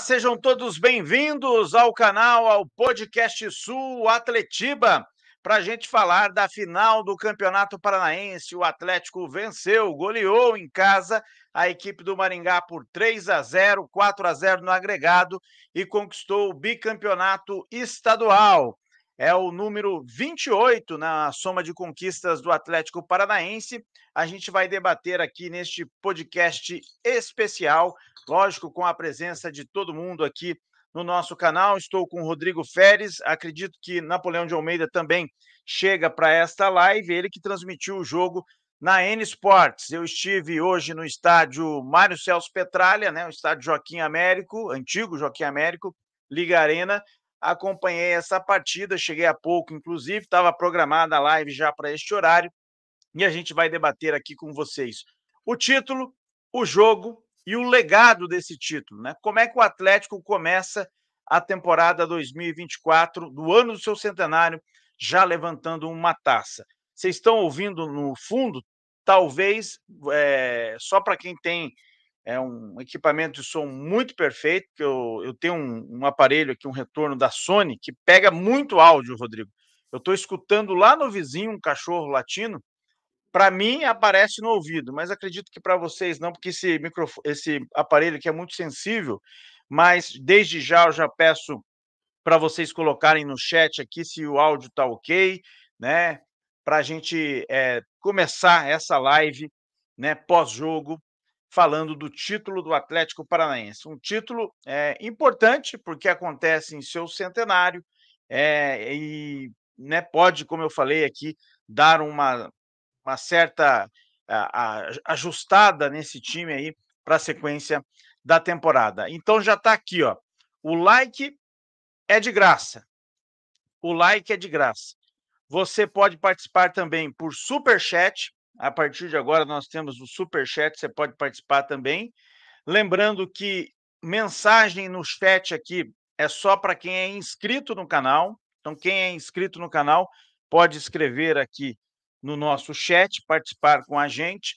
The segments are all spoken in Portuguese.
sejam todos bem-vindos ao canal, ao podcast Sul Atletiba, para a gente falar da final do Campeonato Paranaense. O Atlético venceu, goleou em casa a equipe do Maringá por 3 a 0, 4 a 0 no agregado e conquistou o bicampeonato estadual. É o número 28 na soma de conquistas do Atlético Paranaense. A gente vai debater aqui neste podcast especial lógico, com a presença de todo mundo aqui no nosso canal. Estou com o Rodrigo Feres, acredito que Napoleão de Almeida também chega para esta live, ele que transmitiu o jogo na N Sports. Eu estive hoje no estádio Mário Celso Petralha, né, o estádio Joaquim Américo, antigo Joaquim Américo, Liga Arena. Acompanhei essa partida, cheguei há pouco, inclusive, estava programada a live já para este horário e a gente vai debater aqui com vocês o título, o jogo e o legado desse título, né? Como é que o Atlético começa a temporada 2024 do ano do seu centenário, já levantando uma taça? Vocês estão ouvindo no fundo? Talvez é, só para quem tem é um equipamento de som muito perfeito, que eu, eu tenho um, um aparelho aqui, um retorno da Sony, que pega muito áudio, Rodrigo. Eu estou escutando lá no vizinho um cachorro latino, para mim aparece no ouvido, mas acredito que para vocês não, porque esse, microfone, esse aparelho que é muito sensível, mas desde já eu já peço para vocês colocarem no chat aqui se o áudio está ok, né? Para a gente é, começar essa live, né? Pós-jogo, falando do título do Atlético Paranaense, um título é, importante porque acontece em seu centenário é, e né, pode, como eu falei aqui, dar uma uma certa a, a, ajustada nesse time aí para a sequência da temporada. Então já está aqui, ó. O like é de graça. O like é de graça. Você pode participar também por super chat. A partir de agora nós temos o super chat, você pode participar também. Lembrando que mensagem no chat aqui é só para quem é inscrito no canal. Então quem é inscrito no canal pode escrever aqui no nosso chat, participar com a gente.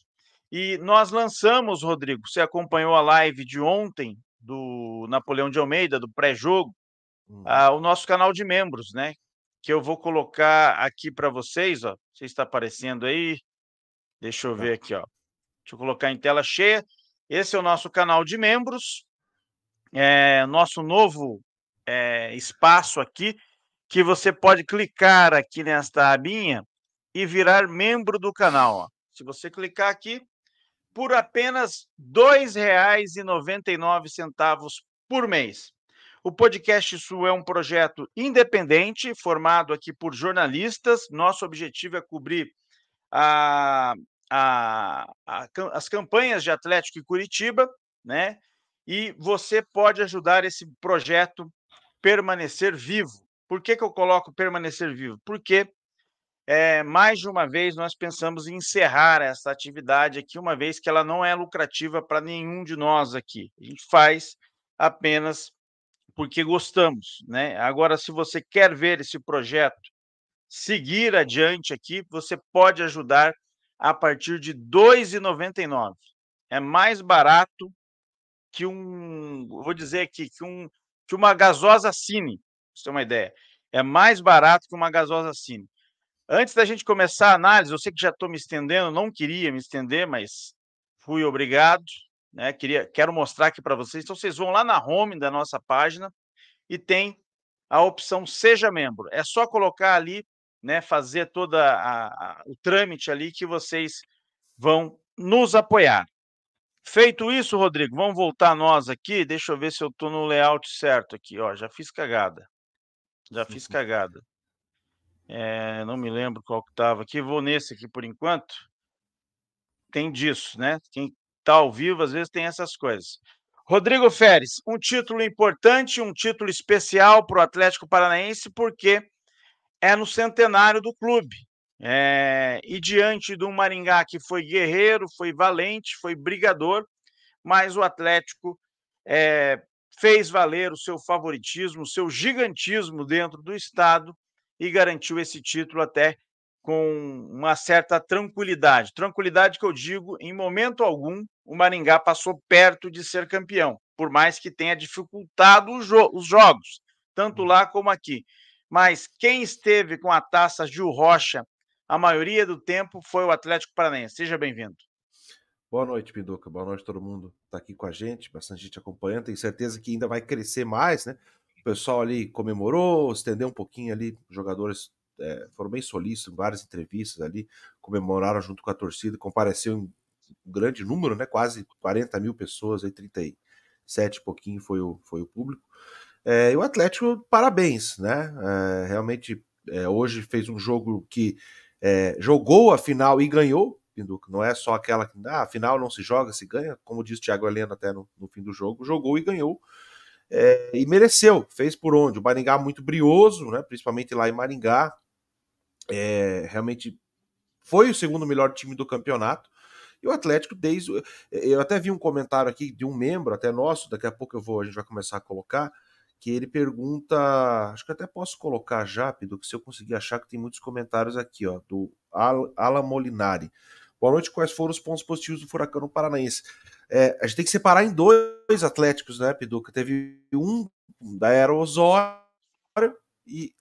E nós lançamos, Rodrigo, você acompanhou a live de ontem do Napoleão de Almeida, do pré-jogo, hum. ah, o nosso canal de membros, né? Que eu vou colocar aqui para vocês, ó. Você está aparecendo aí? Deixa eu tá. ver aqui, ó. Deixa eu colocar em tela cheia. Esse é o nosso canal de membros, é, nosso novo é, espaço aqui, que você pode clicar aqui nesta abinha e virar membro do canal. Se você clicar aqui, por apenas R$ 2,99 por mês. O Podcast Sul é um projeto independente, formado aqui por jornalistas. Nosso objetivo é cobrir a, a, a, as campanhas de Atlético e Curitiba, né? E você pode ajudar esse projeto permanecer vivo. Por que, que eu coloco permanecer vivo? Porque é, mais de uma vez, nós pensamos em encerrar essa atividade aqui, uma vez que ela não é lucrativa para nenhum de nós aqui. A gente faz apenas porque gostamos. Né? Agora, se você quer ver esse projeto seguir adiante aqui, você pode ajudar a partir de R$ 2,99. É mais barato que um, vou dizer aqui, que, um, que uma gasosa Cine, para você ter uma ideia. É mais barato que uma gasosa Cine. Antes da gente começar a análise, eu sei que já estou me estendendo, não queria me estender, mas fui obrigado. Né? Queria, quero mostrar aqui para vocês. Então, vocês vão lá na home da nossa página e tem a opção Seja Membro. É só colocar ali, né, fazer todo o trâmite ali que vocês vão nos apoiar. Feito isso, Rodrigo, vamos voltar nós aqui. Deixa eu ver se eu estou no layout certo aqui. Ó, já fiz cagada. Já fiz cagada é, não me lembro qual que estava aqui, vou nesse aqui por enquanto. Tem disso, né? Quem está ao vivo às vezes tem essas coisas. Rodrigo Feres, um título importante, um título especial para o Atlético Paranaense, porque é no centenário do clube. É, e diante do Maringá que foi guerreiro, foi valente, foi brigador, mas o Atlético é, fez valer o seu favoritismo, o seu gigantismo dentro do estado e garantiu esse título até com uma certa tranquilidade. Tranquilidade que eu digo, em momento algum, o Maringá passou perto de ser campeão, por mais que tenha dificultado os, jo os jogos, tanto uhum. lá como aqui. Mas quem esteve com a taça Gil Rocha a maioria do tempo foi o Atlético Paranaense. Seja bem-vindo. Boa noite, Pinduca. Boa noite, todo mundo está aqui com a gente, bastante gente acompanhando. Tenho certeza que ainda vai crescer mais, né? o pessoal ali comemorou, estendeu um pouquinho ali, jogadores é, foram bem solícitos, várias entrevistas ali, comemoraram junto com a torcida, compareceu em um grande número, né? Quase 40 mil pessoas, aí 37 e pouquinho foi o, foi o público. É, e o Atlético, parabéns, né? É, realmente, é, hoje fez um jogo que é, jogou a final e ganhou, Pinduca. Não é só aquela que, ah, a final não se joga, se ganha, como disse o Thiago Helena até no, no fim do jogo, jogou e ganhou é, e mereceu, fez por onde. O Maringá muito brioso, né, principalmente lá em Maringá. É, realmente foi o segundo melhor time do campeonato. E o Atlético, desde. Eu até vi um comentário aqui de um membro, até nosso, daqui a pouco eu vou, a gente vai começar a colocar, que ele pergunta. Acho que até posso colocar já, Pedro, que se eu conseguir achar, que tem muitos comentários aqui, ó, do Ala Molinari. Boa noite, quais foram os pontos positivos do Furacão Paranaense? É, a gente tem que separar em dois atléticos, né, Piduca? Teve um da era Osório e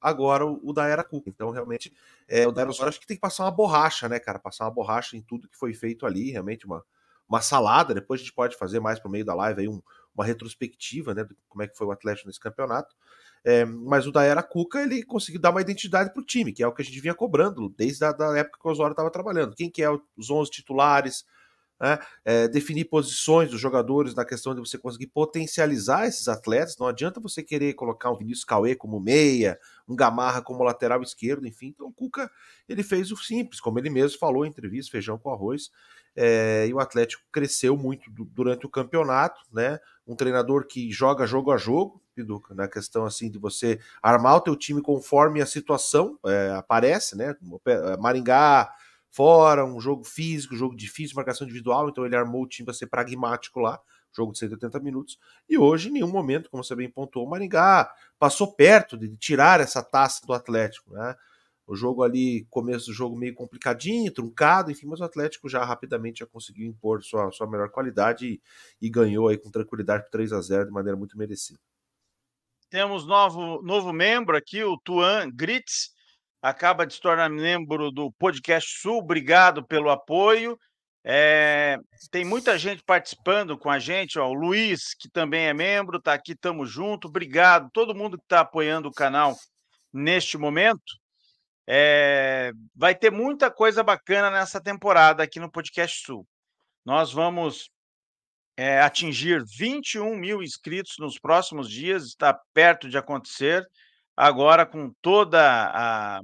agora o, da era Cuca. Então, realmente, é, o da era Osório acho que tem que passar uma borracha, né, cara? Passar uma borracha em tudo que foi feito ali, realmente uma, uma salada. Depois a gente pode fazer mais pro meio da live aí um, uma retrospectiva, né, de como é que foi o Atlético nesse campeonato. É, mas o da era Cuca, ele conseguiu dar uma identidade pro time, que é o que a gente vinha cobrando desde a da época que o Osório estava trabalhando. Quem que é os 11 titulares, né? é, definir posições dos jogadores na questão de você conseguir potencializar esses atletas. Não adianta você querer colocar um Vinícius Cauê como meia, um Gamarra como lateral esquerdo, enfim. Então o Cuca ele fez o simples, como ele mesmo falou em entrevista, feijão com arroz. É, e o Atlético cresceu muito durante o campeonato, né? Um treinador que joga jogo a jogo, Piduca, na questão assim de você armar o teu time conforme a situação é, aparece, né? Maringá, fora, um jogo físico, jogo difícil, marcação individual, então ele armou o time para ser pragmático lá, jogo de 180 minutos, e hoje, em nenhum momento, como você bem pontuou, o Maringá passou perto de tirar essa taça do Atlético, né? O jogo ali, começo do jogo meio complicadinho, truncado, enfim, mas o Atlético já rapidamente já conseguiu impor sua, sua melhor qualidade e, e ganhou aí com tranquilidade por 3 a 0 de maneira muito merecida. Temos novo, novo membro aqui, o Tuan Gritz, acaba de se tornar membro do Podcast Sul. Obrigado pelo apoio. É, tem muita gente participando com a gente, ó, o Luiz, que também é membro, está aqui, tamo junto. Obrigado, todo mundo que está apoiando o canal neste momento. É, vai ter muita coisa bacana nessa temporada aqui no Podcast Sul. Nós vamos é, atingir 21 mil inscritos nos próximos dias, está perto de acontecer agora com toda a,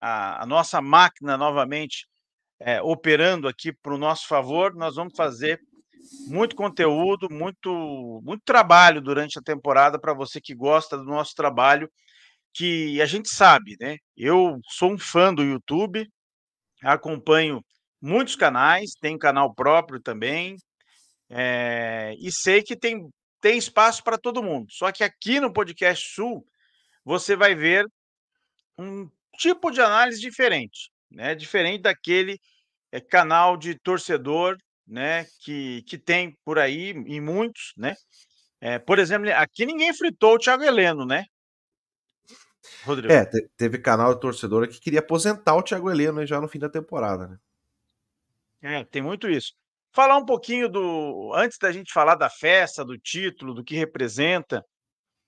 a, a nossa máquina novamente é, operando aqui para o nosso favor, nós vamos fazer muito conteúdo, muito, muito trabalho durante a temporada para você que gosta do nosso trabalho, que a gente sabe, né? Eu sou um fã do YouTube, acompanho muitos canais, tem canal próprio também, é, e sei que tem, tem espaço para todo mundo. Só que aqui no Podcast Sul, você vai ver um tipo de análise diferente, né? Diferente daquele é, canal de torcedor, né? Que, que tem por aí e muitos, né? É, por exemplo, aqui ninguém fritou o Thiago Heleno, né? Rodrigo. É, teve canal de torcedor que queria aposentar o Thiago Heleno já no fim da temporada, né? É, tem muito isso. Falar um pouquinho do. Antes da gente falar da festa, do título, do que representa,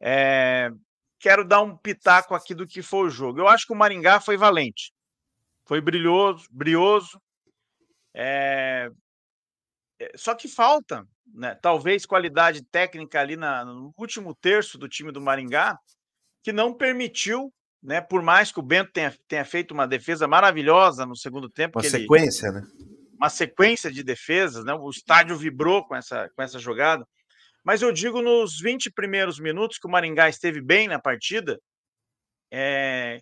é, quero dar um pitaco aqui do que foi o jogo. Eu acho que o Maringá foi valente. Foi brilhoso, brioso. É, é... Só que falta, né? talvez, qualidade técnica ali na, no último terço do time do Maringá, que não permitiu, né? por mais que o Bento tenha, tenha feito uma defesa maravilhosa no segundo tempo. Uma sequência, ele... né? Uma sequência de defesas, né? o estádio vibrou com essa, com essa jogada mas eu digo nos 20 primeiros minutos que o Maringá esteve bem na partida, é,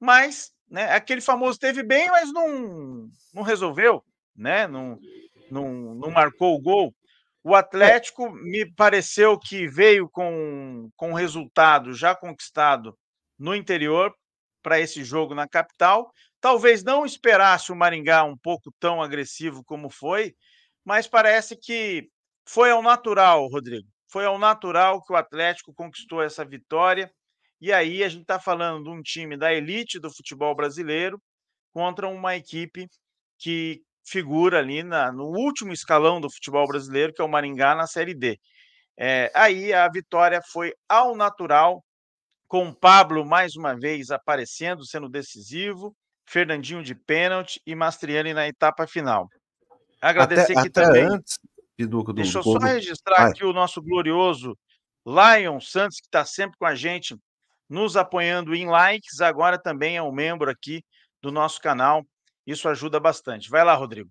mas né, aquele famoso esteve bem, mas não, não resolveu, né? Não, não, não marcou o gol. O é. Atlético me pareceu que veio com, com o resultado já conquistado no interior para esse jogo na capital. Talvez não esperasse o Maringá um pouco tão agressivo como foi, mas parece que foi ao natural, Rodrigo. Foi ao natural que o Atlético conquistou essa vitória. E aí a gente está falando de um time da elite do futebol brasileiro contra uma equipe que figura ali na, no último escalão do futebol brasileiro, que é o Maringá, na Série D. É, aí a vitória foi ao natural, com Pablo mais uma vez aparecendo, sendo decisivo, Fernandinho de pênalti e Mastriani na etapa final. Agradecer até, aqui até também. Antes, Piduca do Deixa eu só registrar Vai. aqui o nosso glorioso Lion Santos, que está sempre com a gente, nos apoiando em likes, agora também é um membro aqui do nosso canal. Isso ajuda bastante. Vai lá, Rodrigo.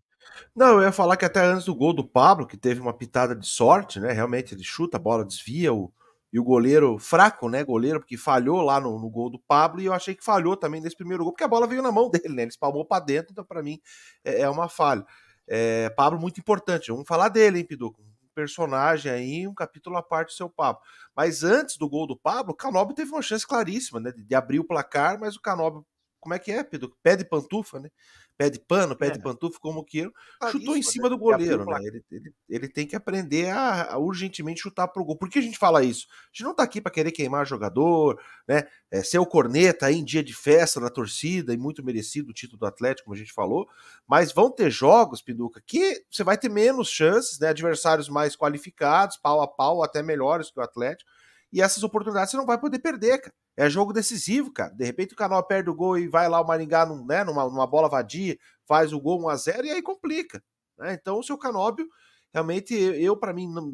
Não, eu ia falar que até antes do gol do Pablo, que teve uma pitada de sorte, né? Realmente ele chuta, a bola desvia, o, e o goleiro fraco, né? Goleiro, porque falhou lá no, no, gol do Pablo, e eu achei que falhou também nesse primeiro gol, porque a bola veio na mão dele, né? Ele espalmou para dentro, então para mim é, é, uma falha. É, Pablo muito importante. Vamos falar dele, hein, Piduco? Um personagem aí, um capítulo à parte do seu papo. Mas antes do gol do Pablo, o Canobi teve uma chance claríssima, né? De abrir o placar, mas o Canobi como é que é, Pedro? Pé de pantufa, né? Pé de pano, pé é. de pantufa, como queiro ah, chutou em cima né? do goleiro, né? Ele, ele, ele, tem que aprender a, a, urgentemente chutar pro gol. Por que a gente fala isso? A gente não tá aqui para querer queimar jogador, né? É, ser o corneta aí em dia de festa na torcida e muito merecido o título do Atlético, como a gente falou, mas vão ter jogos, peduca. que você vai ter menos chances, né? Adversários mais qualificados, pau a pau, até melhores que o Atlético e essas oportunidades você não vai poder perder, cara. É jogo decisivo, cara. De repente o canal perde o gol e vai lá o Maringá num, né, numa, numa, bola vadia, faz o gol 1x0 e aí complica. Né? Então o seu Canóbio, realmente, eu, para mim, não,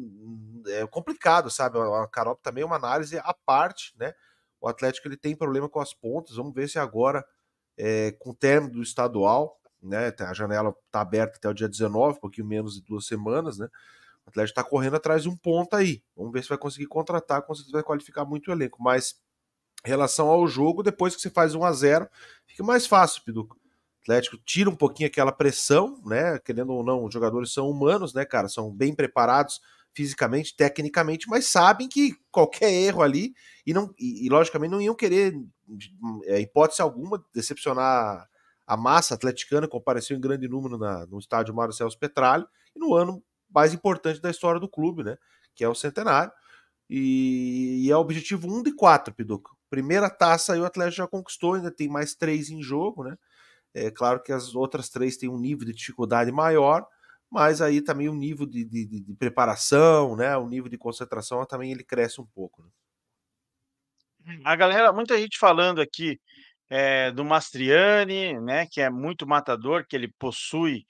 é complicado, sabe? O Canóbio também é uma análise à parte, né? O Atlético ele tem problema com as pontas. Vamos ver se agora, é, com o término do estadual, né? A janela tá aberta até o dia 19, um pouquinho menos de duas semanas, né? O Atlético está correndo atrás de um ponto aí. Vamos ver se vai conseguir contratar, se vai qualificar muito o elenco. Mas, em relação ao jogo, depois que você faz 1 a 0 fica mais fácil, Piduca. O Atlético tira um pouquinho aquela pressão, né? Querendo ou não, os jogadores são humanos, né, cara? São bem preparados fisicamente, tecnicamente, mas sabem que qualquer erro ali, e, não, e, e logicamente não iam querer, é, hipótese alguma, decepcionar a massa atleticana, compareceu em grande número na, no estádio Mário Celso Petralho, e no ano mais importante da história do clube, né? Que é o centenário. E, e é o objetivo 1 de 4, Piduca. Primeira taça aí o Atlético já conquistou, ainda tem mais três em jogo, né? É claro que as outras três têm um nível de dificuldade maior, mas aí também o nível de, de, de preparação, né? O nível de concentração também ele cresce um pouco. Né? A galera, muita gente falando aqui é, do Mastriani, né? Que é muito matador, que ele possui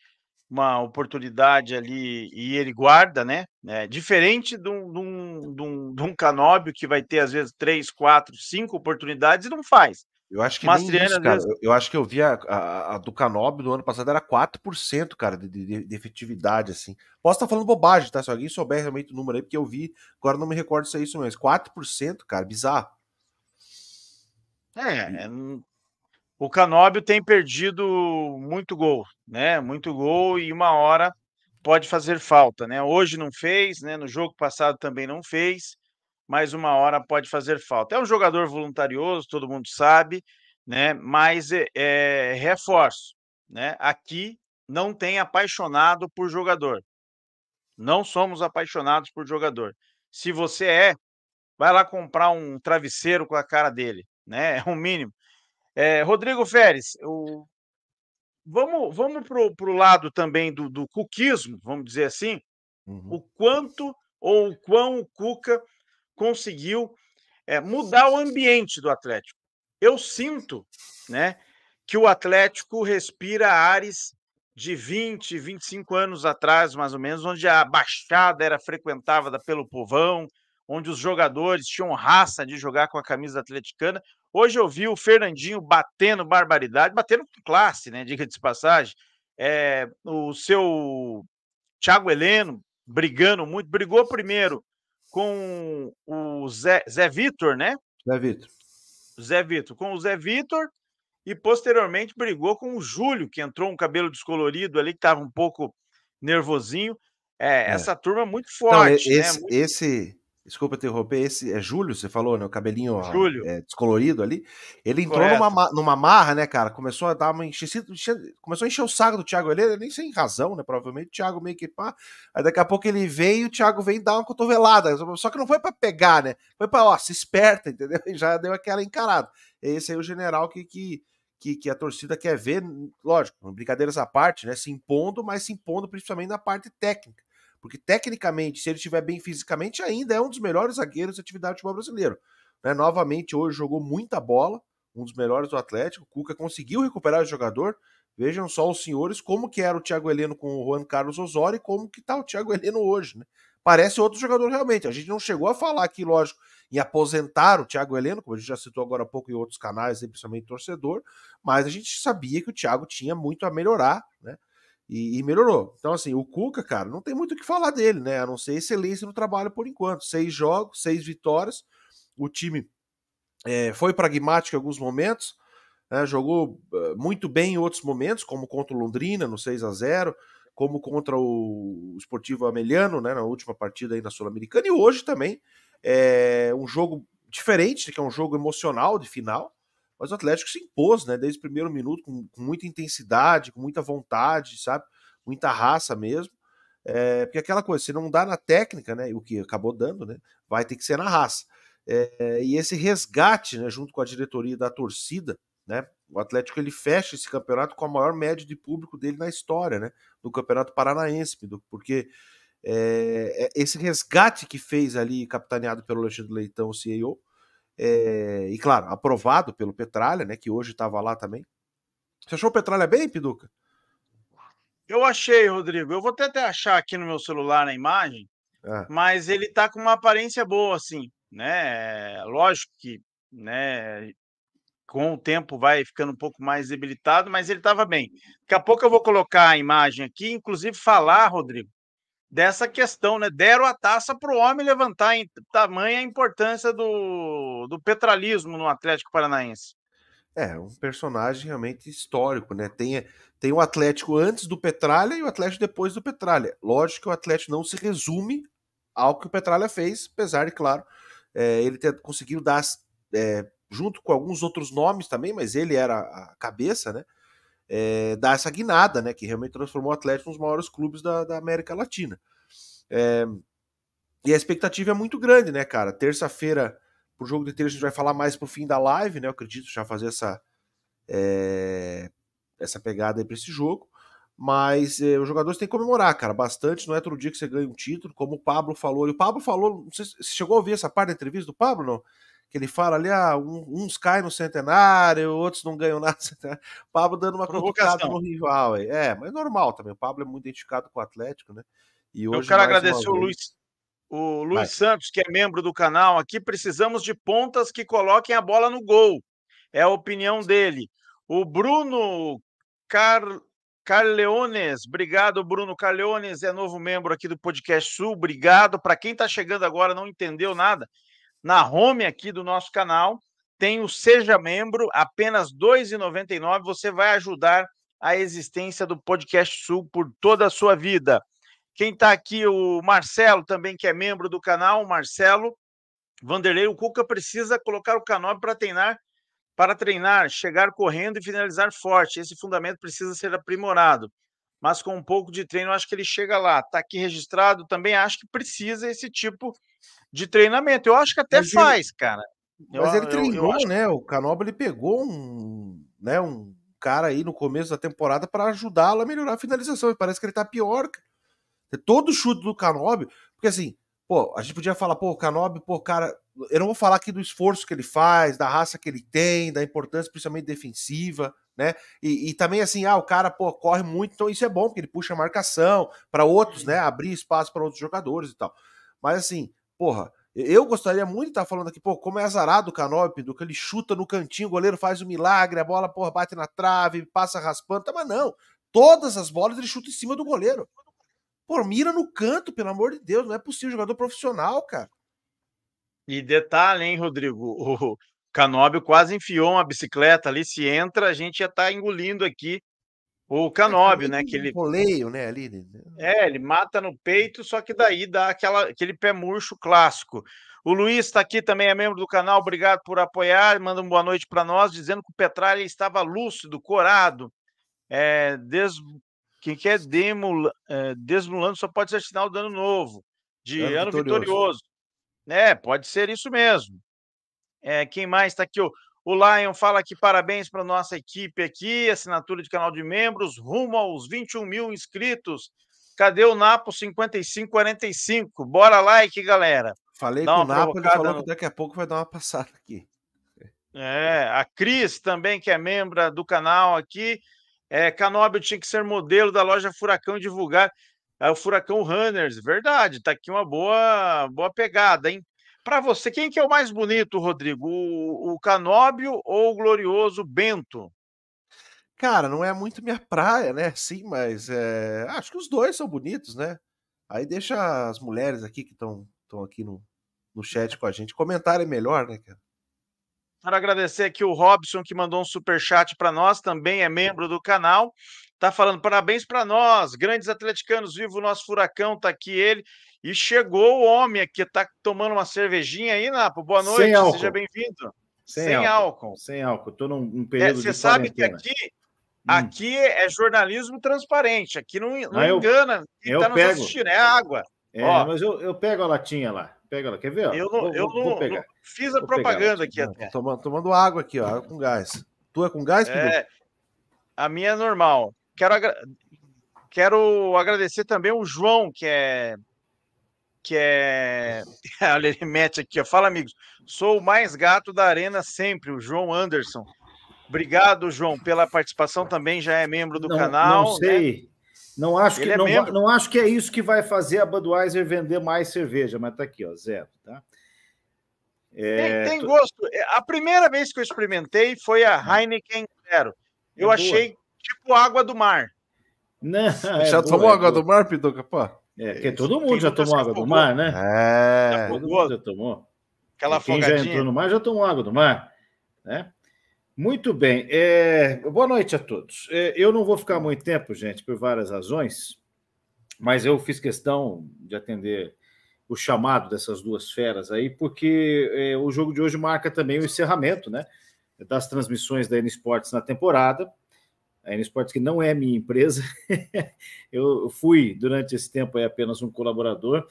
uma oportunidade ali e ele guarda, né? É, diferente de um, de, um, de, um, de um Canóbio que vai ter às vezes três, quatro, cinco oportunidades e não faz. Eu acho que isso, cara. Eu, acho que eu vi a, a, a do Canóbio do ano passado era 4%, cara, de, de, de, efetividade, assim. Posso estar tá falando bobagem, tá? Se alguém souber realmente o número aí, porque eu vi, agora não me recordo se é isso mesmo. 4%, cara, bizarro. É, o Canóbio tem perdido muito gol, né? Muito gol e uma hora pode fazer falta, né? Hoje não fez, né? No jogo passado também não fez, mas uma hora pode fazer falta. É um jogador voluntarioso, todo mundo sabe, né? Mas é, é reforço, né? Aqui não tem apaixonado por jogador. Não somos apaixonados por jogador. Se você é, vai lá comprar um travesseiro com a cara dele, né? É o um mínimo. É, Rodrigo Feres, o... vamos, vamos para o lado também do, do cuquismo, vamos dizer assim, uhum. o quanto ou o quão o Cuca conseguiu é, mudar o ambiente do Atlético. Eu sinto né, que o Atlético respira ares de 20, 25 anos atrás, mais ou menos, onde a Baixada era frequentada pelo povão, onde os jogadores tinham raça de jogar com a camisa atleticana. Hoje eu vi o Fernandinho batendo barbaridade, batendo com classe, né? Diga de passagem. É, o seu Thiago Heleno brigando muito, brigou primeiro com o Zé, Zé Vitor, né? Zé Vitor. Zé Vitor, com o Zé Vitor e posteriormente brigou com o Júlio, que entrou um cabelo descolorido ali, que estava um pouco nervosinho. É, é, Essa turma é muito forte. Não, né, esse, né? muito... esse, Desculpa interromper, esse é Júlio, você falou, né? O cabelinho Júlio. É, descolorido ali. Ele entrou numa, numa marra, né, cara? Começou a dar uma enchecida, começou a encher o saco do Thiago Helena, nem sem razão, né? Provavelmente o Thiago meio que pá. Aí daqui a pouco ele veio, o Thiago veio dar uma cotovelada. Só que não foi para pegar, né? Foi pra, ó, se esperta, entendeu? E já deu aquela encarada. Esse aí é o general que, que, que, que, a torcida quer ver, lógico, brincadeiras à parte, né? Se impondo, mas se impondo principalmente na parte técnica. Porque, tecnicamente, se ele estiver bem fisicamente, ainda é um dos melhores zagueiros da atividade de futebol brasileiro. Né? Novamente, hoje jogou muita bola, um dos melhores do Atlético. O Cuca conseguiu recuperar o jogador. Vejam só os senhores como que era o Thiago Heleno com o Juan Carlos Osório e como que tá o Thiago Heleno hoje, né? Parece outro jogador realmente. A gente não chegou a falar aqui, lógico, em aposentar o Thiago Heleno, como a gente já citou agora há pouco em outros canais, né, principalmente torcedor, mas a gente sabia que o Thiago tinha muito a melhorar, né? E, e, melhorou. Então, assim, o Cuca, cara, não tem muito o que falar dele, né? A não ser excelência no trabalho por enquanto. Seis jogos, seis vitórias. O time é, foi pragmático em alguns momentos, né? jogou eh, muito bem em outros momentos, como contra o Londrina, no 6 a 0 como contra o Esportivo Ameliano, né, na última partida aí na Sul-Americana, e hoje também é um jogo diferente, né? que é um jogo emocional de final, mas o Atlético se impôs, né? Desde o primeiro minuto, com, com muita intensidade, com muita vontade, sabe? Muita raça mesmo. É, porque aquela coisa, se não dá na técnica, né? O que acabou dando, né? Vai ter que ser na raça. É, e esse resgate, né, junto com a diretoria da torcida, né? O Atlético ele fecha esse campeonato com a maior média de público dele na história, né? Do Campeonato Paranaense, porque é, é, esse resgate que fez ali, capitaneado pelo Alexandre Leitão, o CEO, é, e claro, aprovado pelo Petralha, né, que hoje estava lá também. Você achou o Petralha bem, Piduca? Eu achei, Rodrigo. Eu vou até, até achar aqui no meu celular a imagem, é. mas ele tá com uma aparência boa, assim, né? É lógico que, né, com o tempo vai ficando um pouco mais debilitado, mas ele estava bem. Daqui a pouco eu vou colocar a imagem aqui, inclusive falar, Rodrigo, dessa questão, né? Deram a taça para o homem levantar em tamanha importância do, do petralismo no Atlético Paranaense. É, um personagem realmente histórico, né? Tem, tem o Atlético antes do Petralha e o Atlético depois do Petralha. Lógico que o Atlético não se resume ao que o Petralha fez, apesar de, claro, é, ele ter conseguido dar, é, junto com alguns outros nomes também, mas ele era a cabeça, né? é, dar essa guinada, né? Que realmente transformou o Atlético nos maiores clubes da, da América Latina. É, e a expectativa é muito grande, né, cara? Terça-feira, pro jogo de terça, a gente vai falar mais pro fim da live, né? Eu acredito já fazer essa, é, essa pegada aí pra esse jogo. Mas é, os jogadores têm que comemorar, cara, bastante. Não é todo dia que você ganha um título, como o Pablo falou. E o Pablo falou, não sei se você chegou a ouvir essa parte da entrevista do Pablo, não? que ele fala ali, ah, uns caem no centenário, outros não ganham nada. O Pablo dando uma provocada no rival. Aí. É. é, mas é normal também. O Pablo é muito identificado com o Atlético, né? E hoje, Eu quero agradecer o Luiz, o Luiz Vai. Santos, que é membro do canal aqui. Precisamos de pontas que coloquem a bola no gol. É a opinião dele. O Bruno Car... Carleones, obrigado, Bruno Carleones, é novo membro aqui do Podcast Sul. Obrigado. Para quem está chegando agora, não entendeu nada na home aqui do nosso canal, tem o Seja Membro, apenas R$ 2,99. Você vai ajudar a existência do Podcast Sul por toda a sua vida. Quem está aqui, o Marcelo, também, que é membro do canal, Marcelo Vanderlei. O Cuca precisa colocar o canob para treinar, para treinar, chegar correndo e finalizar forte. Esse fundamento precisa ser aprimorado. Mas com um pouco de treino, acho que ele chega lá. Está aqui registrado. Também acho que precisa esse tipo de de treinamento. Eu acho que até mas faz, ele, cara. Eu, mas ele eu, treinou, né? O Canoba ele pegou um, né, um cara aí no começo da temporada para ajudá-lo a melhorar a finalização. E parece que ele tá pior. Todo chute do Canobi, porque assim, pô, a gente podia falar, pô, o Canobi, pô, cara, eu não vou falar aqui do esforço que ele faz, da raça que ele tem, da importância principalmente defensiva, né? E, e também assim, ah, o cara, pô, corre muito, então isso é bom, porque ele puxa a marcação para outros, né? Abrir espaço para outros jogadores e tal. Mas assim, Porra, eu gostaria muito de estar tá falando aqui, pô, como é azarado o Canopy, do que ele chuta no cantinho, o goleiro faz o um milagre, a bola, porra, bate na trave, passa raspando, tá, mas não. Todas as bolas ele chuta em cima do goleiro. Pô, mira no canto, pelo amor de Deus, não é possível, jogador profissional, cara. E detalhe, hein, Rodrigo, o Canóbio quase enfiou uma bicicleta ali, se entra, a gente já tá engolindo aqui o Canóbio, é, né? Que ele... né? Ali. Né, né. É, ele mata no peito, só que daí dá aquela, aquele pé murcho clássico. O Luiz está aqui também, é membro do canal, obrigado por apoiar, manda uma boa noite para nós, dizendo que o Petralha estava lúcido, corado, é, des... quem quer demula... é, desmulando só pode ser sinal do ano novo, de ano, ano vitorioso. vitorioso. É, pode ser isso mesmo. É, quem mais está aqui? O, o Lion fala que parabéns para nossa equipe aqui, assinatura de canal de membros, rumo aos 21 mil inscritos. Cadê o Napo 5545? Bora like, galera. Falei com o Napo, ele falou que daqui a pouco vai dar uma passada aqui. É, a Cris também, que é membro do canal aqui. É, Canobio tinha que ser modelo da loja Furacão divulgar é, o Furacão Runners. Verdade, tá aqui uma boa, boa pegada, hein? Para você, quem que é o mais bonito, Rodrigo? O, o Canóbio ou o glorioso Bento? Cara, não é muito minha praia, né? Sim, mas é... acho que os dois são bonitos, né? Aí deixa as mulheres aqui que estão aqui no, no chat com a gente comentarem melhor, né, cara? Quero agradecer aqui o Robson que mandou um super chat para nós, também é membro do canal tá falando parabéns para nós, grandes atleticanos, viva o nosso furacão, tá aqui ele. E chegou o homem aqui, tá tomando uma cervejinha aí, Napo. Boa noite, seja bem-vindo. Sem, Sem álcool. álcool. Sem álcool, tô num, num é, período é, Você sabe que aqui hum. Aqui é jornalismo transparente, aqui não, não ah, eu, engana. Quem eu tá pego. assistindo é água. É, ó, mas eu, eu pego a latinha lá. Pega lá, quer ver? Ó. Eu não, vou, eu vou, não, não fiz a propaganda aqui não, até. Tomando, tomando, água aqui, ó, com gás. Tu é com gás, Pedro? É, a minha é normal. Quero, agra quero agradecer também o João, que é. Que é. Olha, ele mete aqui, ó. Fala, amigos. Sou o mais gato da arena sempre, o João Anderson. Obrigado, João, pela participação também. Já é membro do não, canal. Não né? sei. Né? Não acho, que, é não, não, acho que é isso que vai fazer a Budweiser vender mais cerveja, mas tá aqui, ó, zero, tá? É... Tem, tem, gosto. É, a primeira vez que eu experimentei foi a hum. Heineken Zero. Eu é achei tipo água do mar. Não, já é tomou é água do mar, Pituca? Pô? É, é, porque todo mundo já tomou água do mar, né? É. Todo mundo já tomou. Aquela e quem já entrou no mar já tomou água do mar. Né? Muito bem. É... Boa noite a todos. É, eu não vou ficar muito tempo, gente, por várias razões, mas eu fiz questão de atender o chamado dessas duas feras aí, porque é, o jogo de hoje marca também o encerramento né, das transmissões da N Sports na temporada a Enesportes, que não é minha empresa. eu fui, durante esse tempo, é apenas um colaborador.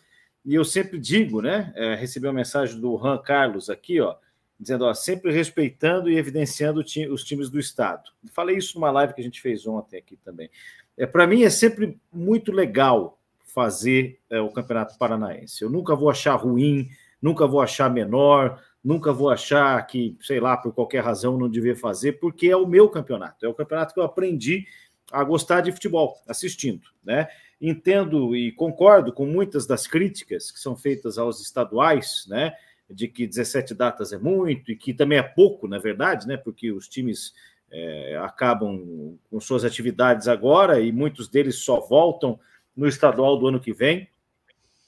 E eu sempre digo, né? É, recebi uma mensagem do Ram Carlos aqui, ó, dizendo, ó, sempre respeitando e evidenciando ti os times do Estado. Falei isso numa live que a gente fez ontem aqui também. É, Para mim é sempre muito legal fazer é, o Campeonato Paranaense. Eu nunca vou achar ruim, nunca vou achar menor, nunca vou achar que, sei lá, por qualquer razão não devia fazer, porque é o meu campeonato, é o campeonato que eu aprendi a gostar de futebol, assistindo, né? Entendo e concordo com muitas das críticas que são feitas aos estaduais, né? De que 17 datas é muito e que também é pouco, na verdade, né? Porque os times é, acabam com suas atividades agora e muitos deles só voltam no estadual do ano que vem.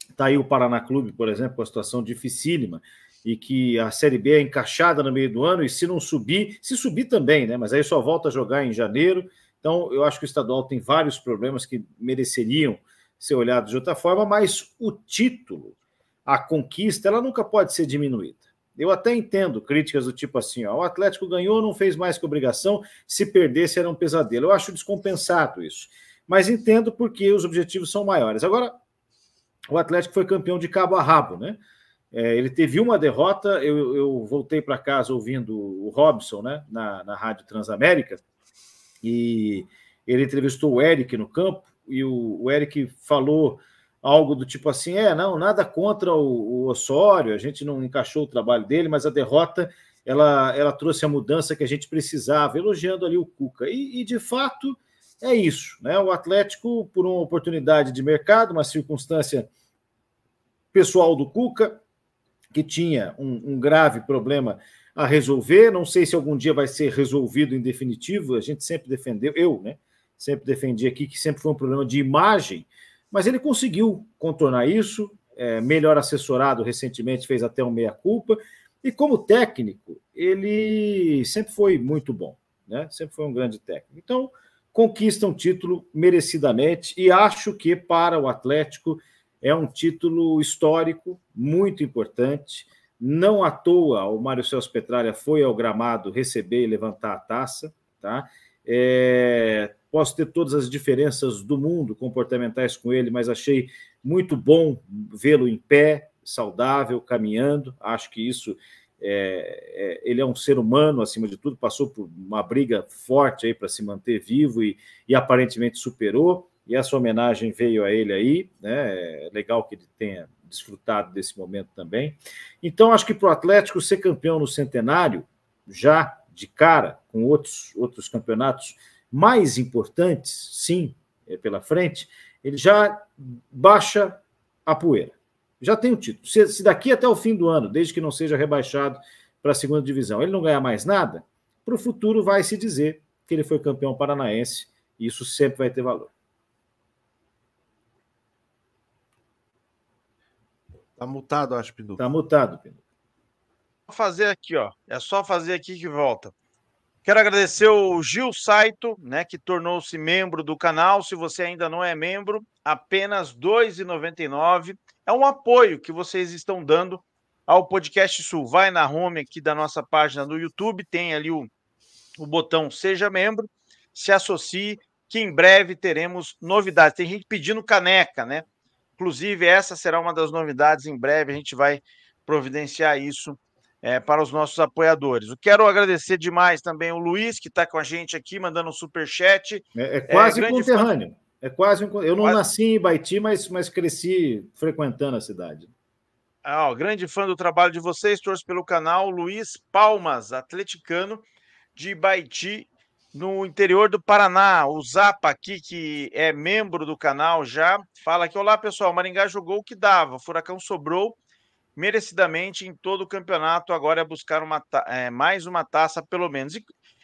Está aí o Paraná Clube, por exemplo, com a situação dificílima e que a Série B é encaixada no meio do ano, e se não subir, se subir também, né? Mas aí só volta a jogar em janeiro. Então, eu acho que o estadual tem vários problemas que mereceriam ser olhados de outra forma, mas o título, a conquista, ela nunca pode ser diminuída. Eu até entendo críticas do tipo assim: ó, o Atlético ganhou, não fez mais que obrigação, se perdesse era um pesadelo. Eu acho descompensado isso. Mas entendo porque os objetivos são maiores. Agora, o Atlético foi campeão de cabo a rabo, né? É, ele teve uma derrota. Eu, eu voltei para casa ouvindo o Robson, né, na, na Rádio Transamérica, e ele entrevistou o Eric no campo. E o, o Eric falou algo do tipo assim: é, não, nada contra o, o, Osório, a gente não encaixou o trabalho dele, mas a derrota ela, ela trouxe a mudança que a gente precisava, elogiando ali o Cuca. E, e de fato é isso, né? O Atlético, por uma oportunidade de mercado, uma circunstância pessoal do Cuca, que tinha um, um grave problema a resolver. Não sei se algum dia vai ser resolvido em definitivo. A gente sempre defendeu, eu, né? Sempre defendi aqui que sempre foi um problema de imagem, mas ele conseguiu contornar isso. É, melhor assessorado recentemente, fez até um meia-culpa. E como técnico, ele sempre foi muito bom, né? Sempre foi um grande técnico. Então, conquista um título merecidamente e acho que para o Atlético é um título histórico, muito importante. Não à toa o Mário Celso Petralha foi ao gramado receber e levantar a taça. Tá? É, posso ter todas as diferenças do mundo comportamentais com ele, mas achei muito bom vê-lo em pé, saudável, caminhando. Acho que isso é, é, ele é um ser humano, acima de tudo, passou por uma briga forte para se manter vivo e, e, aparentemente superou e essa homenagem veio a ele aí, né? É legal que ele tenha desfrutado desse momento também. Então, acho que para o Atlético ser campeão no centenário, já de cara, com outros, outros campeonatos mais importantes, sim, é, pela frente, ele já baixa a poeira. Já tem o título. Se, se daqui até o fim do ano, desde que não seja rebaixado para a segunda divisão, ele não ganhar mais nada, para o futuro vai se dizer que ele foi campeão paranaense e isso sempre vai ter valor. Tá mutado, acho, Pindu. Tá mutado, Pindu. Fazer aqui, ó. É só fazer aqui que volta. Quero agradecer o Gil Saito, né, que tornou-se membro do canal. Se você ainda não é membro, apenas R$ 2,99. É um apoio que vocês estão dando ao Podcast Sul. Vai na home aqui da nossa página no YouTube, tem ali o, o botão Seja Membro, se associe, que em breve teremos novidades. Tem gente pedindo caneca, né? Inclusive, essa será uma das novidades em breve, a gente vai providenciar isso é, para os nossos apoiadores. Eu quero agradecer demais também o Luiz, que está com a gente aqui, mandando um superchat. É, é, é quase é, conterrâneo. Fã... É quase um... Eu não quase... nasci em Baiti, mas, mas cresci frequentando a cidade. Ah, ó, grande fã do trabalho de vocês, torço pelo canal Luiz Palmas, atleticano de Baiti, no interior do Paraná. O Zapa aqui, que é membro do canal já, fala que, olá pessoal, Maringá jogou o que dava, o Furacão sobrou merecidamente em todo o campeonato, agora é buscar uma, é, mais uma taça pelo menos. E,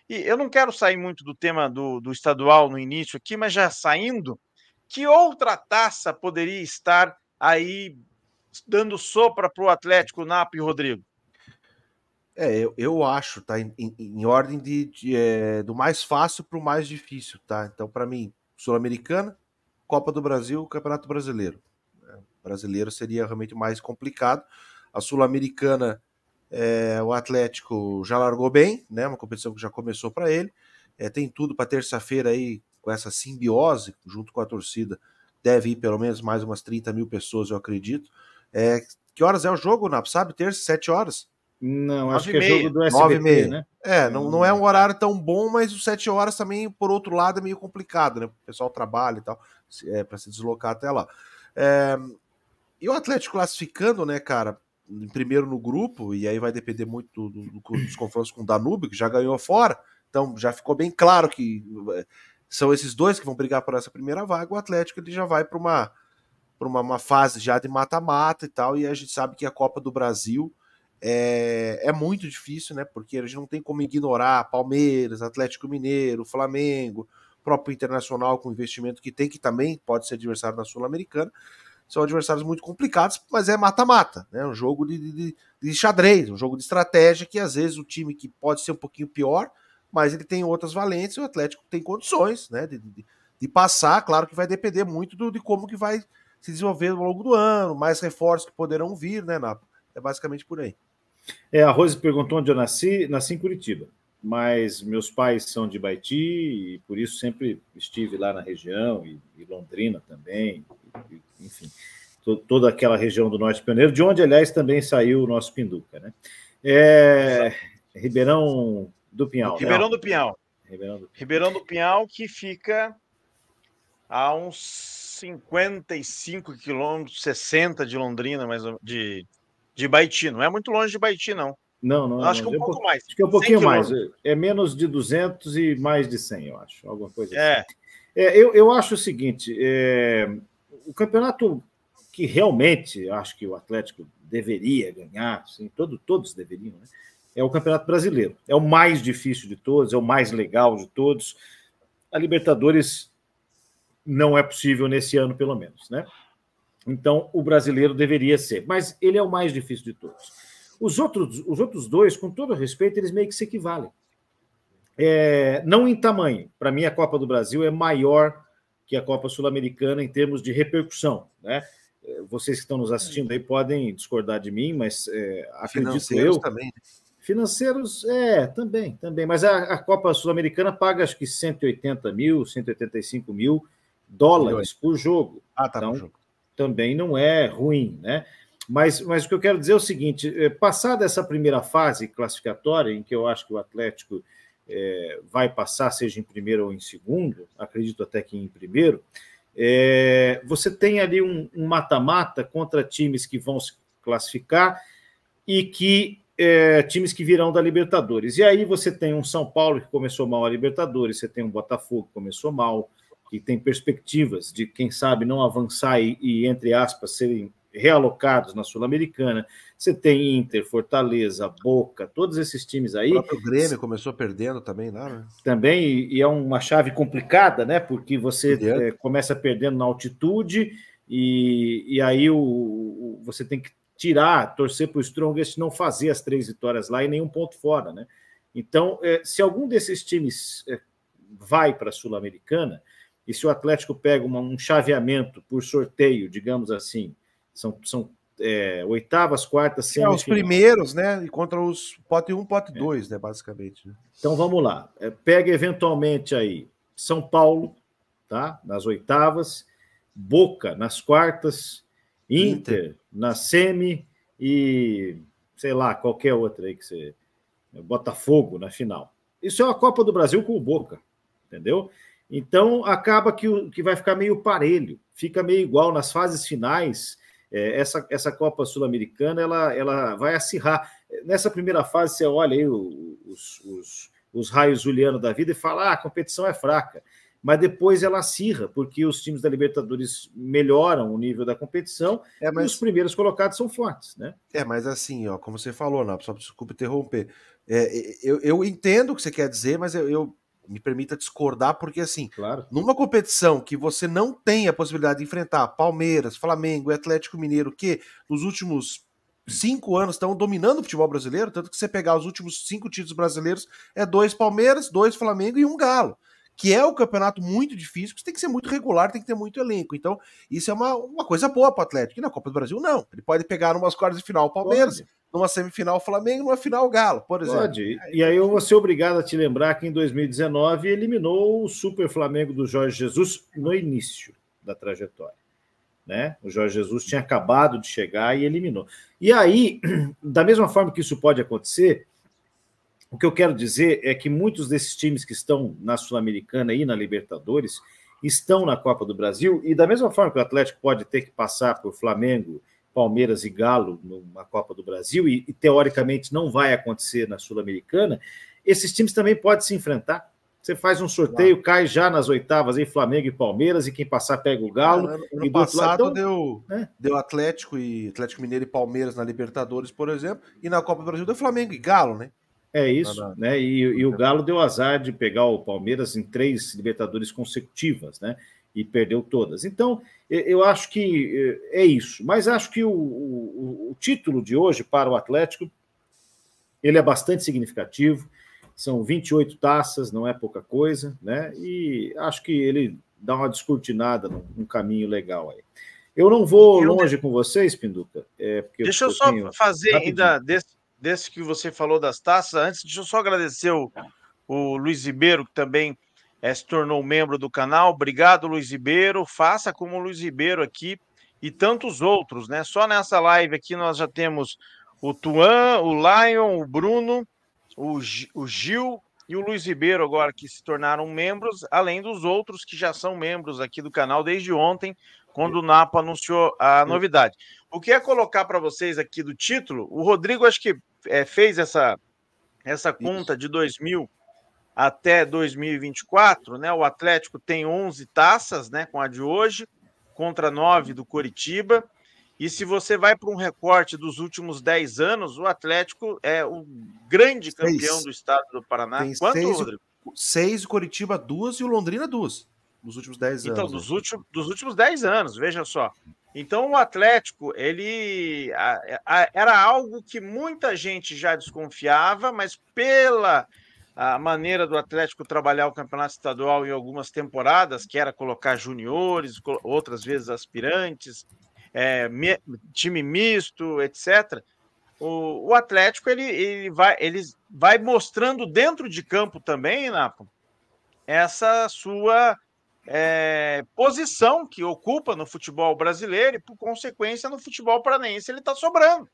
e, eu não quero sair muito do tema do, do estadual no início aqui, mas já saindo, que outra taça poderia estar aí dando sopra para o Atlético, Napo e Rodrigo? É, eu, eu acho, tá? Em, em, em ordem de, de é, do mais fácil para o mais difícil, tá? Então, para mim, Sul-Americana, Copa do Brasil, Campeonato Brasileiro. O né? brasileiro seria realmente mais complicado. A Sul-Americana, é, o Atlético já largou bem, né? Uma competição que já começou para ele. É, tem tudo para terça-feira aí, com essa simbiose, junto com a torcida. Deve ir pelo menos mais umas 30 mil pessoas, eu acredito. É, que horas é o jogo, Napo? Sabe? Terça, sete horas? Não, acho que é jogo do SBT, né? É, não, não é um hum. horário tão bom, mas os 7 horas também, por outro lado, é meio complicado, né? O pessoal trabalha e tal, é, para se deslocar até lá. É, e o Atlético classificando, né, cara, em primeiro no grupo, e aí vai depender muito do, do, dos confrontos com o Danúbio, que já ganhou fora, então já ficou bem claro que é, são esses dois que vão brigar por essa primeira vaga, o Atlético ele já vai para uma, uma, uma fase já de mata-mata e tal, e a gente sabe que a Copa do Brasil é, é muito difícil, né? Porque a gente não tem como ignorar Palmeiras, Atlético Mineiro, Flamengo, próprio Internacional com investimento que tem, que também pode ser adversário na Sul-Americana. São adversários muito complicados, mas é mata-mata, né? Um jogo de, de, de xadrez, um jogo de estratégia que às vezes o time que pode ser um pouquinho pior, mas ele tem outras valências e o Atlético tem condições, né? De, de, de passar, claro que vai depender muito do, de como que vai se desenvolver ao longo do ano, mais reforços que poderão vir, né, Napa? É basicamente por aí. É, a Rose perguntou onde eu nasci. Nasci em Curitiba, mas meus pais são de Baiti e por isso sempre estive lá na região e, e Londrina também, e, enfim, to, toda aquela região do Norte Pioneiro, de onde, aliás, também saiu o nosso Pinduca, né? É, Ribeirão do Pinhal. Né? Ribeirão, do Pinhal. Ribeirão do Pinhal. Ribeirão do Pinhal que fica a uns 55 quilômetros, 60 de Londrina, mais ou, de de Baiti. Não é muito longe de Baiti, não. Não, não. acho não, que um é pouco, mais. Acho que é um pouquinho mais. É, é menos de 200 e mais de 100, eu acho. Alguma coisa é. assim. É, eu, eu acho o seguinte: é, o campeonato que realmente acho que o Atlético deveria ganhar, assim, todo, todos deveriam, né? é o Campeonato Brasileiro. É o mais difícil de todos, é o mais legal de todos. A Libertadores não é possível nesse ano, pelo menos, né? Então, o brasileiro deveria ser. Mas ele é o mais difícil de todos. Os outros, os outros dois, com todo respeito, eles meio que se equivalem. É, não em tamanho. Para mim, a Copa do Brasil é maior que a Copa Sul-Americana em termos de repercussão. Né? É, vocês que estão nos assistindo aí podem discordar de mim, mas é, acredito Financeiros eu. Também. Né? Financeiros, é, também, também. Mas a, a Copa Sul-Americana paga acho que 180 mil, 185 mil dólares por jogo. Ah, tá. Então, jogo também não é ruim, né? Mas, mas o que eu quero dizer é o seguinte: eh, passada essa primeira fase classificatória, em que eu acho que o Atlético é, vai passar, seja em primeiro ou em segundo, acredito até que em primeiro, é, você tem ali um mata-mata um contra times que vão se classificar e que é, times que virão da Libertadores. E aí você tem um São Paulo que começou mal a Libertadores, você tem um Botafogo que começou mal, que tem perspectivas de, quem sabe, não avançar e, e entre aspas, serem realocados na Sul-Americana. Você tem Inter, Fortaleza, Boca, todos esses times aí. O próprio Grêmio começou perdendo também não né? Também, e é uma chave complicada, né? Porque você é. é, começa perdendo na altitude e, e aí o, o, você tem que tirar, torcer para o Strongest não fazer as três vitórias lá e nenhum ponto fora, né? Então, é, se algum desses times é, vai para a Sul-Americana, e se o Atlético pega uma, um chaveamento por sorteio, digamos assim, são, são é, oitavas, quartas, semifinais. É, os primeiros, né? E contra os pote 1, um, pote 2, é. né? Basicamente. Né. Então vamos lá. É, pega eventualmente aí São Paulo, tá? Nas oitavas, Boca nas quartas, Inter, Inter. na semi e sei lá, qualquer outra aí que você. Botafogo na final. Isso é uma Copa do Brasil com o Boca, entendeu? Então, acaba que, que vai ficar meio parelho, fica meio igual nas fases finais. É, essa, essa Copa Sul-Americana ela, ela vai acirrar. Nessa primeira fase, você olha aí os, os, os raios Juliano da vida e fala: ah, a competição é fraca. Mas depois ela acirra, porque os times da Libertadores melhoram o nível da competição é, mas... e os primeiros colocados são fortes, né? É, mas assim, ó, como você falou, não só desculpa interromper. É, eu, eu entendo o que você quer dizer, mas eu, eu me permita discordar, porque assim, claro. numa competição que você não tem a possibilidade de enfrentar Palmeiras, Flamengo e Atlético Mineiro, que nos últimos cinco anos estão dominando o futebol brasileiro, tanto que você pegar os últimos cinco títulos brasileiros, é dois Palmeiras, dois Flamengo e um Galo que é um campeonato muito difícil, que você tem que ser muito regular, tem que ter muito elenco. Então, isso é uma, uma coisa boa para o Atlético. E na Copa do Brasil, não. Ele pode pegar umas quartas de final o Palmeiras, pode. numa semifinal o Flamengo, numa final o Galo, por exemplo. Pode. E aí eu vou ser obrigado a te lembrar que em 2019 eliminou o Super Flamengo do Jorge Jesus no início da trajetória. Né? O Jorge Jesus tinha acabado de chegar e eliminou. E aí, da mesma forma que isso pode acontecer, o que eu quero dizer é que muitos desses times que estão na Sul-Americana e na Libertadores estão na Copa do Brasil, e da mesma forma que o Atlético pode ter que passar por Flamengo, Palmeiras e Galo numa Copa do Brasil, e, e teoricamente não vai acontecer na Sul-Americana, esses times também podem se enfrentar. Você faz um sorteio, claro. cai já nas oitavas aí Flamengo e Palmeiras, e quem passar pega o Galo. É, no ano e do passado lado, deu, né? deu Atlético e Atlético Mineiro e Palmeiras na Libertadores, por exemplo, e na Copa do Brasil deu Flamengo e Galo, né? É isso, né? E, e, o Galo deu azar de pegar o Palmeiras em três Libertadores consecutivas, né? E perdeu todas. Então, eu acho que é isso. Mas acho que o, o, o título de hoje para o Atlético ele é bastante significativo. São 28 taças, não é pouca coisa, né? E acho que ele dá uma descortinada num, num caminho legal aí. Eu não vou eu longe de... com vocês, Pinduca. É, porque Deixa eu, eu só fazer rapidinho. ainda desse, desse que você falou das taças, antes, deixa eu só agradecer o, o Luiz Ribeiro, que também é, se tornou membro do canal. Obrigado, Luiz Ribeiro. Faça como o Luiz Ribeiro aqui e tantos outros, né? Só nessa live aqui nós já temos o Tuan, o Lion, o Bruno, o, o Gil e o Luiz Ribeiro agora que se tornaram membros, além dos outros que já são membros aqui do canal desde ontem, quando o Napa anunciou a novidade. O que é colocar para vocês aqui do título? O Rodrigo acho que é, fez essa, essa conta Isso. de 2000 até 2024, né? O Atlético tem 11 taças, né, com a de hoje, contra 9 do Coritiba. E se você vai para um recorte dos últimos 10 anos, o Atlético é o grande campeão do estado do Paraná. Tem Quanto, seis, Rodrigo? Seis, o Coritiba duas e o Londrina duas, nos últimos 10 então, anos. Então, dos, né? últimos, dos últimos 10 anos, veja só. Então, o Atlético, ele a, a, era algo que muita gente já desconfiava, mas pela a maneira do Atlético trabalhar o campeonato estadual em algumas temporadas, que era colocar juniores, outras vezes aspirantes, é, me, time misto, etc. O, o Atlético ele, ele, vai, ele vai mostrando dentro de campo também, Napo, essa sua é, posição que ocupa no futebol brasileiro e, por consequência, no futebol paranaense ele está sobrando.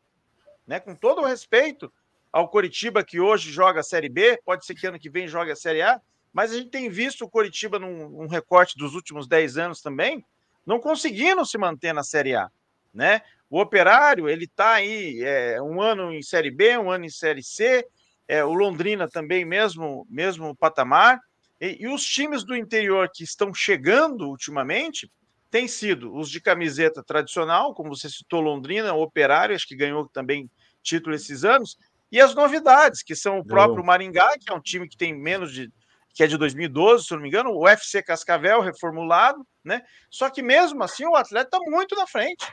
Né? Com todo o respeito ao Coritiba, que hoje joga a Série B, pode ser que ano que vem jogue a Série A, mas a gente tem visto o Coritiba num, num recorte dos últimos 10 anos também, não conseguindo se manter na Série A. Né? O Operário, ele está aí é, um ano em Série B, um ano em Série C, é, o Londrina também, mesmo, mesmo patamar. E, e os times do interior que estão chegando ultimamente têm sido os de camiseta tradicional, como você citou, Londrina, Operário, acho que ganhou também título esses anos, e as novidades, que são o próprio Maringá, que é um time que tem menos de. que é de 2012, se não me engano, o FC Cascavel reformulado, né? Só que mesmo assim o atleta está muito na frente.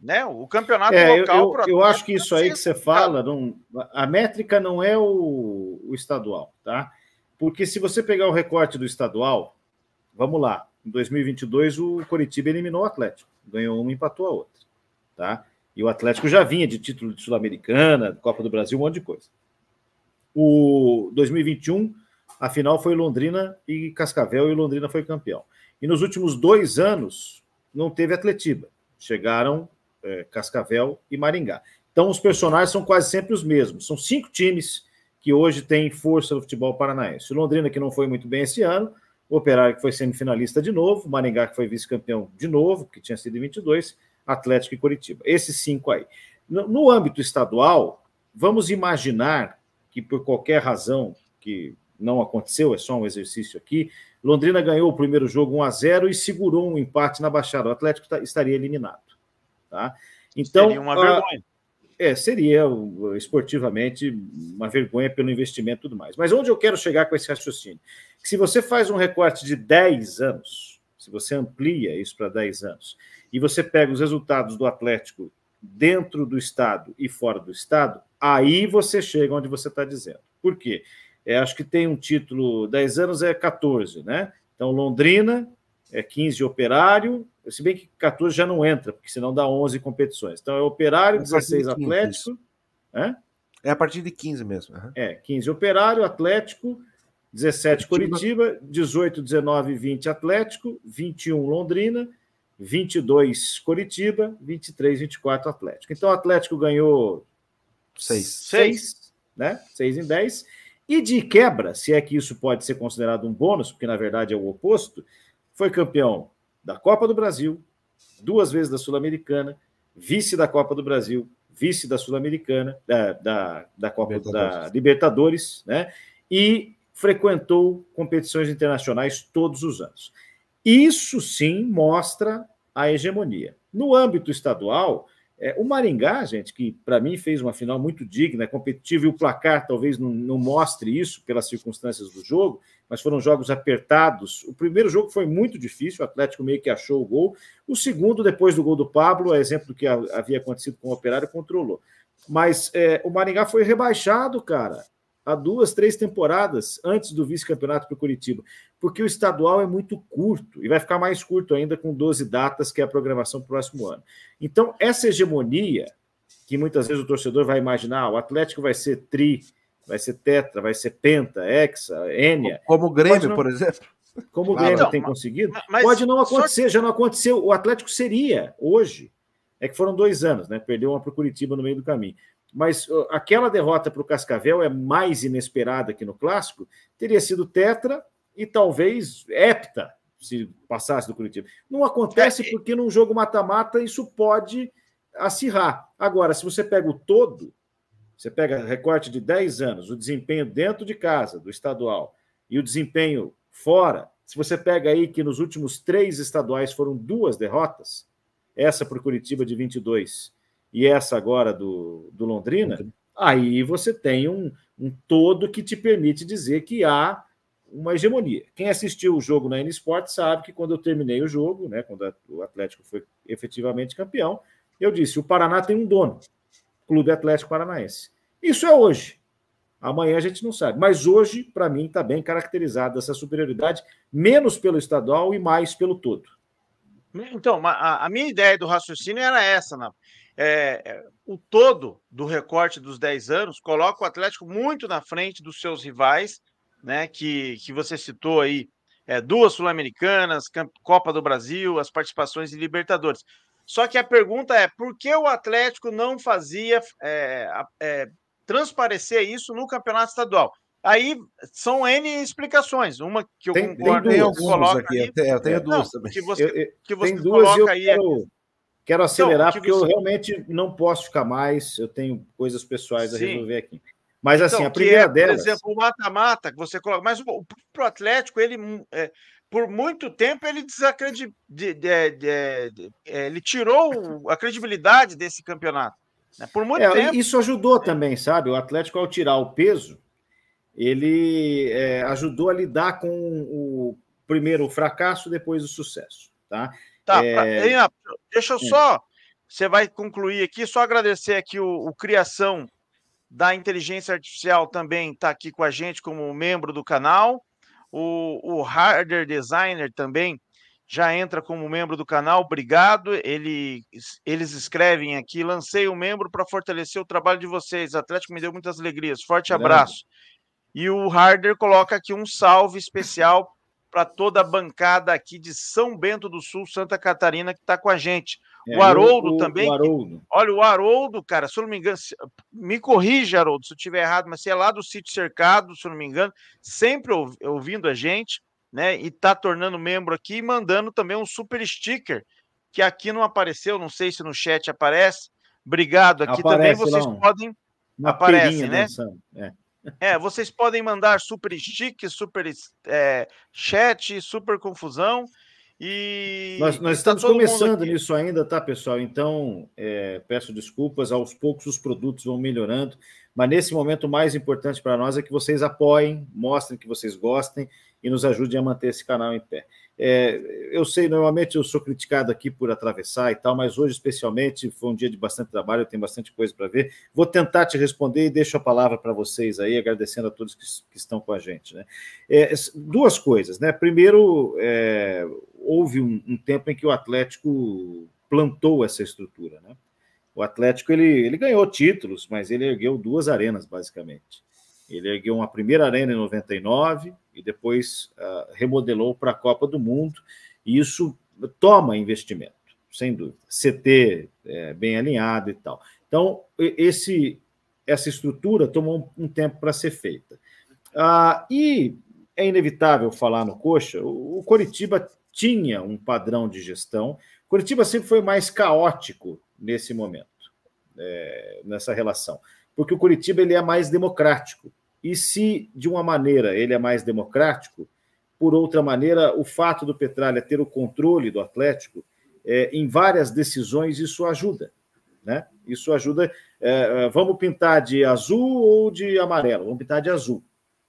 Né? O campeonato é, local. Eu, eu, eu acho que isso tá aí que você fala, não, a métrica não é o, o estadual, tá? Porque se você pegar o recorte do estadual, vamos lá, em 2022 o Coritiba eliminou o Atlético, ganhou uma, empatou a outra, tá? E o Atlético já vinha de título de Sul-Americana, Copa do Brasil, um monte de coisa. O 2021, a final foi Londrina e Cascavel, e Londrina foi campeão. E nos últimos dois anos, não teve Atletiba. Chegaram é, Cascavel e Maringá. Então, os personagens são quase sempre os mesmos. São cinco times que hoje tem força no futebol paranaense. Londrina, que não foi muito bem esse ano, o Operário, que foi semifinalista de novo, Maringá, que foi vice-campeão de novo, que tinha sido em 22, Atlético e Curitiba. Esses cinco aí. No, no âmbito estadual, vamos imaginar que, por qualquer razão que não aconteceu, é só um exercício aqui, Londrina ganhou o primeiro jogo 1 a 0 e segurou um empate na Baixada. O Atlético tá, estaria eliminado. Tá? Então, Seria uma ah, vergonha. É, seria esportivamente uma vergonha pelo investimento e tudo mais. Mas onde eu quero chegar com esse raciocínio? Que se você faz um recorte de 10 anos, se você amplia isso para 10 anos, e você pega os resultados do Atlético dentro do Estado e fora do Estado, aí você chega onde você está dizendo. Por quê? É, acho que tem um título, 10 anos é 14, né? Então, Londrina, é 15 Operário, se bem que 14 já não entra, porque senão dá 11 competições. Então é Operário, é 16 15, Atlético. É? é? a partir de 15 mesmo. Uhum. É, 15 Operário, Atlético, 17 Curitiba, 18, 19, 20 Atlético, 21 Londrina, 22 Curitiba, 23, 24 Atlético. Então o Atlético ganhou 6, 6 né? 6 em 10. E de quebra, se é que isso pode ser considerado um bônus, porque na verdade é o oposto, foi campeão da Copa do Brasil, duas vezes da Sul-Americana, vice da Copa do Brasil, vice da Sul-Americana, da, da, da Copa Libertadores. da Libertadores, né? E frequentou competições internacionais todos os anos. Isso sim mostra a hegemonia. No âmbito estadual, é, o Maringá, gente, que para mim fez uma final muito digna, é competitiva, e o placar talvez não, não, mostre isso pelas circunstâncias do jogo, mas foram jogos apertados. O primeiro jogo foi muito difícil, o Atlético meio que achou o gol. O segundo, depois do gol do Pablo, é exemplo do que havia acontecido com o Operário, controlou. Mas é, o Maringá foi rebaixado, cara, há duas, três temporadas antes do vice-campeonato para o Curitiba, porque o estadual é muito curto e vai ficar mais curto ainda com 12 datas, que é a programação para o próximo ano. Então, essa hegemonia, que muitas vezes o torcedor vai imaginar, ah, o Atlético vai ser tri vai ser tetra, vai ser penta, hexa, ênia. Como o Grêmio, não... por exemplo. Como o Grêmio tem conseguido. Mas, pode não acontecer, que... já não aconteceu. O Atlético seria hoje. É que foram dois anos, né? Perdeu uma para o Curitiba no meio do caminho. Mas uh, aquela derrota para o Cascavel é mais inesperada que no clássico. Teria sido tetra e talvez hepta, se passasse do Curitiba. Não acontece é, porque num jogo mata-mata isso pode acirrar. Agora, se você pega o todo, você pega recorte de 10 anos, o desempenho dentro de casa, do estadual, e o desempenho fora. Se você pega aí que nos últimos três estaduais foram duas derrotas, essa para o Curitiba de 22 e essa agora do, do Londrina, aí você tem um, um todo que te permite dizer que há uma hegemonia. Quem assistiu o jogo na N Sport sabe que quando eu terminei o jogo, né, quando a, o Atlético foi efetivamente campeão, eu disse: o Paraná tem um dono. Clube Atlético Paranaense. Isso é hoje. Amanhã a gente não sabe. Mas hoje, para mim, está bem caracterizada essa superioridade, menos pelo estadual e mais pelo todo. Então, a, minha ideia do raciocínio era essa, né? É, é o todo do recorte dos 10 anos coloca o Atlético muito na frente dos seus rivais, né? Que, que você citou aí, é, duas Sul-Americanas, Copa do Brasil, as participações em Libertadores. Só que a pergunta é: por que o Atlético não fazia é, é, transparecer isso no campeonato estadual? Aí são N explicações. Uma que eu tem, concordo tem duas, aqui. Aí, eu tenho duas também. Que você, eu, eu, que você tem duas coloca aí. É quero, quero acelerar, então, porque eu realmente não posso ficar mais. Eu tenho coisas pessoais a resolver aqui. Mas assim, então, a é, primeira é, delas. Por exemplo, o mata-mata que você coloca. Mas o próprio Atlético, ele. Hum, é, por muito tempo ele desacredit... Eh, ele tirou a credibilidade desse campeonato. Né? Por muito é, tempo. Isso ajudou também, sabe? O Atlético, ao tirar o peso, ele é, ajudou a lidar com o primeiro o fracasso, depois o sucesso. Tá, tá é... pra... deixa eu hum. só. Você vai concluir aqui, só agradecer aqui o, o Criação da Inteligência Artificial também está aqui com a gente como membro do canal. O, o Harder Designer também já entra como membro do canal, obrigado. Ele, eles escrevem aqui: lancei o um membro para fortalecer o trabalho de vocês. Atlético me deu muitas alegrias. Forte Grande. abraço. E o Harder coloca aqui um salve especial para toda a bancada aqui de São Bento do Sul, Santa Catarina, que está com a gente. É, o Haroldo o, também. O Haroldo. Que, olha, o Haroldo, cara, se eu não me engano, se, me corrija, Haroldo, se eu estiver errado, mas você é lá do sítio cercado, se eu não me engano, sempre ouvindo a gente, né? E tá tornando membro aqui e mandando também um super sticker, que aqui não apareceu, não sei se no chat aparece. Obrigado. Aqui aparece, também vocês não. podem. Uma aparece, né? É. É, vocês podem mandar super stick, super é, chat, super confusão e nós, nós tá estamos começando nisso ainda, tá, pessoal? Então, é, peço desculpas, aos poucos os produtos vão melhorando, mas nesse momento o mais importante para nós é que vocês apoiem, mostrem que vocês gostem e nos ajudem a manter esse canal em pé. É, eu sei, normalmente eu sou criticado aqui por atravessar e tal, mas hoje, especialmente, foi um dia de bastante trabalho, eu tenho bastante coisa para ver. Vou tentar te responder e deixo a palavra para vocês aí, agradecendo a todos que, que estão com a gente. Né? É, duas coisas, né? Primeiro, é, houve um, um, tempo em que o Atlético plantou essa estrutura, né? O Atlético ele, ele ganhou títulos, mas ele ergueu duas arenas, basicamente. Ele ergueu uma primeira arena em 99 e depois uh, remodelou para a Copa do Mundo, e isso toma investimento, sem dúvida. CT é, bem alinhado e tal. Então, esse, essa estrutura tomou um, um tempo para ser feita. Uh, e é inevitável falar no Coxa, o, o Coritiba tinha um padrão de gestão. Curitiba sempre foi mais caótico nesse momento, é, nessa relação, porque o Curitiba ele é mais democrático. E se, de uma maneira, ele é mais democrático, por outra maneira, o fato do Petralha ter o controle do Atlético, é, em várias decisões, isso ajuda. Né? Isso ajuda. É, é vamos pintar de azul ou de amarelo? Vamos pintar de azul.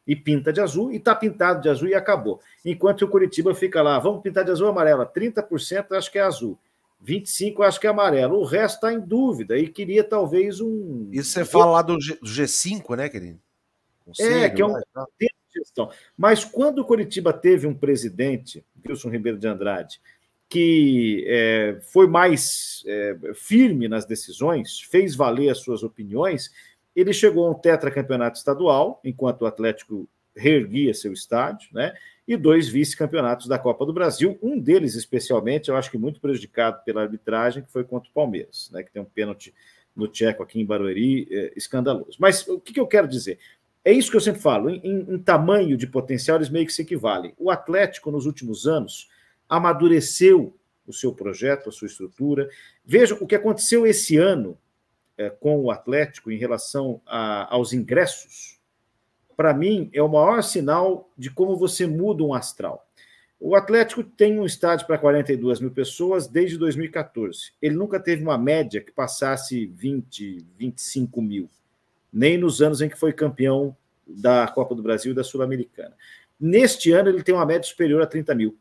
E pinta de azul, e está pintado de azul e acabou. Enquanto o Curitiba fica lá, vamos pintar de azul ou amarelo? 30% acho que é azul. 25 acho que é amarelo. O resto está em dúvida e queria talvez um. Isso você fala lá do, G, do G5, né, querido? Conselho, é, que é um né, mas, de gestão. Mas quando o Curitiba teve um presidente, Wilson Ribeiro de Andrade, que é, foi mais é, firme nas decisões, fez valer as suas opiniões, ele chegou a um tetracampeonato estadual, enquanto o Atlético reerguia seu estádio, né? E dois vice-campeonatos da Copa do Brasil, um deles especialmente, eu acho que muito prejudicado pela arbitragem, que foi contra o Palmeiras, né? Que tem um pênalti no Tcheco aqui em Barueri, é, escandaloso. Mas o que, que eu quero dizer? É isso que eu sempre falo, em, em, tamanho de potencial eles meio que se equivalem. O Atlético, nos últimos anos, amadureceu o seu projeto, a sua estrutura. Veja o que aconteceu esse ano é, com o Atlético em relação a, aos ingressos. Para mim, é o maior sinal de como você muda um astral. O Atlético tem um estádio para 42 mil pessoas desde 2014. Ele nunca teve uma média que passasse 20, 25 mil nem nos anos em que foi campeão da Copa do Brasil e da Sul-Americana. Neste ano, ele tem uma média superior a 30 mil.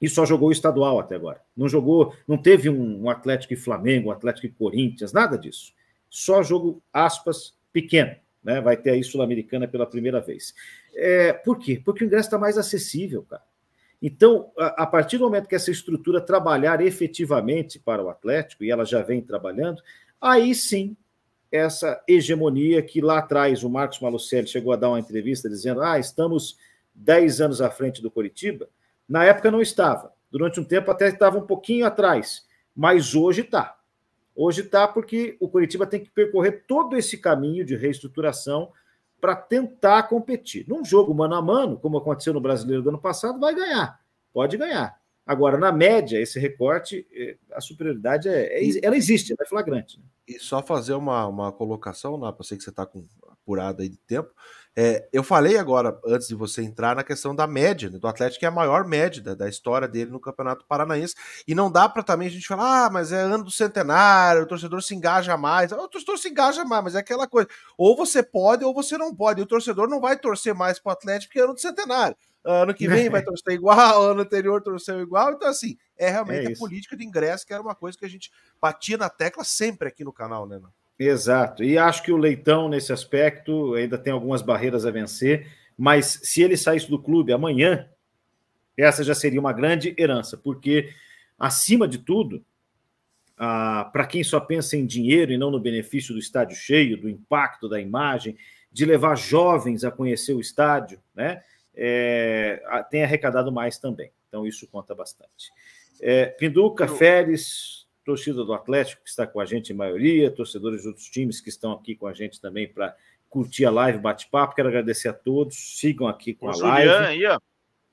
E só jogou o estadual até agora. Não jogou, não teve um, um Atlético e Flamengo, um Atlético e Corinthians, nada disso. Só jogo, aspas, pequeno. Né? Vai ter aí Sul-Americana pela primeira vez. É, por quê? Porque o ingresso está mais acessível, cara. Então, a, a, partir do momento que essa estrutura trabalhar efetivamente para o Atlético, e ela já vem trabalhando, aí sim essa hegemonia que lá atrás o Marcos Malucelli chegou a dar uma entrevista dizendo: ah, estamos 10 anos à frente do Coritiba. Na época não estava. Durante um tempo até estava um pouquinho atrás, mas hoje está. Hoje está porque o Curitiba tem que percorrer todo esse caminho de reestruturação para tentar competir. Num jogo mano a mano, como aconteceu no Brasileiro do ano passado, vai ganhar, pode ganhar. Agora, na média, esse recorte, eh, a superioridade é, é ela existe, ela é flagrante. Né? E só fazer uma, uma colocação, Napa, eu sei que você está com apurado aí de tempo. É, eu falei agora, antes de você entrar, na questão da média, né, do Atlético que é a maior média da, da, história dele no Campeonato Paranaense. E não dá para também a gente falar, ah, mas é ano do centenário, o torcedor se engaja mais. O torcedor se engaja mais, mas é aquela coisa. Ou você pode ou você não pode. E o torcedor não vai torcer mais para o Atlético porque é ano do centenário. Ano que vem vai torcer igual, ano anterior torceu igual. Então, assim, é realmente é a política de ingresso, que era uma coisa que a gente batia na tecla sempre aqui no canal, né, Nath? Exato. E acho que o Leitão, nesse aspecto, ainda tem algumas barreiras a vencer, mas se ele saísse do clube amanhã, essa já seria uma grande herança, porque, acima de tudo, ah, para quem só pensa em dinheiro e não no benefício do estádio cheio, do impacto, da imagem, de levar jovens a conhecer o estádio, né? É, tem arrecadado mais também. Então, isso conta bastante. É, Pinduca, Eu... Férez, torcida do Atlético, que está com a gente em maioria, torcedores de outros times que estão aqui com a gente também para curtir a live, bate-papo. Quero agradecer a todos. Sigam aqui com o a Julian, live.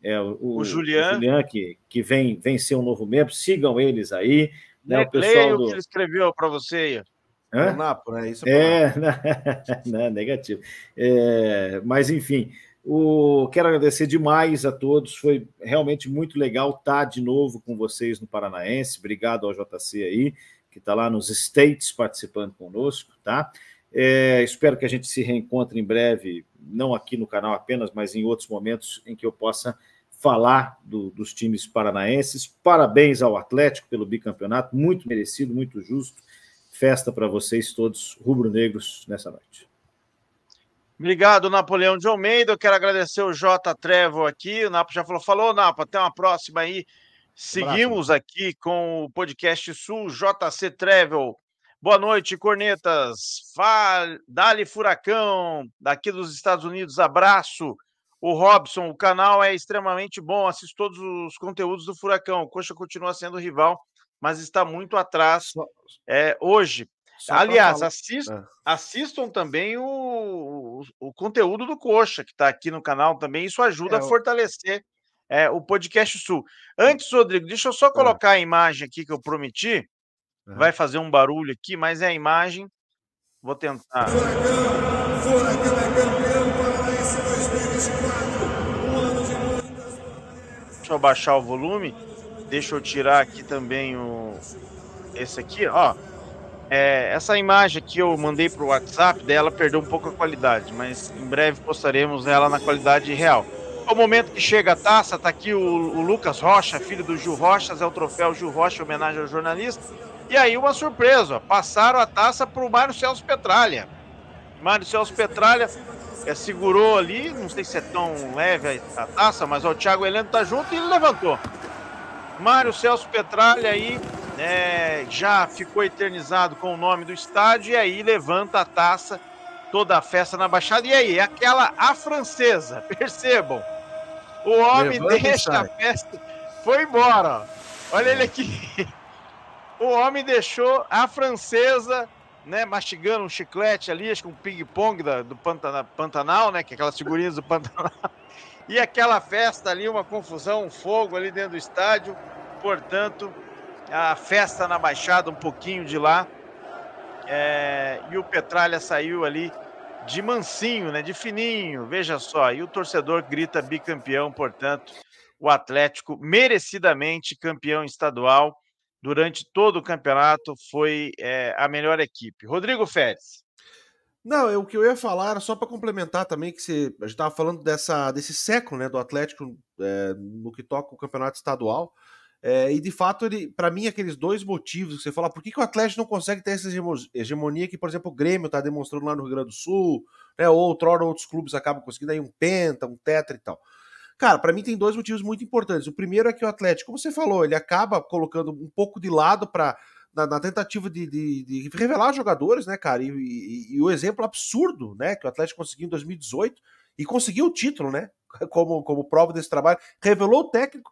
É, o, o, Julian, o Julian que, que vem, vem ser um novo membro. Sigam eles aí. Né, o pessoal do... que ele escreveu para você aí. Hã? É, Napo, né? Isso é, é... não, né, negativo. É, mas, enfim, o, quero agradecer demais a todos, foi realmente muito legal estar de novo com vocês no Paranaense. Obrigado ao JC aí, que está lá nos States participando conosco, tá? É, espero que a gente se reencontre em breve, não aqui no canal apenas, mas em outros momentos em que eu possa falar do, dos times paranaenses. Parabéns ao Atlético pelo bicampeonato, muito merecido, muito justo. Festa para vocês todos rubro-negros nessa noite. Obrigado, Napoleão de Almeida. Eu quero agradecer o J Trevo aqui. O Napa já falou. Falou, Napa. Até uma próxima aí. Seguimos aqui com o podcast Sul JC Travel. Boa noite, cornetas. Dali Furacão, daqui dos Estados Unidos. Abraço. O Robson, o canal é extremamente bom. Assisto todos os conteúdos do Furacão. O Coxa continua sendo rival, mas está muito atrás é, hoje. Só Aliás, assist, ah. assistam também o, o, o, conteúdo do Coxa, que está aqui no canal também. Isso ajuda é, a fortalecer é, o Podcast Sul. Antes, Rodrigo, deixa eu só é. colocar ah. a imagem aqui que eu prometi. Ah. Vai fazer um barulho aqui, mas é a imagem. Vou tentar. Furacão, é campeão 2024. Um ano de Deixa eu baixar o volume. Deixa eu tirar aqui também o. Esse aqui, ó. É, essa imagem que eu mandei para o WhatsApp dela perdeu um pouco a qualidade, mas em breve postaremos ela na qualidade real. É o momento que chega a taça, está aqui o, o, Lucas Rocha, filho do Gil Rochas, é o troféu Gil Rocha, homenagem ao jornalista. E aí uma surpresa, passaram a taça para o Mário Celso Petralha. Mário Celso Petralha é, segurou ali, não sei se é tão leve a, a taça, mas ó, o Thiago Heleno está junto e ele levantou. Mário Celso Petralha aí né, já ficou eternizado com o nome do estádio, e aí levanta a taça, toda a festa na Baixada, e aí, aquela a francesa, percebam, o homem deixa a festa, foi embora, olha ele aqui, o homem deixou a francesa, né, mastigando um chiclete ali, acho que um ping-pong do Pantanal, né, que é aquelas figurinhas do Pantanal, e aquela festa ali, uma confusão, um fogo ali dentro do estádio, portanto, a festa na Baixada, um pouquinho de lá. É, e o Petralha saiu ali de mansinho, né, de fininho, veja só. E o torcedor grita bicampeão, portanto, o Atlético merecidamente campeão estadual durante todo o campeonato foi é, a melhor equipe. Rodrigo Férez. Não, eu, é o que eu ia falar era só para complementar também que você, a gente estava falando dessa, desse século né, do Atlético é, no que toca o campeonato estadual. É, e de fato, para mim, aqueles dois motivos que você fala, por que, que o Atlético não consegue ter essa hegemonia que, por exemplo, o Grêmio está demonstrando lá no Rio Grande do Sul, né? Ou outrora outros clubes acabam conseguindo aí um penta, um tetra e tal. Cara, para mim tem dois motivos muito importantes. O primeiro é que o Atlético, como você falou, ele acaba colocando um pouco de lado para na, na, tentativa de, de, de, revelar jogadores, né, cara? E, e, e, o exemplo absurdo, né, que o Atlético conseguiu em 2018 e conseguiu o título, né? Como, como prova desse trabalho, revelou o técnico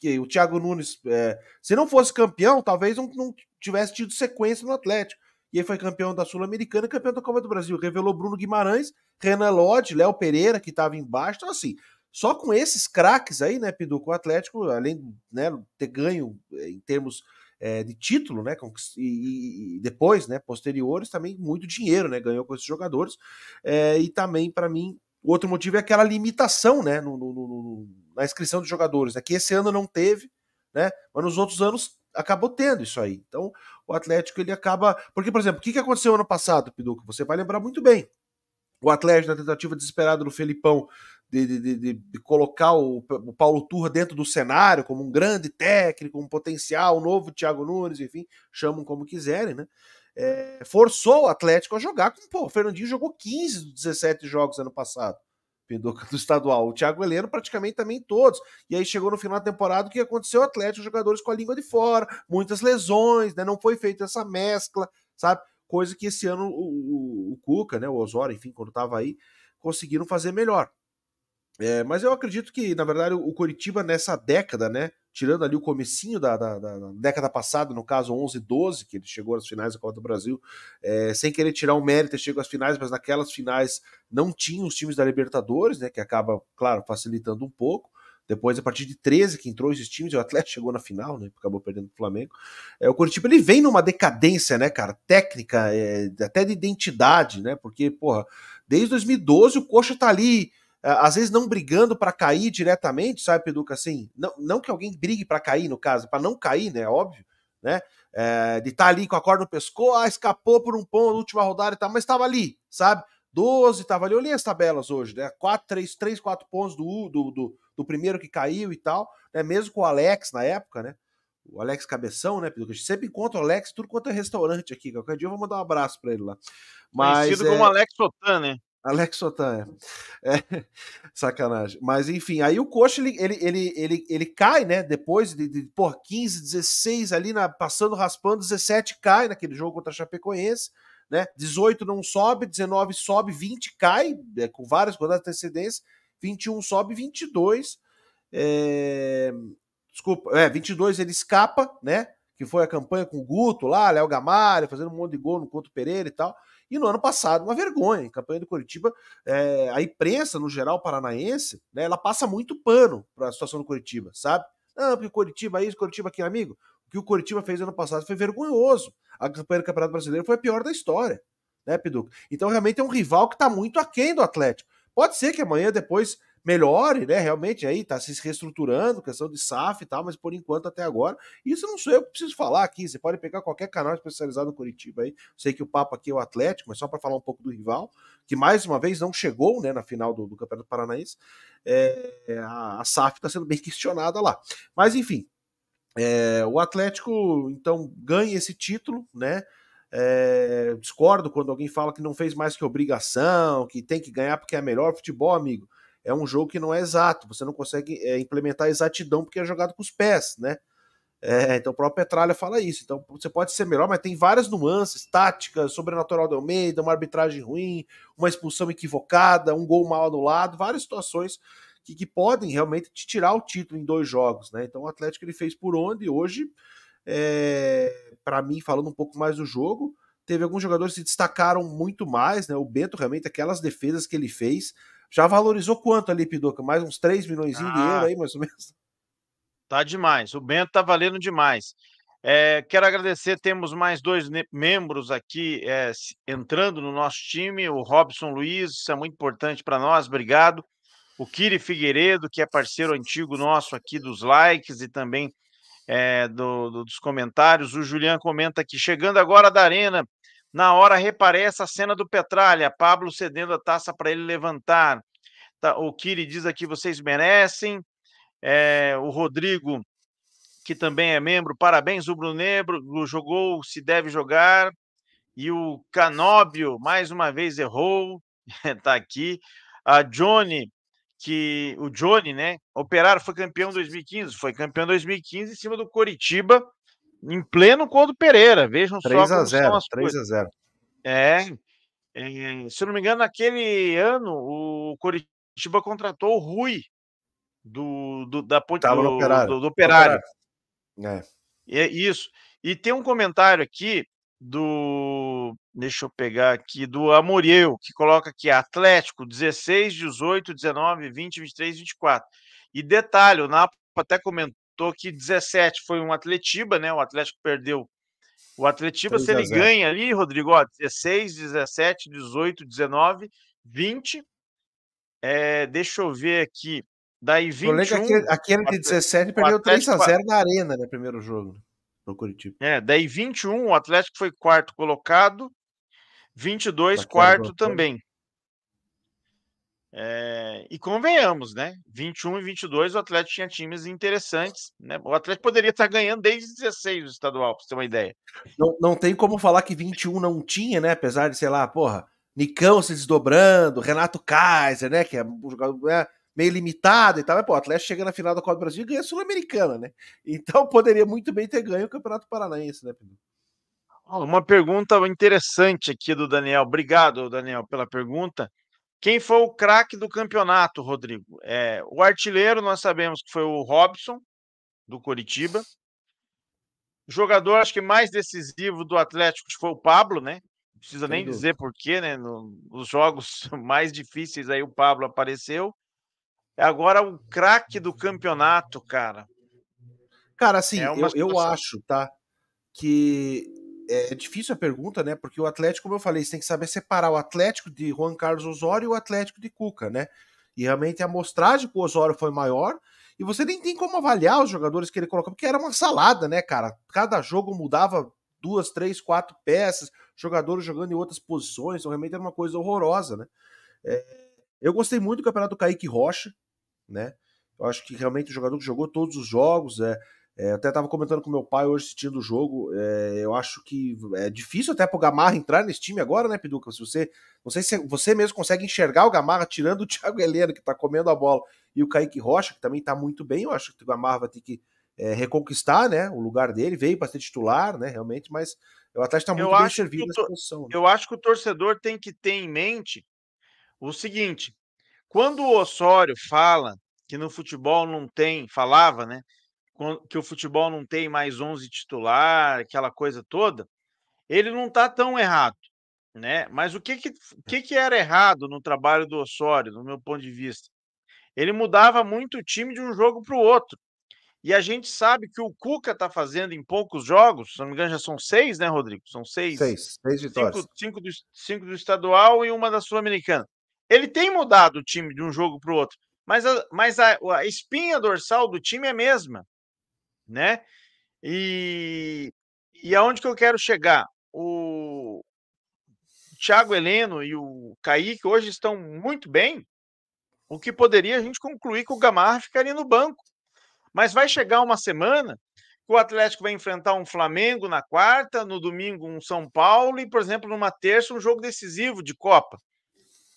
que o Thiago Nunes, é, se não fosse campeão, talvez não, não, tivesse tido sequência no Atlético. E ele foi campeão da Sul-Americana e campeão da Copa do Brasil. Revelou Bruno Guimarães, Renan Lodge, Léo Pereira, que estava embaixo. Então, assim, só com esses craques aí, né, Pidu, com o Atlético, além de né, ter ganho é, em termos é, de título, né, e, e, depois, né, posteriores, também muito dinheiro, né, ganhou com esses jogadores. É, e também, para mim, o outro motivo é aquela limitação né, no, no, no, na inscrição dos jogadores, né, que esse ano não teve, né, mas nos outros anos acabou tendo isso aí. Então, o Atlético ele acaba. Porque, por exemplo, o que, que aconteceu ano passado, Piduca? Você vai lembrar muito bem. O Atlético, na tentativa desesperada do Felipão de, de, de, de colocar o, o, Paulo Turra dentro do cenário como um grande técnico, um potencial, um novo Thiago Nunes, enfim, chamam como quiserem, né? é, forçou o Atlético a jogar com. Pô, o Fernandinho jogou 15 dos 17 jogos ano passado. do estadual. O Thiago Heleno praticamente também todos. E aí chegou no final da temporada o que aconteceu? O Atlético, jogadores com a língua de fora, muitas lesões, né? Não foi feita essa mescla, sabe? Coisa que esse ano o, o, o Cuca, né? O Osório, enfim, quando estava aí, conseguiram fazer melhor. É, mas eu acredito que, na verdade, o Coritiba nessa década, né? Tirando ali o comecinho da, da, da década passada, no caso 11 e 12, que ele chegou às finais da Copa do Brasil, é, sem querer tirar o mérito, ele chegou às finais, mas naquelas finais não tinha os times da Libertadores, né? Que acaba, claro, facilitando um pouco. Depois, a partir de 13 que entrou esses times, o Atlético chegou na final, né? Acabou perdendo o Flamengo. É, o Curitiba ele vem numa decadência, né, cara? Técnica, é, até de identidade, né? Porque, porra, desde 2012 o Coxa tá ali é, às vezes não brigando para cair diretamente, sabe, Peduca? Assim, não, não que alguém brigue para cair, no caso, para não cair, né? Óbvio, né? É, de estar tá ali com a corda no pescoço, ah, escapou por um ponto, última rodada e tal, mas estava ali, sabe? 12, estava ali. Eu li as tabelas hoje, né? 4, 3, 3, 4 pontos do, do, do, do primeiro que caiu e tal, né? Mesmo com o Alex na época, né? O Alex Cabeção, né, Peduca? A gente sempre encontra o Alex tudo quanto é restaurante aqui. Qualquer dia eu vou mandar um abraço para ele lá. Mas, Conhecido é... como Alex Sotan, né? Alex Otanha. É. é, sacanagem. Mas enfim, aí o Coxa ele, ele, ele, ele, ele cai, né? Depois de, de por 15, 16 ali na passando raspando, 17 cai naquele jogo contra a Chapecoense, né? 18 não sobe, 19 sobe, 20 cai, é, com várias rodadas de antecedência, 21 sobe, 22 é, desculpa, é, 22 ele escapa, né? Que foi a campanha com o Guto lá, Léo Gamalho, fazendo um monte de gol no Couto Pereira e tal. E no ano passado, uma vergonha. Em campanha do Curitiba, é, eh, a imprensa, no geral, paranaense, né, ela passa muito pano para a situação do Curitiba, sabe? Não, porque o Curitiba é isso, Curitiba é aqui, amigo. O que o Curitiba fez ano passado foi vergonhoso. A campanha do Campeonato Brasileiro foi a pior da história, né, Piduca? Então, realmente é um rival que está muito aquém do Atlético. Pode ser que amanhã, depois melhore, né? Realmente aí tá se reestruturando, questão de SAF e tal, mas por enquanto até agora. Isso não sou eu que preciso falar aqui. Você pode pegar qualquer canal especializado no Curitiba aí. Sei que o papo aqui é o Atlético, mas só para falar um pouco do rival, que mais uma vez não chegou né, na final do, do Campeonato Paranaense. É, é a, a SAF está sendo bem questionada lá. Mas enfim, é, o Atlético então ganha esse título, né? É, discordo quando alguém fala que não fez mais que obrigação, que tem que ganhar porque é melhor futebol, amigo é um jogo que não é exato, você não consegue é, implementar exatidão porque é jogado com os pés, né? É, então o próprio Petralha fala isso. Então você pode ser melhor, mas tem várias nuances, táticas, sobrenatural do Almeida, uma arbitragem ruim, uma expulsão equivocada, um gol mal anulado, várias situações que, que podem realmente te tirar o título em dois jogos, né? Então o Atlético ele fez por onde hoje, é, para mim falando um pouco mais do jogo, teve alguns jogadores que se destacaram muito mais, né? O Bento realmente aquelas defesas que ele fez já valorizou quanto ali, Pidoca? Mais uns 3 milhões ah, de euro aí, mais ou menos? Tá demais. O Bento tá valendo demais. É, quero agradecer, temos mais dois membros aqui é, entrando no nosso time, o Robson Luiz, isso é muito importante para nós, obrigado. O Kiri Figueiredo, que é parceiro antigo nosso aqui dos likes e também é, do, do, dos comentários. O Julian comenta aqui, chegando agora da Arena, na hora reparei essa cena do Petralha, Pablo cedendo a taça para ele levantar. Tá, o Kiri diz aqui: vocês merecem. É, o Rodrigo, que também é membro, parabéns, o Brunebro, jogou, se deve jogar. E o Canóbio, mais uma vez, errou, está aqui. A Johnny, que o Johnny, né? Operário foi campeão 2015, foi campeão 2015 em cima do Coritiba em pleno Couto Pereira. Vejam 3 só a 0, 3 a 0. É, é, se não me engano, naquele ano o Coritiba contratou o Rui do, do da ponte do, do, operário. Do, operário. É. é isso. E tem um comentário aqui do. Deixa eu pegar aqui, do Amorieu, que coloca aqui Atlético 16, 18, 19, 20, 23, 24. E detalhe, o Napa até comentou citou que 17 foi um Atletiba, né? O Atlético perdeu. O Atletiba, se ele ganha ali, Rodrigo, ó, 16, 17, 18, 19, 20. É, deixa eu ver aqui. Daí 21. aquele, de 17 perdeu 3 a 0 na Arena, né? Primeiro jogo no Curitiba. É, daí 21, o Atlético foi quarto colocado. 22, quarto também. É, e convenhamos, né? 21 e 22 o Atlético tinha times interessantes, né? O Atlético poderia estar ganhando desde 16 o estadual, para você ter uma ideia. Não, não tem como falar que 21 não tinha, né? Apesar de, sei lá, porra, Nicão se desdobrando, Renato Kaiser, né? Que é um jogador né, meio limitado e tal. Mas, pô, o Atlético chega na final da Copa do Brasil e ganha a Sul-Americana, né? Então poderia muito bem ter ganho o Campeonato Paranaense, né, Pedro? Uma pergunta interessante aqui do Daniel. Obrigado, Daniel, pela pergunta. Quem foi o craque do campeonato, Rodrigo? É, o artilheiro, nós sabemos que foi o Robson, do Coritiba. O jogador, acho que mais decisivo do Atlético foi o Pablo, né? Não precisa Sem nem dúvida. dizer porquê, né? nos jogos mais difíceis aí o Pablo apareceu. É agora o craque do campeonato, cara. Cara, assim, é eu, eu acho, tá? Que é, é difícil a pergunta, né? Porque o Atlético, como eu falei, você tem que saber separar o Atlético de Juan Carlos Osório e o Atlético de Cuca, né? E realmente a amostragem com o Osório foi maior. E você nem tem como avaliar os jogadores que ele colocou, porque era uma salada, né, cara? Cada jogo mudava duas, três, quatro peças, jogadores jogando em outras posições, então realmente era uma coisa horrorosa, né? É, eu gostei muito do campeonato do Kaique Rocha, né? Eu acho que realmente o jogador que jogou todos os jogos, é, é, até estava comentando com meu pai hoje assistindo o jogo. É, eu acho que é difícil até o Gamarra entrar nesse time agora, né, Piduca? Se você. Não sei se você mesmo consegue enxergar o Gamarra tirando o Thiago Helena que está comendo a bola, e o Kaique Rocha, que também está muito bem. Eu acho que o Gamarra vai ter que é, reconquistar né, o lugar dele, veio para ser titular, né? Realmente, mas o Atlético está muito bem servido nessa posição. Né? Eu acho que o torcedor tem que ter em mente o seguinte: quando o Osório fala que no futebol não tem, falava, né? que o futebol não tem mais 11 titular, aquela coisa toda, ele não está tão errado, né? Mas o que que, é. que que era errado no trabalho do Osório, no meu ponto de vista? Ele mudava muito o time de um jogo para o outro. E a gente sabe que o Cuca está fazendo em poucos jogos, se não me engano, já são seis, né, Rodrigo? São seis. Seis, seis vitórias. Cinco, cinco, do, cinco do estadual e uma da Sul-Americana. Ele tem mudado o time de um jogo para o outro, mas, a, mas a, a espinha dorsal do time é a mesma né? E, e aonde que eu quero chegar? O Thiago Heleno e o Kaique hoje estão muito bem, o que poderia a gente concluir que o Gamarra ficaria no banco. Mas vai chegar uma semana que o Atlético vai enfrentar um Flamengo na quarta, no domingo um São Paulo e, por exemplo, numa terça um jogo decisivo de Copa.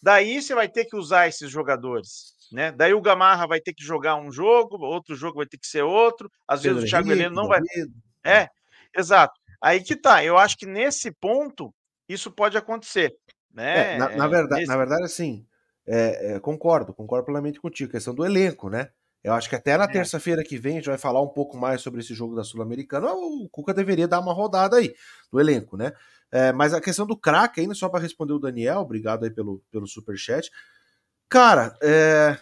Daí você vai ter que usar esses jogadores. Né? Daí o Gamarra vai ter que jogar um jogo, outro jogo vai ter que ser outro. Às Pedro vezes o Thiago Heleno não vai. É, né. exato. Aí que tá. Eu acho que nesse ponto isso pode acontecer. Né? É, na, na, verdade, nesse... na verdade, assim, é, é, concordo, concordo plenamente contigo. Questão do elenco, né? Eu acho que até na é. terça-feira que vem a gente vai falar um pouco mais sobre esse jogo da Sul-Americana. O Cuca deveria dar uma rodada aí do elenco, né? É, mas a questão do craque, ainda só para responder o Daniel, obrigado aí pelo, pelo superchat. chat Cara, é,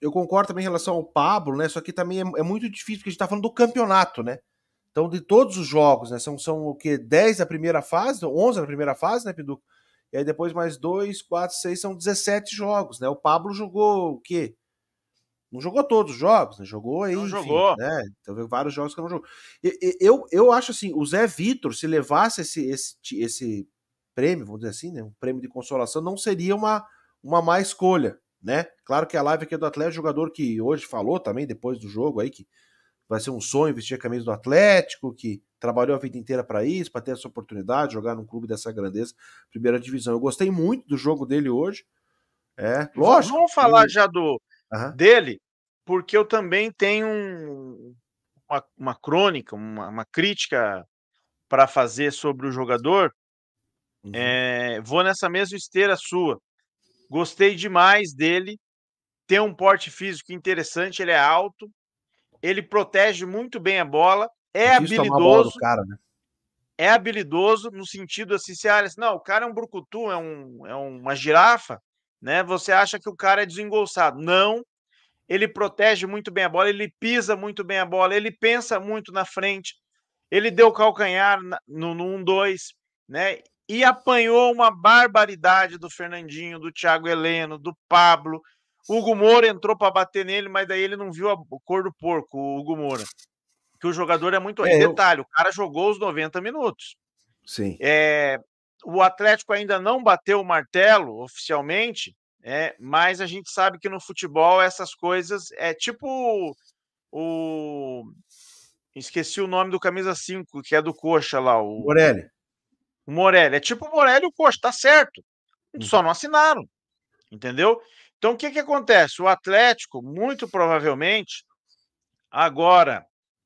eu concordo também em relação ao Pablo, né? Só que também é, é, muito difícil, porque a gente tá falando do campeonato, né? Então, de todos os jogos, né? São, são o quê? 10 da primeira fase, 11 da primeira fase, né, Piduco? E aí depois mais 2, 4, 6, são 17 jogos, né? O Pablo jogou o quê? Não jogou todos os jogos, né? Jogou aí. Não enfim, jogou. Né? Então, vários jogos que não jogou. eu, eu acho assim, o Zé Vitor, se levasse esse, esse, esse prêmio, vamos dizer assim, né? Um prêmio de consolação, não seria uma, uma má escolha né? Claro que a live aqui é do Atlético, jogador que hoje falou também, depois do jogo aí, que vai ser um sonho vestir a camisa do Atlético, que trabalhou a vida inteira para isso, para ter essa oportunidade, jogar num clube dessa grandeza, primeira divisão. Eu gostei muito do jogo dele hoje. É, lógico. Vamos falar já do uhum. dele, porque eu também tenho um, uma, uma, crônica, uma, uma crítica para fazer sobre o jogador. Uhum. É, vou nessa mesma esteira sua. Gostei demais dele. Tem um porte físico interessante, ele é alto. Ele protege muito bem a bola. É habilidoso. Bola cara, né? É habilidoso no sentido assim, se olha assim, não, o cara é um brucutu, é, um, é uma girafa, né? Você acha que o cara é desengolçado. Não. Ele protege muito bem a bola, ele pisa muito bem a bola, ele pensa muito na frente. Ele deu calcanhar no 1-2, né? e apanhou uma barbaridade do Fernandinho, do Thiago Heleno, do Pablo. Hugo Moura entrou para bater nele, mas daí ele não viu a cor do porco, o Hugo Moura. Que o jogador é muito. É, Detalhe, eu... o cara jogou os 90 minutos. Sim. É, o Atlético ainda não bateu o martelo oficialmente, é, mas a gente sabe que no futebol essas coisas é tipo o. Esqueci o nome do camisa 5, que é do Coxa lá. O Morelli. Morelli. É tipo o Morelli e o Coxa, tá certo. Uhum. Só não assinaram. Entendeu? Então o que, que acontece? O Atlético, muito provavelmente, agora,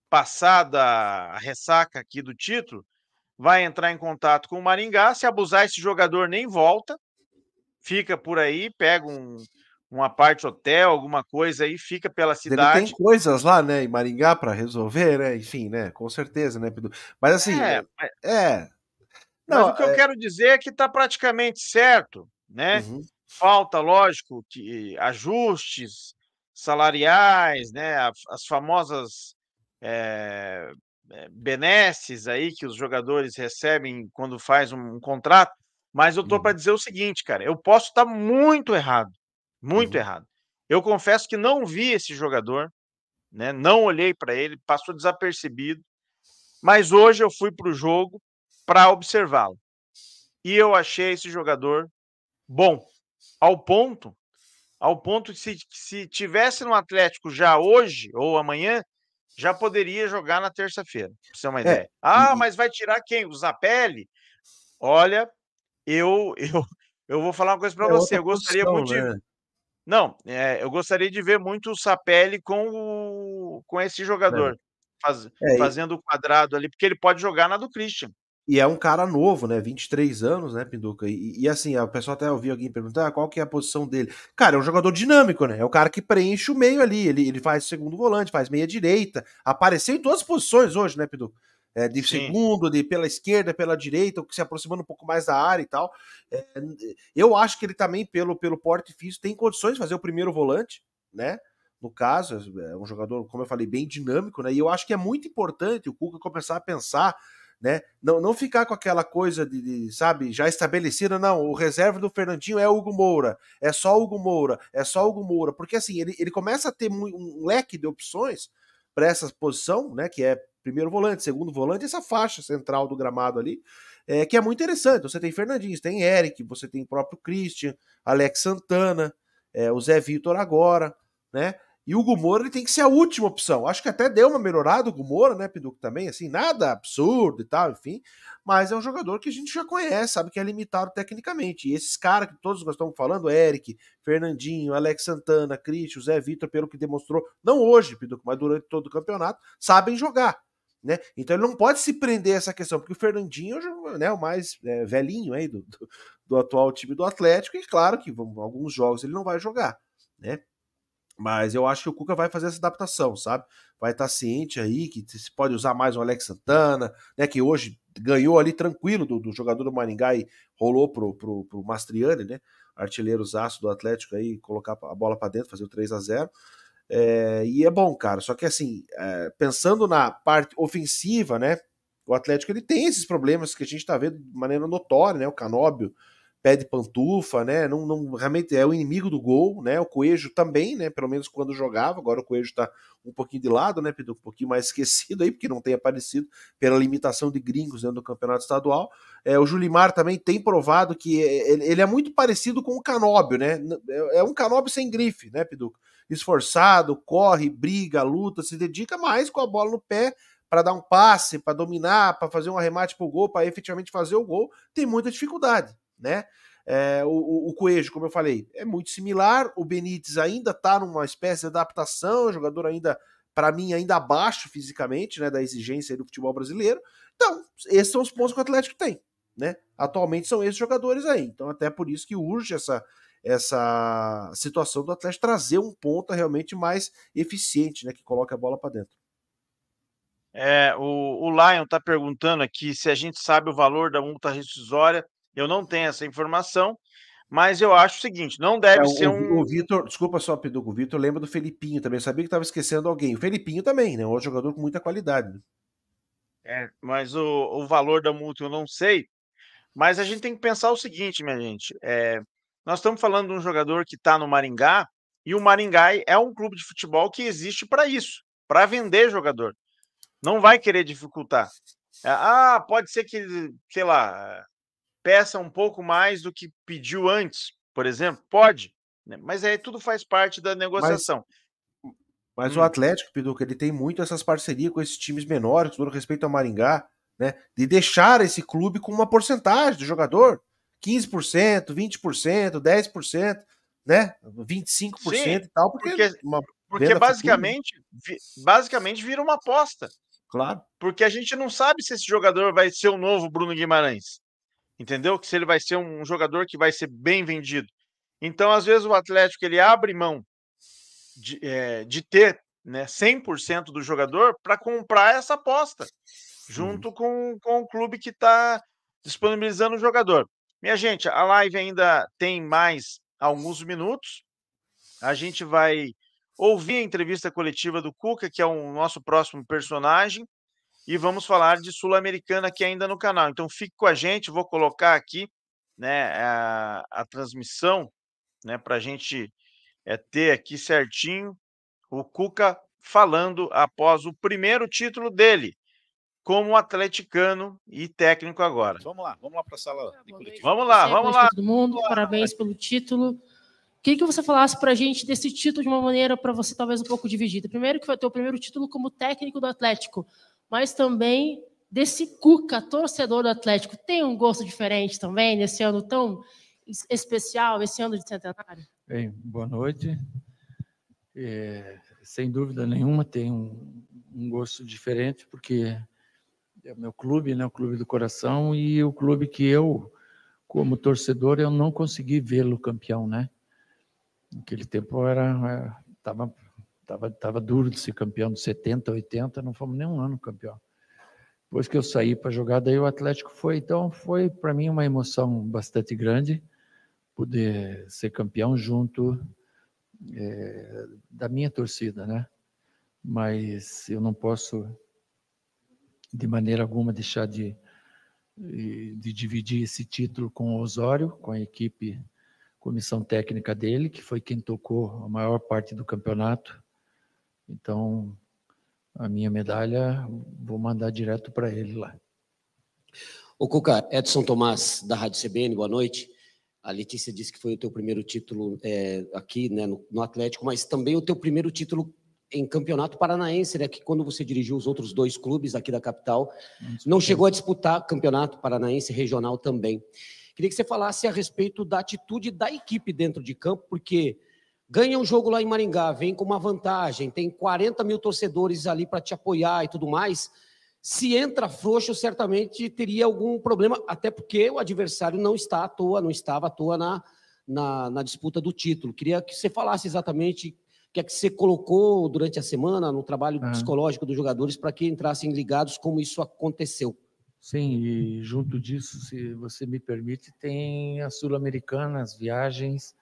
passada a ressaca aqui do título, vai entrar em contato com o Maringá. Se abusar, esse jogador nem volta, fica por aí, pega um, uma parte hotel, alguma coisa aí, fica pela cidade. Ele tem coisas lá, né, em Maringá para resolver, né? Enfim, né? Com certeza, né, Pedro? Mas assim, é, é, é não, Mas o que é... eu quero dizer é que está praticamente certo, né? Uhum. Falta, lógico, que ajustes salariais, né? As famosas é, benesses aí que os jogadores recebem quando faz um, um contrato. Mas eu tô uhum. para dizer o seguinte, cara, eu posso estar tá muito errado, muito uhum. errado. Eu confesso que não vi esse jogador, né? Não olhei para ele, passou desapercebido. Mas hoje eu fui para o jogo para observá-lo. E eu achei esse jogador bom, ao ponto, ao ponto que se, se tivesse no Atlético já hoje ou amanhã, já poderia jogar na terça-feira, pra você uma é. ideia. Ah, mas vai tirar quem? O Zapelli? Olha, eu eu, eu vou falar uma coisa para é você. Eu gostaria posição, muito né? Não, é, eu gostaria de ver muito o Zapelli com, o, com esse jogador, é. faz, é, fazendo o quadrado ali, porque ele pode jogar na do Christian. E é um cara novo, né? 23 anos, né, Pinduca? E, e assim, a pessoa até ouviu alguém perguntar ah, qual que é a posição dele. Cara, é um jogador dinâmico, né? É o cara que preenche o meio ali. Ele, ele faz segundo volante, faz meia direita. Apareceu em todas as posições hoje, né, Pinduca? É, de Sim. segundo, de pela esquerda, pela direita, se aproximando um pouco mais da área e tal. É, eu acho que ele também, pelo, pelo porte físico, tem condições de fazer o primeiro volante, né? no caso, é, é um jogador, como eu falei, bem dinâmico, né? E eu acho que é muito importante o Cuca começar a pensar né? Não, não ficar com aquela coisa de, de sabe, já estabelecida, não, o reserva do Fernandinho é Hugo Moura, é só Hugo Moura, é só Hugo Moura, porque assim, ele, ele começa a ter um leque de opções para essa posição, né, que é primeiro volante, segundo volante, essa faixa central do gramado ali, é, que é muito interessante. Você tem Fernandinho, você tem Eric, você tem o próprio Christian, Alex Santana, é, o Zé Vitor agora, né? E o Gumoro ele tem que ser a última opção. Acho que até deu uma melhorada o Gumoro, né, Piduco, também, assim, nada absurdo e tal, enfim. Mas é um jogador que a gente já conhece, sabe que é limitado tecnicamente. E esses caras que todos nós estamos falando, Eric, Fernandinho, Alex Santana, Cristian, Zé Vitor, pelo que demonstrou, não hoje, Piduco, mas durante todo o campeonato, sabem jogar. Né? Então ele não pode se prender a essa questão, porque o Fernandinho é né, o mais é, velhinho aí do, do, do, atual time do Atlético, e claro que vamos, alguns jogos ele não vai jogar. Né? Mas eu acho que o Cuca vai fazer essa adaptação, sabe? Vai estar tá ciente aí que se pode usar mais o Alex Santana, né? Que hoje ganhou ali tranquilo do, do jogador do Maringá e rolou pro, pro, pro Mastriani, né? Artilheiro zaço do Atlético aí, colocar a bola para dentro, fazer o 3 a 0 é, E é bom, cara. Só que assim, é, pensando na parte ofensiva, né? O Atlético ele tem esses problemas que a gente está vendo de maneira notória, né? O Canóbio pé de pantufa, né? Não, não, realmente é o inimigo do gol, né? O Coelho também, né? Pelo menos quando jogava, agora o Coelho está um pouquinho de lado, né, Pedro? Um pouquinho mais esquecido aí, porque não tem aparecido pela limitação de gringos dentro do campeonato estadual. É, o Julimar também tem provado que é, ele é muito parecido com o Canóbio, né? É, é um Canóbio sem grife, né, Pedro? Esforçado, corre, briga, luta, se dedica mais com a bola no pé para dar um passe, para dominar, para fazer um arremate para o gol, para efetivamente fazer o gol, tem muita dificuldade né? É, o, o Coelho, como eu falei, é muito similar. O Benítez ainda está numa espécie de adaptação, o é jogador ainda, para mim, ainda abaixo fisicamente, né, da exigência do futebol brasileiro. Então, esses são os pontos que o Atlético tem, né? Atualmente são esses jogadores aí. Então, até por isso que urge essa essa situação do Atlético trazer um ponta realmente mais eficiente, né, que coloque a bola para dentro. É, o, o Lion está perguntando aqui se a gente sabe o valor da multa rescisória eu não tenho essa informação, mas eu acho o seguinte: não deve é, ser o, um. O Vitor, desculpa só, Pedro, o Vitor lembra do Felipinho também. Eu sabia que estava esquecendo alguém. O Felipinho também, né? Um outro jogador com muita qualidade. É, mas o, o valor da multa eu não sei. Mas a gente tem que pensar o seguinte, minha gente. É, nós estamos falando de um jogador que está no Maringá, e o Maringá é um clube de futebol que existe para isso, para vender jogador. Não vai querer dificultar. É, ah, pode ser que, sei lá, peça um pouco mais do que pediu antes, por exemplo? Hum. Pode, né? mas aí tudo faz parte da negociação. Mas, mas hum. o Atlético, Piduca, ele tem muito essas parcerias com esses times menores, com todo respeito ao Maringá, né? de deixar esse clube com uma porcentagem do jogador. 15%, 20%, 10%, né? 25% Sim, e tal, porque, porque, porque basicamente, vi, basicamente vira uma aposta. Claro. Porque a gente não sabe se esse jogador vai ser o novo Bruno Guimarães entendeu? Que se ele vai ser um jogador que vai ser bem vendido. Então, às vezes, o Atlético ele abre mão de, é, de ter né, 100% do jogador para comprar essa aposta, junto com, com o clube que está disponibilizando o jogador. Minha gente, a live ainda tem mais alguns minutos. A gente vai ouvir a entrevista coletiva do Cuca, que é o nosso próximo personagem e vamos falar de Sul-Americana aqui ainda no canal. Então fique com a gente, vou colocar aqui né, a, a transmissão né, para a gente é, ter aqui certinho o Cuca falando após o primeiro título dele como atleticano e técnico agora. Vamos lá, vamos lá para a sala. Tá de vamos lá, é vamos lá. Todo mundo, parabéns pelo título. Queria que você falasse para a gente desse título de uma maneira para você talvez um pouco dividida. Primeiro que foi ter o primeiro título como técnico do Atlético mas também desse Cuca, torcedor do Atlético. Tem um gosto diferente também nesse ano tão especial, esse ano de centenário? Bem, boa noite. É, sem dúvida nenhuma, tem um, um gosto diferente, porque é o meu clube, né, o clube do coração, e o clube que eu, como torcedor, eu não consegui vê-lo campeão, né? Naquele tempo era, estava é, Tava, tava duro de ser campeão de 70, 80, não fomos nem um ano campeão. Depois que eu saí para jogar, daí o Atlético foi. Então foi para mim uma emoção bastante grande poder ser campeão junto é, da minha torcida, né? Mas eu não posso de maneira alguma deixar de, de dividir esse título com o Osório, com a equipe, comissão técnica dele, que foi quem tocou a maior parte do campeonato. Então, a minha medalha vou mandar direto para ele lá. O Cuca, Edson Tomás, da Rádio CBN, boa noite. A Letícia disse que foi o teu primeiro título é, aqui né, no, no, Atlético, mas também o teu primeiro título em Campeonato Paranaense, né, que quando você dirigiu os outros dois clubes aqui da capital, não, não chegou a disputar Campeonato Paranaense Regional também. Queria que você falasse a respeito da atitude da equipe dentro de campo, porque ganha um jogo lá em Maringá, vem com uma vantagem, tem 40 mil torcedores ali para te apoiar e tudo mais. Se entra frouxo, certamente teria algum problema, até porque o adversário não está à toa, não estava à toa na, na, na disputa do título. Queria que você falasse exatamente o que é que você colocou durante a semana no trabalho ah. psicológico dos jogadores para que entrassem ligados como isso aconteceu. Sim, e junto disso, se você me permite, tem a Sul-Americana, as viagens,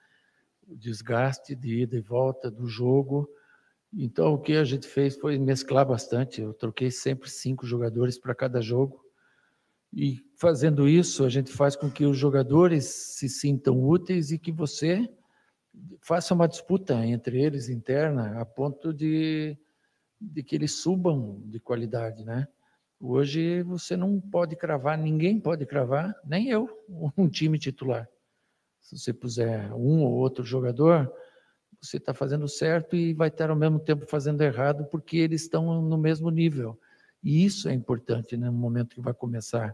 o desgaste de ida e volta do jogo. Então, o que a gente fez foi mesclar bastante. Eu troquei sempre cinco jogadores para cada jogo. E fazendo isso, a gente faz com que os jogadores se sintam úteis e que você faça uma disputa entre eles interna, a ponto de, de que eles subam de qualidade, né? Hoje você não pode cravar, ninguém pode cravar, nem eu, um time titular. Se você puser um ou outro jogador, você está fazendo certo e vai estar ao mesmo tempo fazendo errado, porque eles estão no mesmo nível. E isso é importante né? no momento que vai começar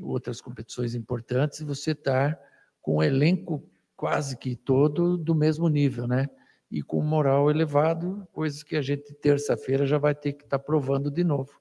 outras competições importantes, você estar tá com o elenco quase que todo do mesmo nível, né? E com moral elevado, coisas que a gente terça-feira já vai ter que estar tá provando de novo.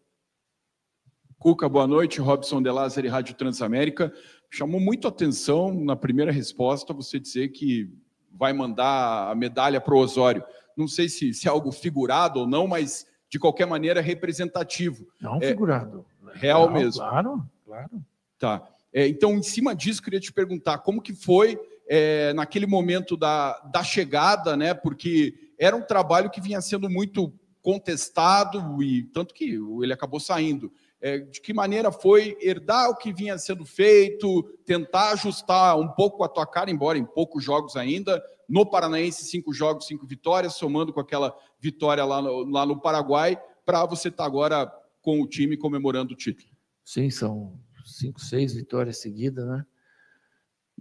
Cuca, boa noite. Robson De Lázaro, Rádio Transamérica. Chamou muito atenção na primeira resposta você dizer que vai mandar a medalha para o Osório. Não sei se, se é algo figurado ou não, mas de qualquer maneira representativo. Não é, figurado. Real não, mesmo. Claro, claro. Tá. É, então, em cima disso, queria te perguntar como que foi é, naquele momento da, da chegada, né? Porque era um trabalho que vinha sendo muito contestado e tanto que ele acabou saindo. É, de que maneira foi herdar o que vinha sendo feito, tentar ajustar um pouco a tua cara, embora em poucos jogos ainda. No Paranaense, cinco jogos, cinco vitórias, somando com aquela vitória lá no, lá no Paraguai, para você estar tá agora com o time comemorando o título. Sim, são cinco, seis vitórias seguidas, né?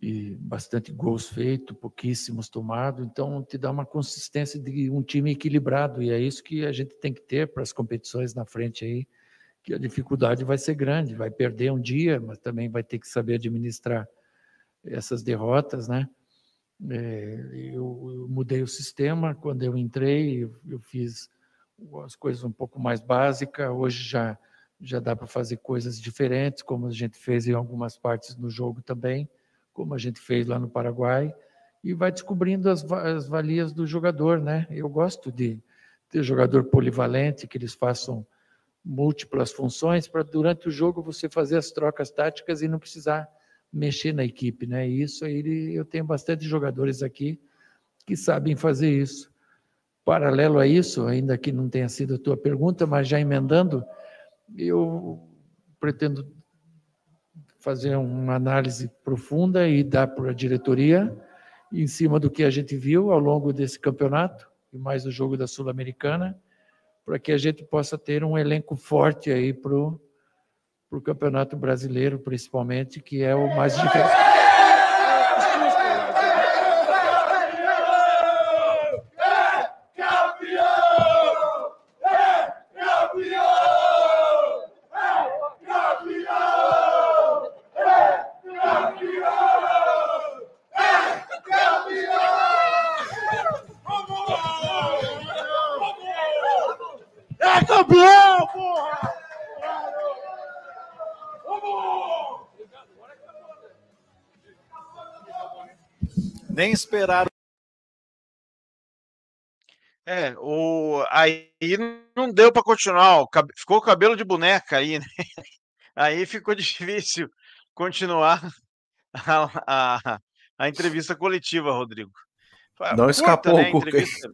E bastante gols feitos, pouquíssimos tomados, então te dá uma consistência de um time equilibrado, e é isso que a gente tem que ter para as competições na frente aí que a dificuldade vai ser grande, vai perder um dia, mas também vai ter que saber administrar essas derrotas, né? É, eu, eu, mudei o sistema quando eu entrei, eu, eu, fiz as coisas um pouco mais básicas. Hoje já já dá para fazer coisas diferentes, como a gente fez em algumas partes do jogo também, como a gente fez lá no Paraguai, e vai descobrindo as, as valias do jogador, né? Eu gosto de ter jogador polivalente que eles façam múltiplas funções para durante o jogo você fazer as trocas táticas e não precisar mexer na equipe, né? isso ele, eu tenho bastante jogadores aqui que sabem fazer isso. Paralelo a isso, ainda que não tenha sido a tua pergunta, mas já emendando, eu pretendo fazer uma análise profunda e dar para a diretoria em cima do que a gente viu ao longo desse campeonato e mais o jogo da Sul-Americana para que a gente possa ter um elenco forte aí para o campeonato brasileiro, principalmente, que é o mais difícil. nem esperar. É, o, aí não deu para continuar, ficou o cabelo de boneca aí, né? Aí ficou difícil continuar a, a, a entrevista coletiva, Rodrigo. Não curta, escapou né? entrevista...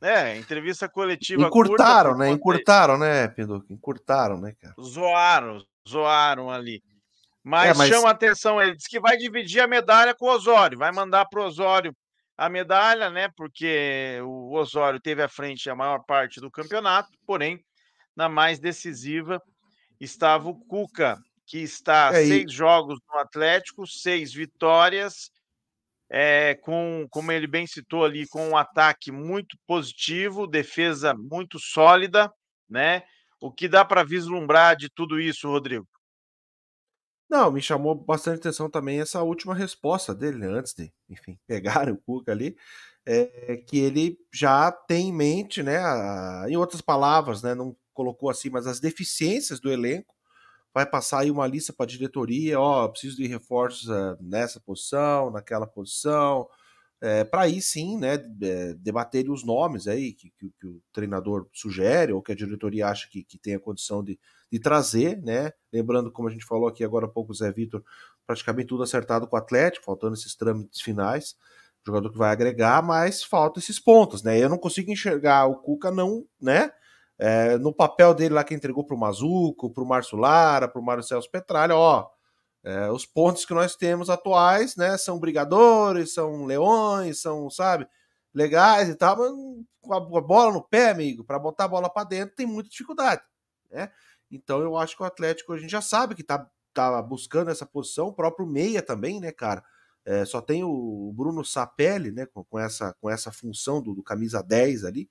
É, entrevista coletiva. Encurtaram, curta, né? Encurtaram, né, Pedro? Encurtaram, né, cara? Zoaram, zoaram ali. Mas, é, mas... chama atenção, ele diz que vai dividir a medalha com o Osório, vai mandar para o Osório a medalha, né? Porque o Osório teve à frente a maior parte do campeonato, porém, na mais decisiva estava o Cuca, que está é seis jogos no Atlético, seis vitórias, é, com, como ele bem citou ali, com um ataque muito positivo, defesa muito sólida, né? O que dá para vislumbrar de tudo isso, Rodrigo? Não, me chamou bastante atenção também essa última resposta dele, né? antes de, enfim, pegar o Cuca ali, é, que ele já tem em mente, né, a, em outras palavras, né, não colocou assim, mas as deficiências do elenco, vai passar aí uma lista para a diretoria, ó, preciso de reforços ah, nessa posição, naquela posição, é, eh, para aí sim né, eh, debater os nomes aí que, que, que, o treinador sugere ou que a diretoria acha que, que tem a condição de, de trazer, né? Lembrando, como a gente falou aqui agora há pouco, o Zé Vitor, praticamente tudo acertado com o Atlético, faltando esses trâmites finais, jogador que vai agregar, mas falta esses pontos, né? Eu não consigo enxergar o Cuca não, né? É, no papel dele lá que entregou para o Mazuco, para o Márcio Lara, para o Mário Celso Petralha, ó, é, os pontos que nós temos atuais, né, são brigadores, são leões, são, sabe, legais e tal, mas com a bola no pé, amigo, para botar a bola para dentro tem muita dificuldade, né? Então eu acho que o Atlético a gente já sabe que tá, tá buscando essa posição, o próprio Meia também, né, cara? É, só tem o Bruno Sapelli, né, com, com, essa, com essa função do, do camisa 10 ali,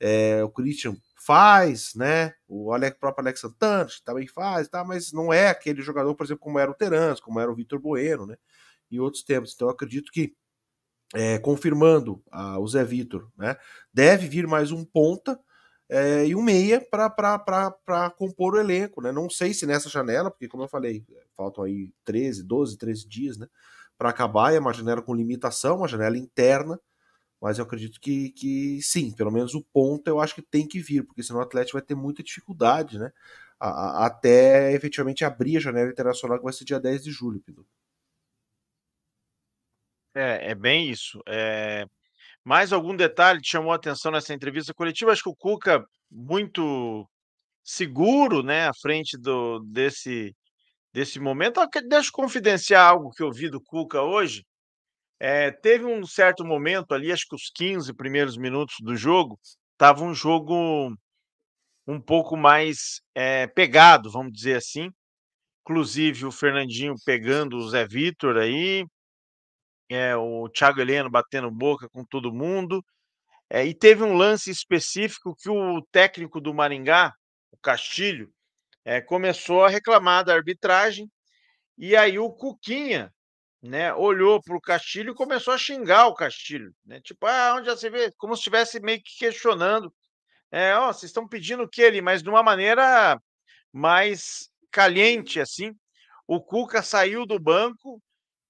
é, o Christian faz, né? O, Alex, o próprio Alex Santana também faz, tá? mas não é aquele jogador, por exemplo, como era o Terans, como era o Vitor Bueno, né? Em outros tempos. Então, acredito que, é, confirmando a, ah, o Zé Vitor, né? Deve vir mais um ponta. É, e um meia para compor o elenco, né? Não sei se nessa janela, porque como eu falei, faltam aí 13, 12, 13 dias, né? Para acabar, é uma janela com limitação, uma janela interna, mas eu acredito que, que sim, pelo menos o ponto eu acho que tem que vir, porque senão o Atlético vai ter muita dificuldade, né? A, a, até efetivamente abrir a janela internacional que vai ser dia 10 de julho, Pedro. É, é bem isso. É... Mais algum detalhe te chamou a atenção nessa entrevista coletiva? Acho que o Cuca, muito seguro, né, à frente do, desse, desse momento. Deixa eu confidenciar algo que eu vi do Cuca hoje. É, teve um certo momento ali, acho que os 15 primeiros minutos do jogo, estava um jogo um pouco mais é, pegado, vamos dizer assim. Inclusive o Fernandinho pegando o Zé Vitor aí, é, o Thiago Heleno batendo boca com todo mundo. É, e teve um lance específico que o técnico do Maringá, o Castilho, começou a reclamar da arbitragem. E aí o Cuquinha, né, olhou para o Castilho e começou a xingar o Castilho, né? Tipo, ah, onde já se vê, como se estivesse meio que questionando. É, ó, vocês estão pedindo o que ele, mas de uma maneira mais caliente, assim. O Cuca saiu do banco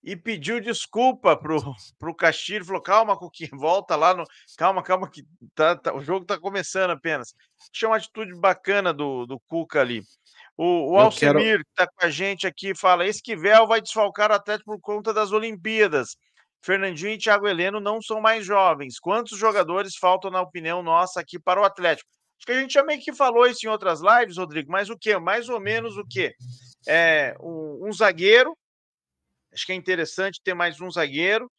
e pediu desculpa pro, pro Castilho, falou, calma, Cuquinha, volta lá, no, calma, calma, que tá, tá, o jogo está começando apenas. Tinha uma atitude bacana do, do Cuca ali. O, o quero... que está com a gente aqui, fala: Esquivel vai desfalcar o Atlético por conta das Olimpíadas. Fernandinho e Thiago Heleno não são mais jovens. Quantos jogadores faltam, na opinião nossa, aqui para o Atlético? Acho que a gente já meio que falou isso em outras lives, Rodrigo, mas o quê? Mais ou menos o quê? É, um, um zagueiro, acho que é interessante ter mais um zagueiro,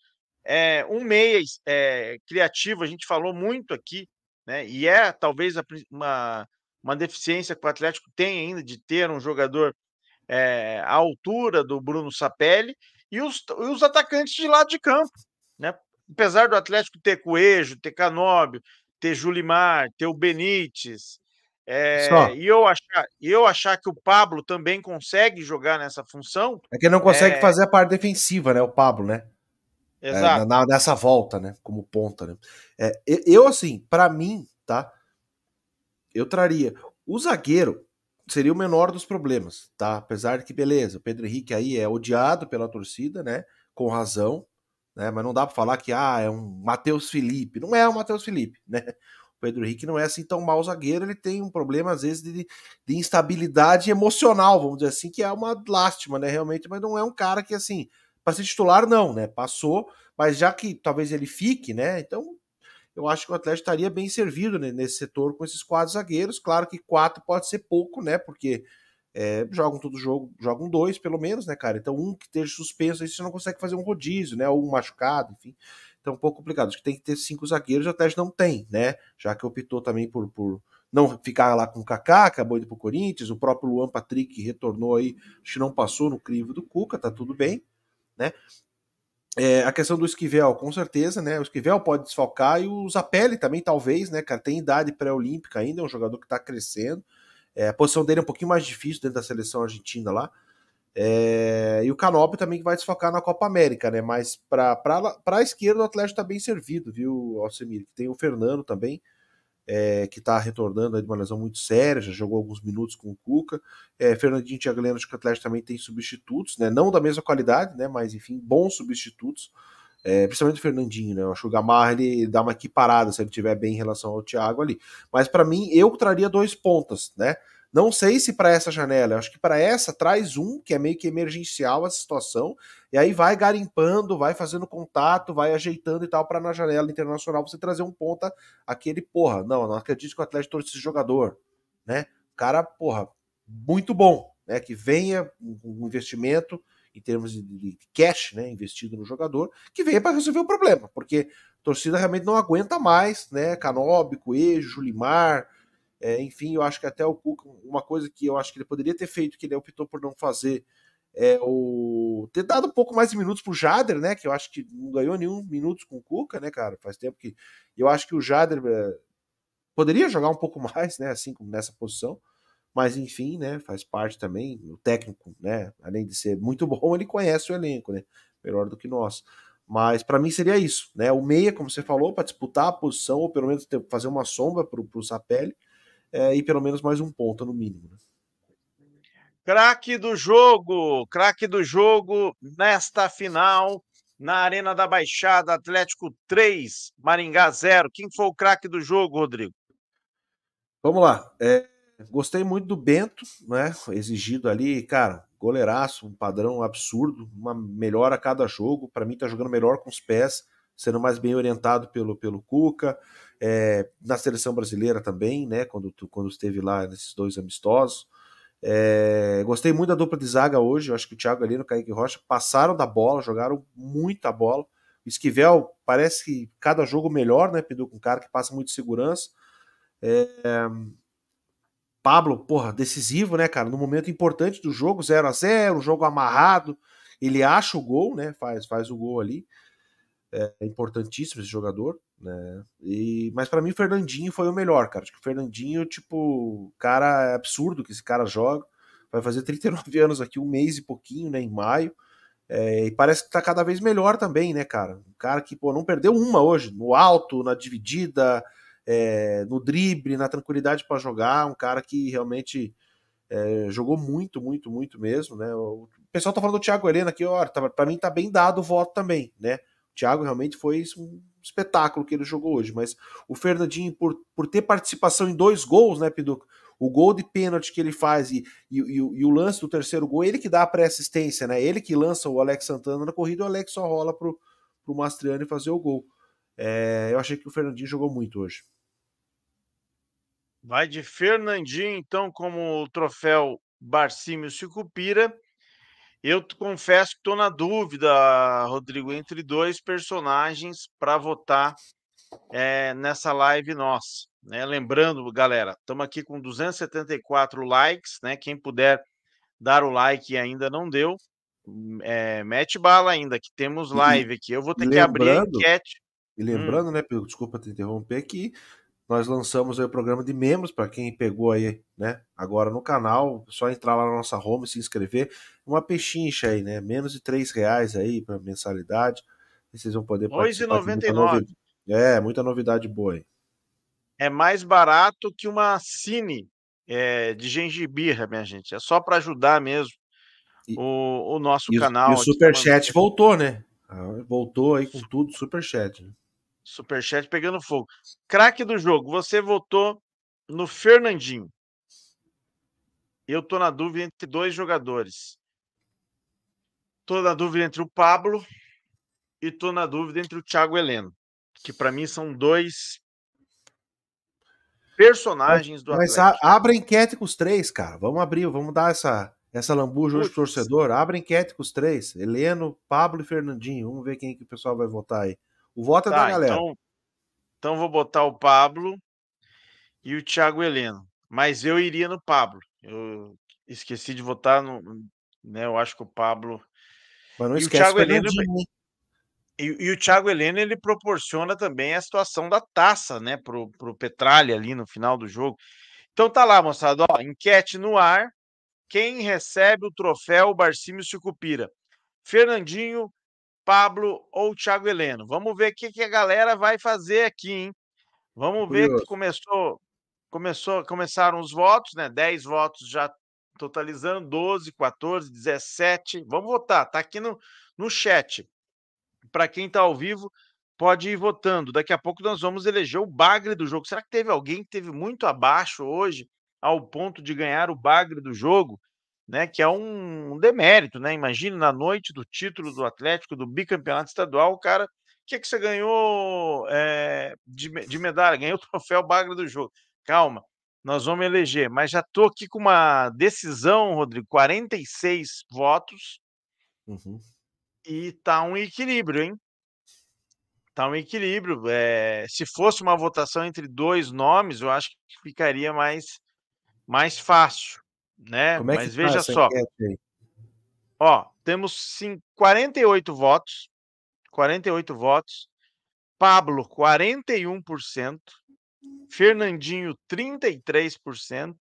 é, um meia é, criativo, a gente falou muito aqui, né? E é talvez a, uma, uma deficiência que o Atlético tem ainda de ter um jogador é, à altura do Bruno Sapelli e os, e os atacantes de lado de campo. Né? Apesar do Atlético ter Coelho, ter Canóbio, ter Julimar, ter o Benítez, é, e eu achar, eu achar que o Pablo também consegue jogar nessa função. É que ele não consegue é... fazer a parte defensiva, né? O Pablo, né? É, Exato. É, na, nessa volta, né? Como ponta, né? É, eu, assim, para mim, tá? eu traria. O zagueiro seria o menor dos problemas, tá? Apesar de que, beleza, o Pedro Henrique aí é odiado pela torcida, né? Com razão, né? Mas não dá para falar que, ah, é um Matheus Felipe. Não é um Matheus Felipe, né? O Pedro Henrique não é assim tão mau zagueiro, ele tem um problema, às vezes, de, de instabilidade emocional, vamos dizer assim, que é uma lástima, né? Realmente, mas não é um cara que, assim, para ser titular, não, né? Passou, mas já que talvez ele fique, né? Então eu acho que o Atlético estaria bem servido né, nesse setor com esses quatro zagueiros. Claro que quatro pode ser pouco, né? Porque é, jogam todo jogo, jogam dois pelo menos, né, cara? Então um que esteja suspenso, aí você não consegue fazer um rodízio, né? Ou um machucado, enfim. Então um pouco complicado. Acho que tem que ter cinco zagueiros, o Atlético não tem, né? Já que optou também por, por não ficar lá com o Kaká, acabou indo pro Corinthians, o próprio Luan Patrick retornou aí, acho que não passou no crivo do Cuca, tá tudo bem, né? É, a questão do Esquivel, com certeza, né? O Esquivel pode desfalcar e o Zapelli também, talvez, né, cara? Tem idade pré-olímpica ainda, é um jogador que tá crescendo. É, a posição dele é um pouquinho mais difícil dentro da seleção argentina lá. É, e o Canopio também que vai desfocar na Copa América, né? Mas para a esquerda o Atlético está bem servido, viu, Alcemir? Tem o Fernando também, é, que está retornando de uma lesão muito séria, já jogou alguns minutos com o Cuca. É, Fernandinho e Thiago Heleno, acho que o Atlético também tem substitutos, né? não da mesma qualidade, né? mas enfim, bons substitutos. É, principalmente o Fernandinho, né? Eu acho que o Gamarra ele dá uma equiparada se ele tiver bem em relação ao Thiago ali. Mas para mim, eu traria dois pontas, né? Não sei se para essa janela, acho que para essa traz um que é meio que emergencial a situação, e aí vai garimpando, vai fazendo contato, vai ajeitando e tal, para na janela internacional você trazer um ponta aquele, porra, não, não acredito que o Atlético trouxe esse jogador, né? Cara, porra, muito bom, né? Que venha um investimento em termos de cash, né, investido no jogador, que venha para resolver o problema, porque a torcida realmente não aguenta mais, né? Canóbico, Coelho Limar, é, enfim, eu acho que até o Cuca, uma coisa que eu acho que ele poderia ter feito, que ele optou por não fazer, é o ter dado um pouco mais de minutos pro Jader, né? Que eu acho que não ganhou nenhum minutos com o Cuca, né, cara? Faz tempo que eu acho que o Jader é, poderia jogar um pouco mais, né? Assim como nessa posição. Mas enfim, né? Faz parte também. O técnico, né? Além de ser muito bom, ele conhece o elenco, né? Melhor do que nós. Mas para mim seria isso, né? O meia, como você falou, para disputar a posição ou pelo menos ter, fazer uma sombra para o Sapelli é, e pelo menos mais um ponto no mínimo. Né? Craque do jogo, craque do jogo nesta final na Arena da Baixada, Atlético 3, Maringá 0. Quem foi o craque do jogo, Rodrigo? Vamos lá. É, gostei muito do Bento, né? Exigido ali, cara, goleiraço, um padrão absurdo, uma melhora a cada jogo. Para mim, tá jogando melhor com os pés, sendo mais bem orientado pelo, pelo Cuca é, na seleção brasileira também, né? Quando, quando esteve lá nesses dois amistosos. É, gostei muito da dupla de zaga hoje. Eu acho que o Thiago ali e o Kaique Rocha passaram da bola, jogaram muita bola. O Esquivel parece que cada jogo melhor, né, Pidu? Com um cara que passa muito segurança. É, Pablo, porra, decisivo, né, cara? No momento importante do jogo, 0 a 0 jogo amarrado. Ele acha o gol, né? Faz, faz o gol ali é importantíssimo esse jogador, né? E, mas para mim, Fernandinho foi o melhor, cara. Acho que o Fernandinho, tipo, cara, é absurdo que esse cara joga. Vai fazer 39 anos aqui, um mês e pouquinho, né? Em maio. É, e parece que tá cada vez melhor também, né, cara? Um cara que, pô, não perdeu uma hoje, no alto, na dividida, é, no drible, na tranquilidade para jogar. Um cara que realmente é, jogou muito, muito, muito mesmo, né? O pessoal tá falando do Thiago Helena aqui, ó, tá, pra mim tá bem dado o voto também, né? O Thiago realmente foi um espetáculo que ele jogou hoje, mas o Fernandinho, por, por ter participação em dois gols, né, Piduca? o gol de pênalti que ele faz e, e, e, e, o lance do terceiro gol, ele que dá a pré-assistência, né? Ele que lança o Alex Santana na corrida, o Alex só rola pro, pro Mastriani fazer o gol. É, eu achei que o Fernandinho jogou muito hoje. Vai de Fernandinho, então, como o troféu Barcímio Sicupira eu confesso que estou na dúvida, Rodrigo, entre dois personagens para votar é, nessa live nossa. Né? Lembrando, galera, estamos aqui com 274 likes, né? Quem puder dar o like e ainda não deu, hum, é, mete bala ainda, que temos live aqui. Eu vou ter lembrando, que abrir a enquete. E hum. lembrando, hum. né, desculpa te interromper, que nós lançamos o programa de membros para quem pegou aí, né? Agora no canal, só entrar lá na nossa home e se inscrever. Uma pechincha aí, né? Menos de três reais aí para mensalidade. E vocês vão poder participar. 2,99. É, muita novidade boa aí. É mais barato que uma cine é, de gengibirra, minha gente. É só para ajudar mesmo e, o, o nosso e canal. E o superchat voltou, né? Ah, voltou aí com tudo, superchat. Né? Superchat pegando fogo. Craque do jogo, você votou no Fernandinho. Eu tô na dúvida entre dois jogadores. Tô na dúvida entre o Pablo e tô na dúvida entre o Thiago Heleno, que para mim são dois personagens do Mas Atlético. Mas abre enquete com os três, cara. Vamos abrir, vamos dar essa essa lambuja hoje pro torcedor. Abre enquete com os três, Heleno, Pablo e Fernandinho. Vamos ver quem que o pessoal vai votar aí. O voto é da tá, galera. Então, então vou botar o Pablo e o Thiago Heleno. Mas eu iria no Pablo. Eu esqueci de votar no. Né, eu acho que o Pablo. Mas não e esquece, o Thiago Heleno. Ele... E, e, o Thiago Heleno ele proporciona também a situação da taça, né, pro, pro Petralha ali no final do jogo. Então tá lá, moçada, ó, enquete no ar. Quem recebe o troféu Barcímio Sucupira? Fernandinho, Pablo ou Thiago Heleno. Vamos ver o que, que a galera vai fazer aqui, hein? Vamos ver Curioso. que começou, começou, começaram os votos, né? 10 votos já totalizando, 12, 14, 17. Vamos votar, tá aqui no, no chat. Para quem está ao vivo, pode ir votando. Daqui a pouco nós vamos eleger o bagre do jogo. Será que teve alguém que teve muito abaixo hoje, ao ponto de ganhar o bagre do jogo? né, que é um demérito, né? Imagina na noite do título do Atlético, do bicampeonato estadual, o cara, o que, é que você ganhou é, de, de, medalha? Ganhou o troféu Bagra do jogo. Calma, nós vamos eleger, mas já estou aqui com uma decisão, Rodrigo, 46 votos uhum. e tá um equilíbrio, hein? Tá um equilíbrio. É, se fosse uma votação entre dois nomes, eu acho que ficaria mais, mais fácil né? Como é que Mas veja só. Ó, temos sim, 48 votos. 48 votos. Pablo, 41%. Fernandinho, 33%.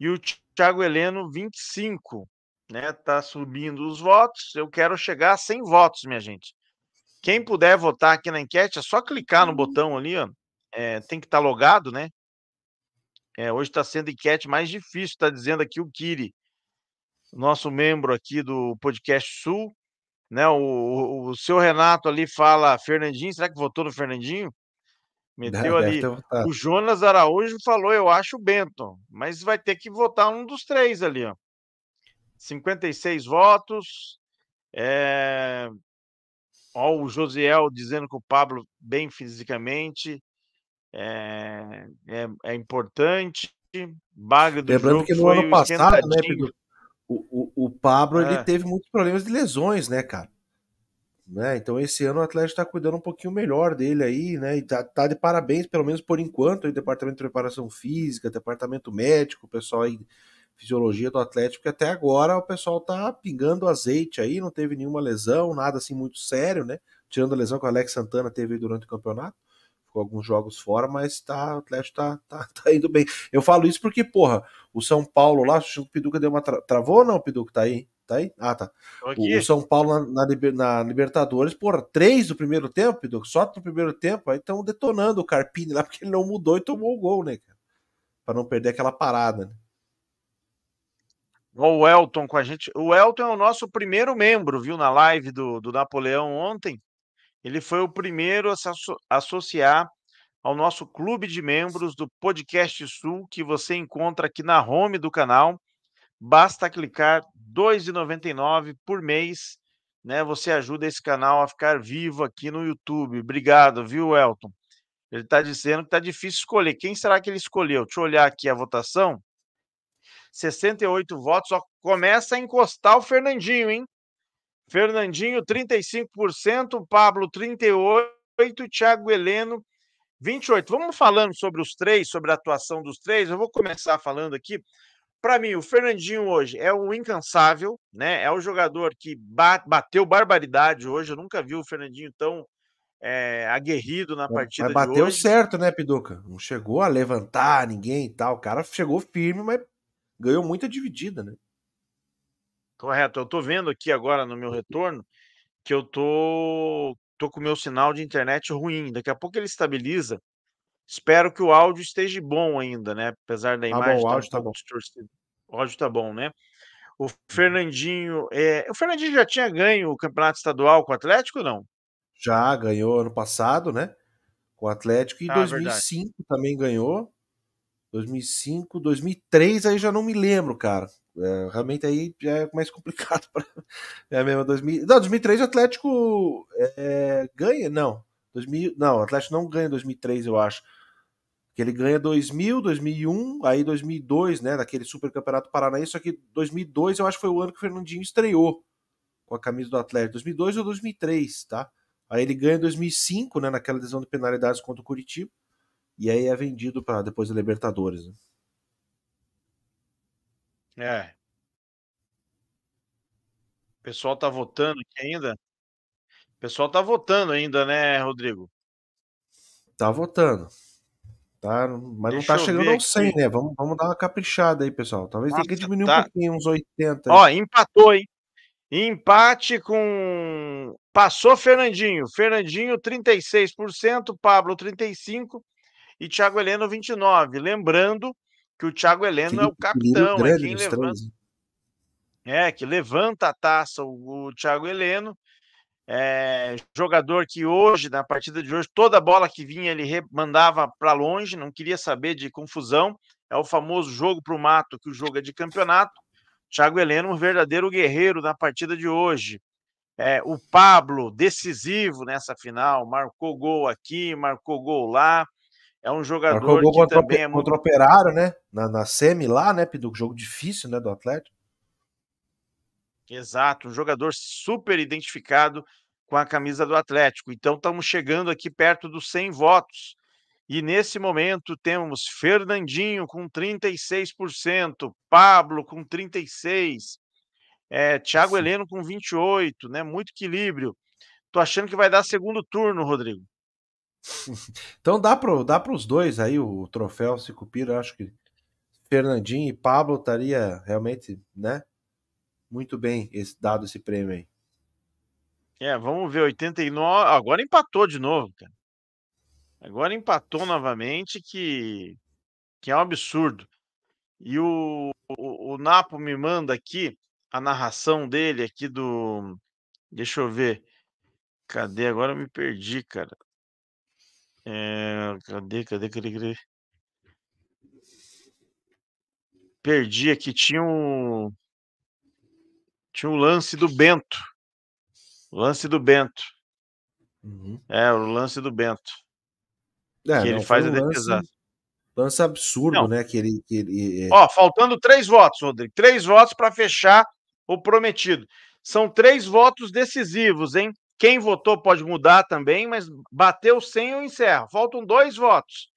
E o Thiago Heleno, 25%. Né? Tá subindo os votos. Eu quero chegar a 100 votos, minha gente. Quem puder votar aqui na enquete, é só clicar no botão ali, ó. É, tem que estar tá logado, né? É, hoje está sendo enquete mais difícil, está dizendo aqui o Kiri, nosso membro aqui do podcast Sul. Né, o, o, seu Renato ali fala Fernandinho, será que votou no Fernandinho? Meteu ali. o Jonas Araújo falou, eu acho o Bento, mas vai ter que votar um dos três ali, ó. 56 votos. É... Ó, o Josiel dizendo que o Pablo bem fisicamente é, é, é importante. Baga do Lembrando jogo que no ano passado, né, Pedro, o, o, o Pablo é. ele teve muitos problemas de lesões, né, cara? Né? Então esse ano o Atlético está cuidando um pouquinho melhor dele aí, né? E tá, tá de parabéns, pelo menos por enquanto, o departamento de preparação física, departamento médico, pessoal aí fisiologia do Atlético, que até agora o pessoal tá pingando azeite aí, não teve nenhuma lesão, nada assim muito sério, né? Tirando a lesão que o Alex Santana teve durante o campeonato alguns jogos fora, mas tá, o Atlético tá, tá, tá indo bem. Eu falo isso porque, porra, o São Paulo lá, o Piduca deu uma. Tra... Travou ou não, Piduca? Tá aí? Tá aí? Ah, tá. O, o, São Paulo na, na, na, Libertadores, porra, três do primeiro tempo, Piduca, só no primeiro tempo, aí estão detonando o Carpini lá, porque ele não mudou e tomou o gol, né, cara? Pra não perder aquela parada, né? o Elton com a gente. O Elton é o nosso primeiro membro, viu, na live do, do Napoleão ontem. Ele foi o primeiro a se associar ao nosso clube de membros do Podcast Sul, que você encontra aqui na home do canal. Basta clicar R$ 2,99 por mês. Né? Você ajuda esse canal a ficar vivo aqui no YouTube. Obrigado, viu, Elton? Ele está dizendo que está difícil escolher. Quem será que ele escolheu? Deixa eu olhar aqui a votação. 68 votos. Ó, começa a encostar o Fernandinho, hein? Fernandinho, 35%, Pablo, 38%, Thiago Heleno, 28%. Vamos falando sobre os três, sobre a atuação dos três. Eu vou começar falando aqui. Para mim, o Fernandinho hoje é o incansável, né? É o jogador que bateu barbaridade hoje. Eu nunca vi o Fernandinho tão é, aguerrido na é, partida mas bateu hoje. certo, né, Piduca? Não chegou a levantar ninguém e tal. O cara chegou firme, mas ganhou muita dividida, né? Correto. Eu estou vendo aqui agora no meu retorno que eu tô, tô com o meu sinal de internet ruim. Daqui a pouco ele estabiliza. Espero que o áudio esteja bom ainda, né? Apesar da tá imagem bom, o tá áudio estar tá bom. O áudio tá bom, né? O uhum. Fernandinho. É... O Fernandinho já tinha ganho o campeonato estadual com o Atlético, não? Já ganhou ano passado, né? Com o Atlético. E ah, 2005 verdade. também ganhou. 2005, 2003, aí já não me lembro, cara. É, realmente aí já é mais complicado para é mesmo 2000. Não, 2003 o Atlético é, ganha, não. 2000, não, o Atlético não ganha 2003, eu acho. Que ele ganha 2000, 2001, aí 2002, né, daquele Super Campeonato Paranaense, só que 2002 eu acho que foi o ano que o Fernandinho estreou com a camisa do Atlético, 2002 ou 2003, tá? Aí ele ganha em 2005, né, naquela decisão de penalidades contra o Curitiba, e aí é vendido para depois da Libertadores, né? É. O pessoal tá votando aqui ainda? O pessoal tá votando ainda, né, Rodrigo? Tá votando. Tá, mas Deixa não tá chegando aos 100, aqui. né? Vamos, vamos dar uma caprichada aí, pessoal. Talvez Nossa, tenha que diminuir tá... um pouquinho, uns 80. Aí. Ó, empatou, hein? Empate com. Passou Fernandinho. Fernandinho, 36%, Pablo, 35% e Thiago Heleno, 29%. Lembrando que o Thiago Heleno que é o capitão, é quem levanta. É, que levanta a taça o, o Thiago Heleno. É, jogador que hoje, na partida de hoje, toda bola que vinha ele mandava para longe, não queria saber de confusão. É o famoso jogo para o mato, que o jogo é de campeonato. Thiago Heleno, um verdadeiro guerreiro na partida de hoje. É, o Pablo, decisivo nessa final, marcou gol aqui, marcou gol lá. É um é jogador Marcou que contra, também é muito... contra o Operário, né? Na, na semi lá, né? Do jogo difícil, né? Do Atlético. Exato, um jogador super identificado com a camisa do Atlético. Então estamos chegando aqui perto dos 100 votos. E nesse momento temos Fernandinho com 36%, Pablo com 36%, é, Thiago Sim. Heleno com 28%, né? Muito equilíbrio. Tô achando que vai dar segundo turno, Rodrigo então dá para dá os dois aí o, o troféu Sicupira, acho que Fernandinho e Pablo estaria realmente, né? Muito bem esse, dado esse prêmio aí. É, vamos ver, 89, agora empatou de novo, cara. Agora empatou novamente, que, que é um absurdo. E o, o, o Napo me manda aqui a narração dele aqui do. Deixa eu ver. Cadê? Agora eu me perdi, cara. É, cadê, cadê, cadê, cadê? Perdi aqui. Tinha um. Tinha um lance do Bento. Lance do Bento. Uhum. É, o lance do Bento. É, que não, ele faz um a defesa. Lance, lance absurdo, não. né? Que ele, que ele... É. Ó, faltando três votos, Rodrigo. Três votos para fechar o prometido. São três votos decisivos, hein? Quem votou pode mudar também, mas bateu 100, eu encerro. Faltam dois votos.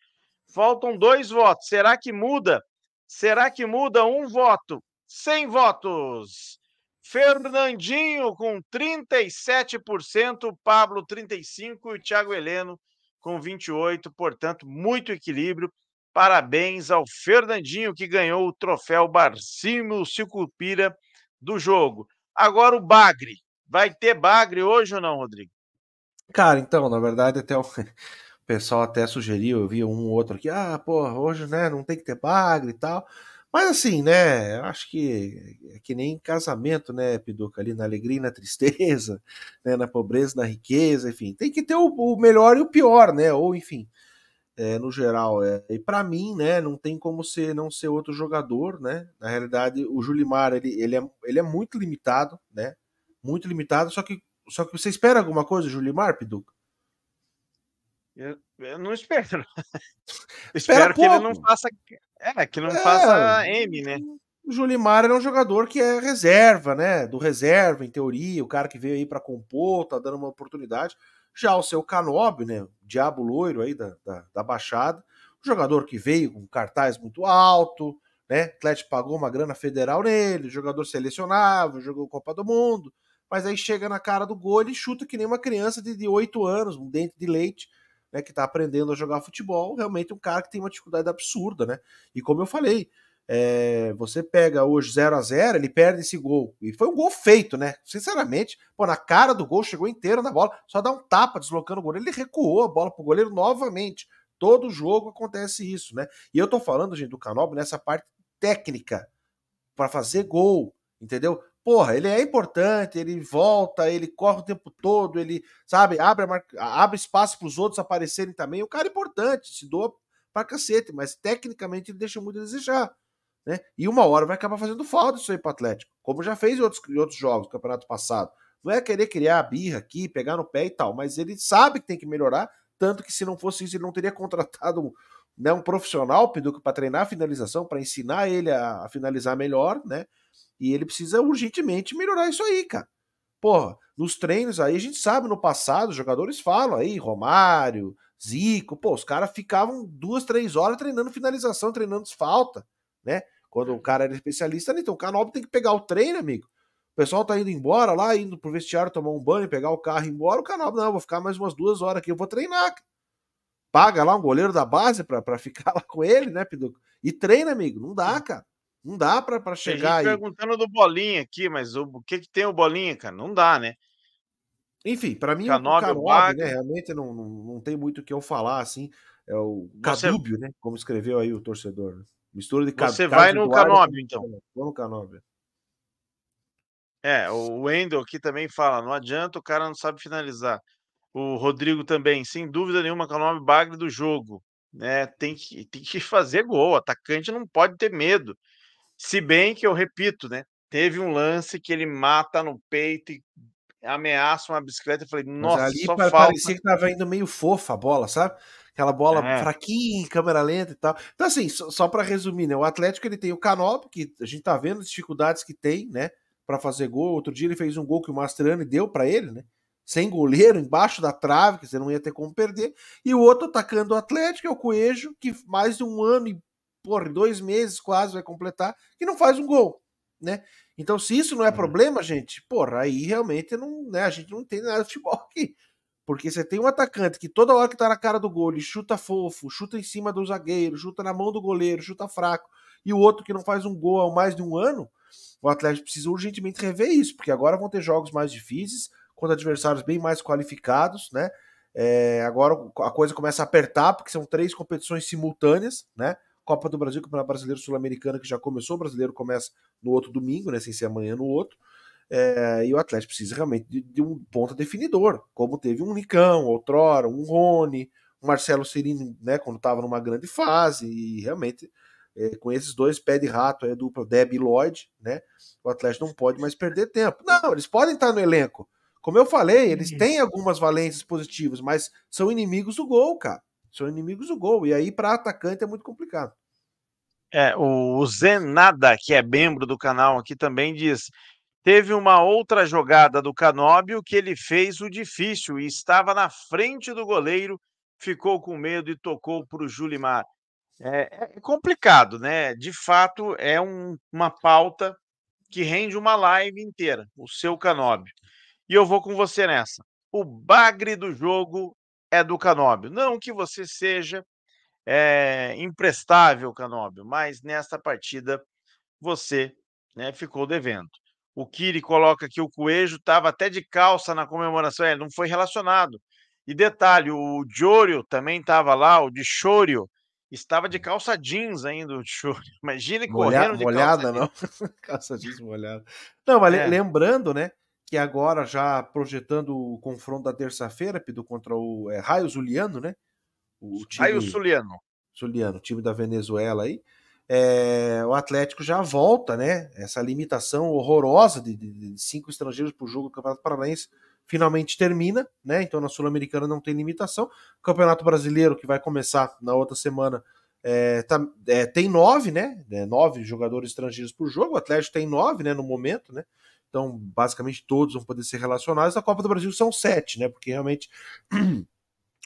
Faltam dois votos. Será que muda? Será que muda um voto? 100 votos. Fernandinho com 37%, Pablo 35% e Thiago Heleno com 28%. Portanto, muito equilíbrio. Parabéns ao Fernandinho que ganhou o troféu Barcímio Sicupira do jogo. Agora o Bagre. Vai ter bagre hoje ou não, Rodrigo? Cara, então, na verdade, até o, pessoal até sugeriu, eu vi um ou outro aqui, ah, pô, hoje, né, não tem que ter bagre e tal. Mas assim, né, eu acho que é que nem casamento, né, Piduca, ali na alegria e na tristeza, né, na pobreza, na riqueza, enfim, tem que ter o, o melhor e o pior, né, ou enfim, é, no geral. É. E para mim, né, não tem como ser, não ser outro jogador, né, na realidade o Julimar, ele, ele, é, ele é muito limitado, né, muito limitado, só que, só que você espera alguma coisa, Julimar, Piduca? Eu, eu, não espero. Né? espero pouco. que ele não faça. É, que não é, faça M, né? O Julimar é um jogador que é reserva, né? Do reserva, em teoria, o cara que veio aí para compor, tá dando uma oportunidade. Já o seu Canob, né? Diabo loiro aí da, da, da Baixada, um jogador que veio com cartaz muito alto, né? O Atlético pagou uma grana federal nele, jogador selecionável, jogou Copa do Mundo mas aí chega na cara do gol e chuta que nem uma criança de, de 8 anos, um dente de leite, né, que está aprendendo a jogar futebol, realmente um cara que tem uma dificuldade absurda, né? E como eu falei, é, você pega hoje 0 a 0 ele perde esse gol. E foi um gol feito, né? Sinceramente, pô, na cara do gol, chegou inteiro na bola, só dá um tapa deslocando o goleiro, ele recuou a bola pro goleiro novamente. Todo jogo acontece isso, né? E eu tô falando, gente, do Canobo nessa parte técnica, para fazer gol, entendeu? porra, ele é importante, ele volta, ele corre o tempo todo, ele, sabe, abre, abre espaço para os outros aparecerem também. O é cara é importante, se doa para cacete, mas tecnicamente ele deixa muito a desejar. Né? E uma hora vai acabar fazendo falta isso aí para Atlético, como já fez em outros, em outros jogos no campeonato passado. Não é querer criar a birra aqui, pegar no pé e tal, mas ele sabe que tem que melhorar, tanto que se não fosse isso, ele não teria contratado um, né, um profissional, Piduca, para treinar a finalização, para ensinar ele a, a, finalizar melhor, né? E ele precisa urgentemente melhorar isso aí, cara. Porra, nos treinos aí, a gente sabe, no passado, os jogadores falam aí, Romário, Zico, pô, os caras ficavam duas, três horas treinando finalização, treinando falta, né? Quando o cara era especialista, então o cara tem que pegar o treino, amigo. O pessoal tá indo embora lá, indo pro vestiário tomar um banho, pegar o carro e ir embora. O canal, não, vou ficar mais umas duas horas aqui, eu vou treinar. Cara paga lá um goleiro da base para ficar lá com ele, né, Pedro? E treina, amigo. Não dá, cara. Não dá para chegar aí. perguntando do Bolinha aqui, mas o, o que, que tem o Bolinha, cara? Não dá, né? Enfim, para mim, o Canobi, né, realmente não, não, não tem muito o que eu falar, assim. É o Você... Cadúbio, né? Como escreveu aí o torcedor. Mistura de Você Cad... vai no Canóbio, então. Vou no Canóbio. É, o Wendel aqui também fala, não adianta, o cara não sabe finalizar. O Rodrigo também, sem dúvida nenhuma, que é o nome bagre do jogo. Né? Tem, que, tem que fazer gol. O atacante não pode ter medo. Se bem que eu repito, né? Teve um lance que ele mata no peito e ameaça uma bicicleta. Eu falei, nossa, ali só falta... parecia que tava indo meio fofa a bola, sabe? Aquela bola é. fraquinha, em câmera lenta e tal. Então, assim, só, só para resumir, né? O Atlético ele tem o Canop, que a gente tá vendo as dificuldades que tem, né? para fazer gol. Outro dia ele fez um gol que o Mastrano deu para ele, né? sem goleiro, embaixo da trave, que você não ia ter como perder, e o outro atacando o Atlético, é o Coelho, que mais de um ano e por dois meses quase vai completar, que não faz um gol, né? Então, se isso não é uhum. problema, gente, porra, aí realmente não, né, a gente não tem nada de futebol aqui. Porque você tem um atacante que toda hora que tá na cara do gol, ele chuta fofo, chuta em cima do zagueiro, chuta na mão do goleiro, chuta fraco, e o outro que não faz um gol há mais de um ano, o Atlético precisa urgentemente rever isso, porque agora vão ter jogos mais difíceis, contra adversários bem mais qualificados, né? É, agora a coisa começa a apertar, porque são três competições simultâneas, né? Copa do Brasil, Campeonato Brasileiro Sul-Americana, que já começou, o brasileiro começa no outro domingo, né? Sem ser amanhã no outro. É, e o Atlético precisa realmente de, de, um ponta definidor, como teve um Nicão, outrora, um Rony, um Marcelo Cirino, né? Quando estava numa grande fase, e realmente. É, com esses dois pé de rato aí, a dupla Deb e Lloyd, né? O Atlético não pode mais perder tempo. Não, eles podem estar no elenco, como eu falei, eles uhum. têm algumas valências positivas, mas são inimigos do gol, cara. São inimigos do gol. E aí, para atacante, é muito complicado. É, o Zenada, que é membro do canal aqui, também diz: teve uma outra jogada do Canóbio que ele fez o difícil e estava na frente do goleiro, ficou com medo e tocou para o Julimar. É, é, complicado, né? De fato, é um, uma pauta que rende uma live inteira, o seu Canóbio. E eu vou com você nessa. O bagre do jogo é do Canóbio. Não que você seja é, imprestável, Canóbio, mas nesta partida você né, ficou devendo. O Kiri coloca que o Coelho estava até de calça na comemoração, ele não foi relacionado. E detalhe, o Diorio também estava lá, o de Chorio, estava de calça jeans ainda, o Chorio. Imagina molhada, correndo de molhada, calça jeans. não. calça jeans molhada. Não, mas é. lembrando, né, que agora já projetando o confronto da terça-feira, Pedro contra o é, Raio Zuliano, né? O time, Raio Zuliano. Zuliano, time da Venezuela aí. É, o Atlético já volta, né? Essa limitação horrorosa de, de, de cinco estrangeiros por jogo do Campeonato Paranaense finalmente termina, né? Então na Sul-Americana não tem limitação. O Campeonato Brasileiro, que vai começar na outra semana, é, tá, é, tem nove, né? É, nove jogadores estrangeiros por jogo. O Atlético tem nove, né? No momento, né? Então, basicamente, todos vão poder ser relacionados. Na Copa do Brasil são sete, né? Porque realmente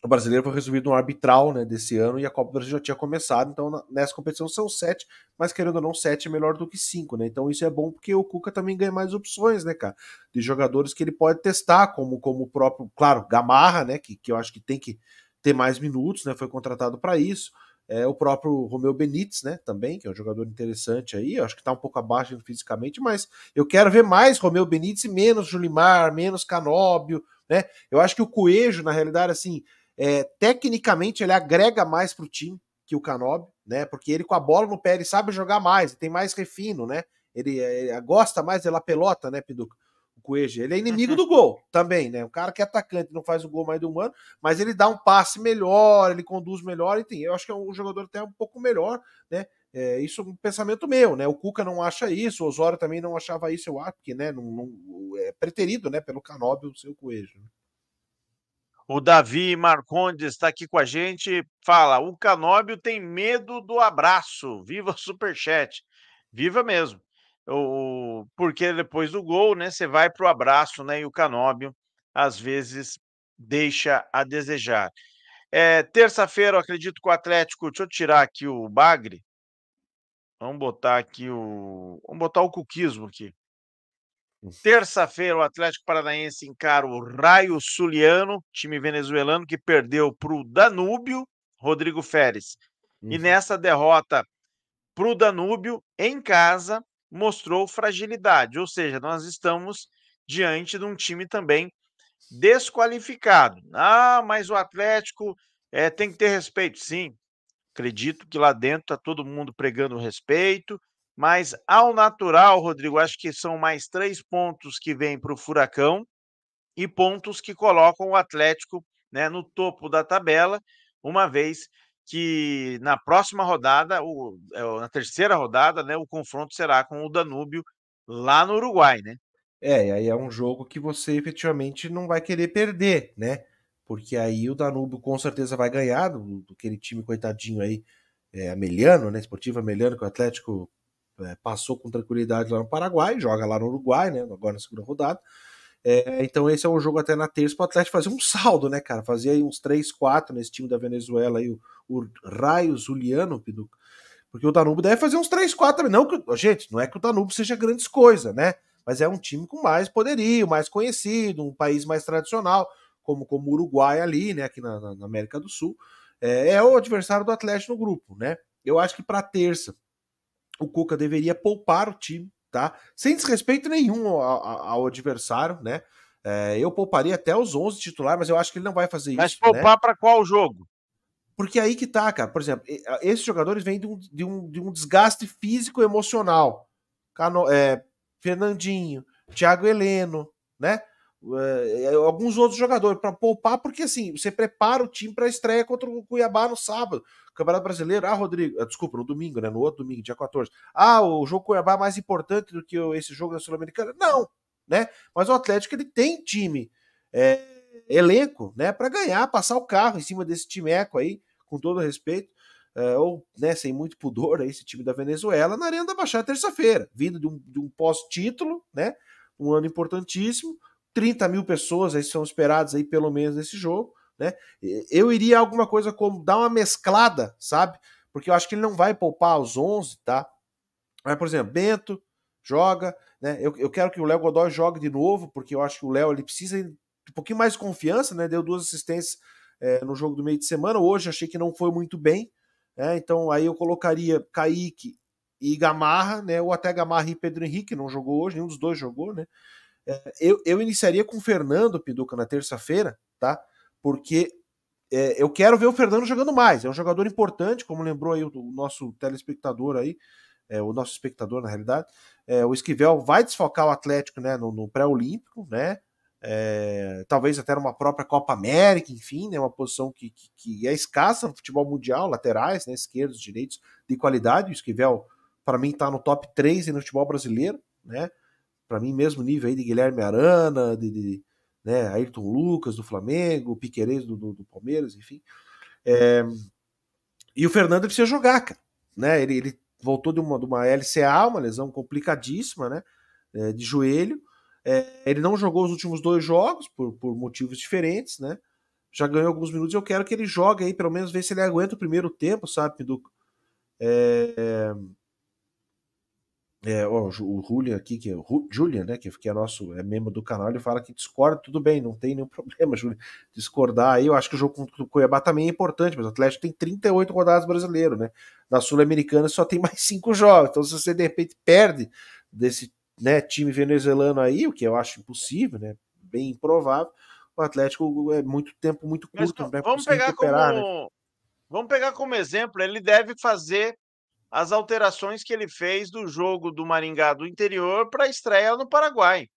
o brasileiro foi resolvido no arbitral né, desse ano e a Copa do Brasil já tinha começado. Então, nessa competição são sete, mas querendo ou não, sete é melhor do que cinco, né? Então, isso é bom porque o Cuca também ganha mais opções, né, cara? De jogadores que ele pode testar, como, como o próprio, claro, Gamarra, né? Que, que eu acho que tem que ter mais minutos, né? Foi contratado para isso. É, o próprio Romeu Benítez, né, também, que é um jogador interessante aí, eu acho que está um pouco abaixo fisicamente, mas eu quero ver mais Romeu Benítez e menos Julimar, menos Canóbio, né? Eu acho que o Coelho, na realidade, assim, é, tecnicamente ele agrega mais para o time que o Canóbio, né? Porque ele com a bola no pé, ele sabe jogar mais, ele tem mais refino, né? Ele, ele gosta mais da pelota, né, Piduca? Cueja. Ele é inimigo do gol também, né? O cara que é atacante não faz o gol mais do humano, mas ele dá um passe melhor, ele conduz melhor, enfim. Eu acho que é um jogador até um pouco melhor, né? É, isso é um pensamento meu, né? O Cuca não acha isso, o Osório também não achava isso, eu acho, porque né, não, não é preterido né, pelo Canóbio o seu Coelho. Né? O Davi Marcondes está aqui com a gente. Fala, o Canóbio tem medo do abraço. Viva o Superchat. Viva mesmo o, porque depois do gol, né, você vai para o abraço, né, e o Canóbio às vezes deixa a desejar. É, Terça-feira, acredito que o Atlético, deixa eu tirar aqui o Bagre, vamos botar aqui o, vamos botar o cuquismo aqui. Terça-feira, o Atlético Paranaense encara o Raio Suliano, time venezuelano que perdeu para o Danúbio, Rodrigo Férez. Uhum. E nessa derrota para o Danúbio, em casa, mostrou fragilidade, ou seja, nós estamos diante de um time também desqualificado. Ah, mas o Atlético é, tem que ter respeito. Sim, acredito que lá dentro está todo mundo pregando respeito, mas ao natural, Rodrigo, acho que são mais três pontos que vêm para o Furacão e pontos que colocam o Atlético né, no topo da tabela, uma vez que na próxima rodada, ou, é, na terceira rodada, né, o confronto será com o Danúbio lá no Uruguai, né? É, e aí é um jogo que você efetivamente não vai querer perder, né? Porque aí o Danúbio com certeza vai ganhar do, do aquele time coitadinho aí, é, Ameliano, né? Esportivo Ameliano, que o Atlético é, passou com tranquilidade lá no Paraguai, joga lá no Uruguai, né? Agora na segunda rodada. É, então esse é um jogo até na terça para o Atlético fazer um saldo, né, cara? Fazer aí uns 3, 4 nesse time da Venezuela aí, o, o Raio Zuliano, Porque o Danubio deve fazer uns 3, 4 Não que, gente, não é que o Danubio seja grandes coisas né? Mas é um time com mais poderio, mais conhecido, um país mais tradicional, como, como o Uruguai ali, né? Aqui na, na América do Sul. É, é, o adversário do Atlético no grupo, né? Eu acho que para terça o Cuca deveria poupar o time tá? Sem desrespeito nenhum ao, ao adversário, né? É, eu pouparia até os 11 titular, mas eu acho que ele não vai fazer mas isso. Mas poupar né? para qual jogo? Porque aí que tá, cara. Por exemplo, esses jogadores vêm de um, de um, de um desgaste físico e emocional. Cano, é, Fernandinho, Thiago Heleno, né? Eh, eh, alguns outros jogadores para poupar, porque assim, você prepara o time para a estreia contra o Cuiabá no sábado, Campeonato Brasileiro. Ah, Rodrigo, eh, desculpa, no domingo, né? No outro domingo, dia 14. Ah, o jogo Cuiabá é mais importante do que esse jogo da Sul-Americana? Não, né? Mas o Atlético ele tem time, é, elenco, né, para ganhar, passar o carro em cima desse timeco aí, com todo respeito. É, ou né, sem muito pudor, aí, esse time da Venezuela, na Arena da Baixada, terça-feira, vindo de um, de um pós-título, né, um ano importantíssimo, 30 mil pessoas aí são esperadas aí pelo menos nesse jogo, né? Eu iria alguma coisa como dar uma mesclada, sabe? Porque eu acho que ele não vai poupar os 11, tá? Mas, por exemplo, Bento joga, né? Eu, eu quero que o Léo Godoy jogue de novo, porque eu acho que o Léo ele precisa de um pouquinho mais de confiança, né? Deu duas assistências é, no jogo do meio de semana. Hoje achei que não foi muito bem, né? Então aí eu colocaria Kaique e Gamarra, né? Ou até Gamarra e Pedro Henrique, não jogou hoje, nenhum dos dois jogou, né? É, eu, eu iniciaria com o Fernando Piduca na terça-feira, tá? Porque é, eu quero ver o Fernando jogando mais. É um jogador importante, como lembrou aí o, o nosso telespectador aí, é, o nosso espectador, na realidade. É, o Esquivel vai desfocar o Atlético né, no, no pré-olímpico, né? É, talvez até numa própria Copa América, enfim, né, uma posição que, que, que é escassa no futebol mundial, laterais, né, esquerdos, direitos, de qualidade. O Esquivel, para mim, está no top 3 no futebol brasileiro, né? para mim, mesmo nível aí de Guilherme Arana, de, de né, Ayrton Lucas do Flamengo, Piqueires do, do, do Palmeiras, enfim. É, e o Fernando precisa jogar, cara. Né? Ele, ele voltou de uma, de uma LCA, uma lesão complicadíssima, né? É, de joelho. É, ele não jogou os últimos dois jogos por, por motivos diferentes, né? Já ganhou alguns minutos. Eu quero que ele jogue aí, pelo menos ver se ele aguenta o primeiro tempo, sabe, do É, é, ó, o Julia aqui, que é Julia, né, que, que é nosso é membro do canal, ele fala que discorda, tudo bem, não tem nenhum problema, Julia, discordar aí. Eu acho que o jogo contra o Cuiabá também é importante, mas o Atlético tem 38 rodadas brasileiro, né? Na Sul-Americana só tem mais cinco jogos. Então, se você de repente perde desse né, time venezuelano aí, o que eu acho impossível, né? Bem improvável, o Atlético é muito tempo muito curto, mas, né? Vamos pegar né. como. Né? Vamos pegar como exemplo, ele deve fazer as alterações que ele fez do jogo do Maringá do interior para a estreia no Paraguai.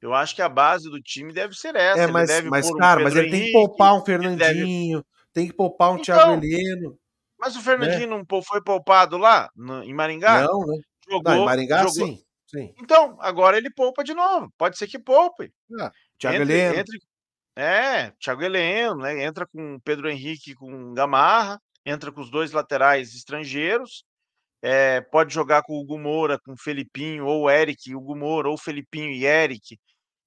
Eu acho que a base do time deve ser é, essa. É, mas, mas cara, mas ele Henrique, tem que poupar um Fernandinho, deve... tem que poupar um então, Thiago Heleno. Mas o né? Fernandinho né? não foi poupado lá no, em Maringá? Não, né? Jogou, não, em Maringá jogou. sim. Sim. Então, agora ele poupa de novo. Pode ser que poupe. Ah, Thiago entre, Heleno. Entre, é, Thiago Heleno, né? Entra com Pedro Henrique com Gamarra, entra com os dois laterais estrangeiros. É, pode jogar com o Hugo Moura, com o Felipinho, ou o Eric, Hugo Moura, ou Felipinho e Eric.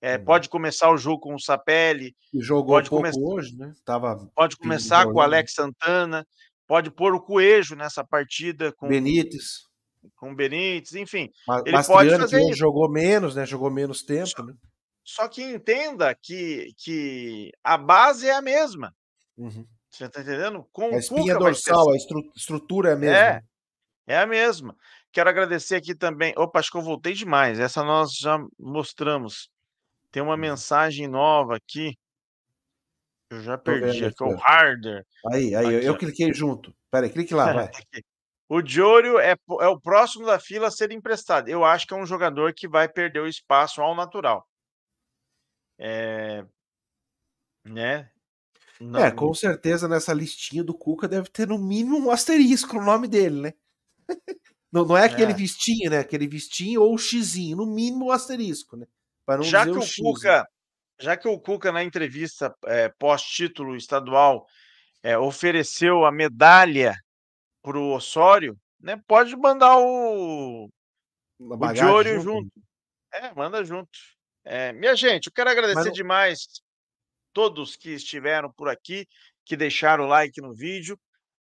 É, hum. Pode começar o jogo com o Sapelli. Que jogou pode pouco começar, hoje, né? Tava pode começar com o né? Alex Santana. Pode pôr o Coelho nessa partida com Benítez. Com Benítez, enfim. Mas, ele Mastriano, pode fazer isso. jogou menos, né? Jogou menos tempo. Só, né? só que entenda que, que a base é a mesma. Uhum. Você está entendendo? Com a espinha dorsal, a assim. estru estrutura é a é. mesma. É, é a mesma. Quero agradecer aqui também. Opa, acho que eu voltei demais. Essa nós já mostramos. Tem uma uhum. mensagem nova aqui. Eu já perdi. Aqui é o Harder. Aí, aí, aqui, eu, ó. cliquei junto. Peraí, clique lá, vai. O Diório é, é o próximo da fila a ser emprestado. Eu acho que é um jogador que vai perder o espaço ao natural. É, né? É, Não... É, com certeza nessa listinha do Cuca deve ter no mínimo um asterisco no nome dele, né? Não, não é aquele é. vestinho, né? Aquele vistinho ou o xizinho, no mínimo o asterisco, né? Para não já dizer que o, X, Cuca, né? já que o Cuca na entrevista é, pós-título estadual é, ofereceu a medalha para o Osório, né? Pode mandar o, o Diório junto. junto. Né? É, manda junto. É, minha gente, eu quero agradecer não... demais todos que estiveram por aqui, que deixaram o like no vídeo.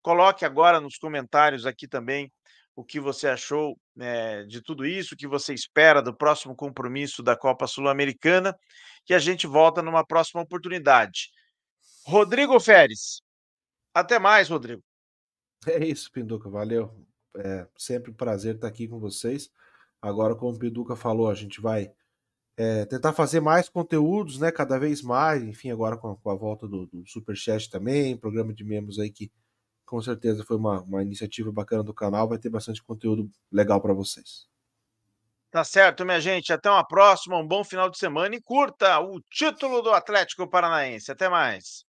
Coloque agora nos comentários aqui também o que você achou né, de tudo isso, o que você espera do próximo compromisso da Copa Sul-Americana, que a gente volta numa próxima oportunidade. Rodrigo Feres, até mais, Rodrigo. É isso, Pinduca, valeu. É sempre um prazer estar aqui com vocês. Agora, como o Pinduca falou, a gente vai é, tentar fazer mais conteúdos, né? Cada vez mais, enfim, agora com a, com a volta do, do Superchat também, programa de membros aí que com certeza foi uma, uma iniciativa bacana do canal, vai ter bastante conteúdo legal para vocês. Tá certo, minha gente. Até uma próxima, um bom final de semana e curta o título do Atlético Paranaense. Até mais.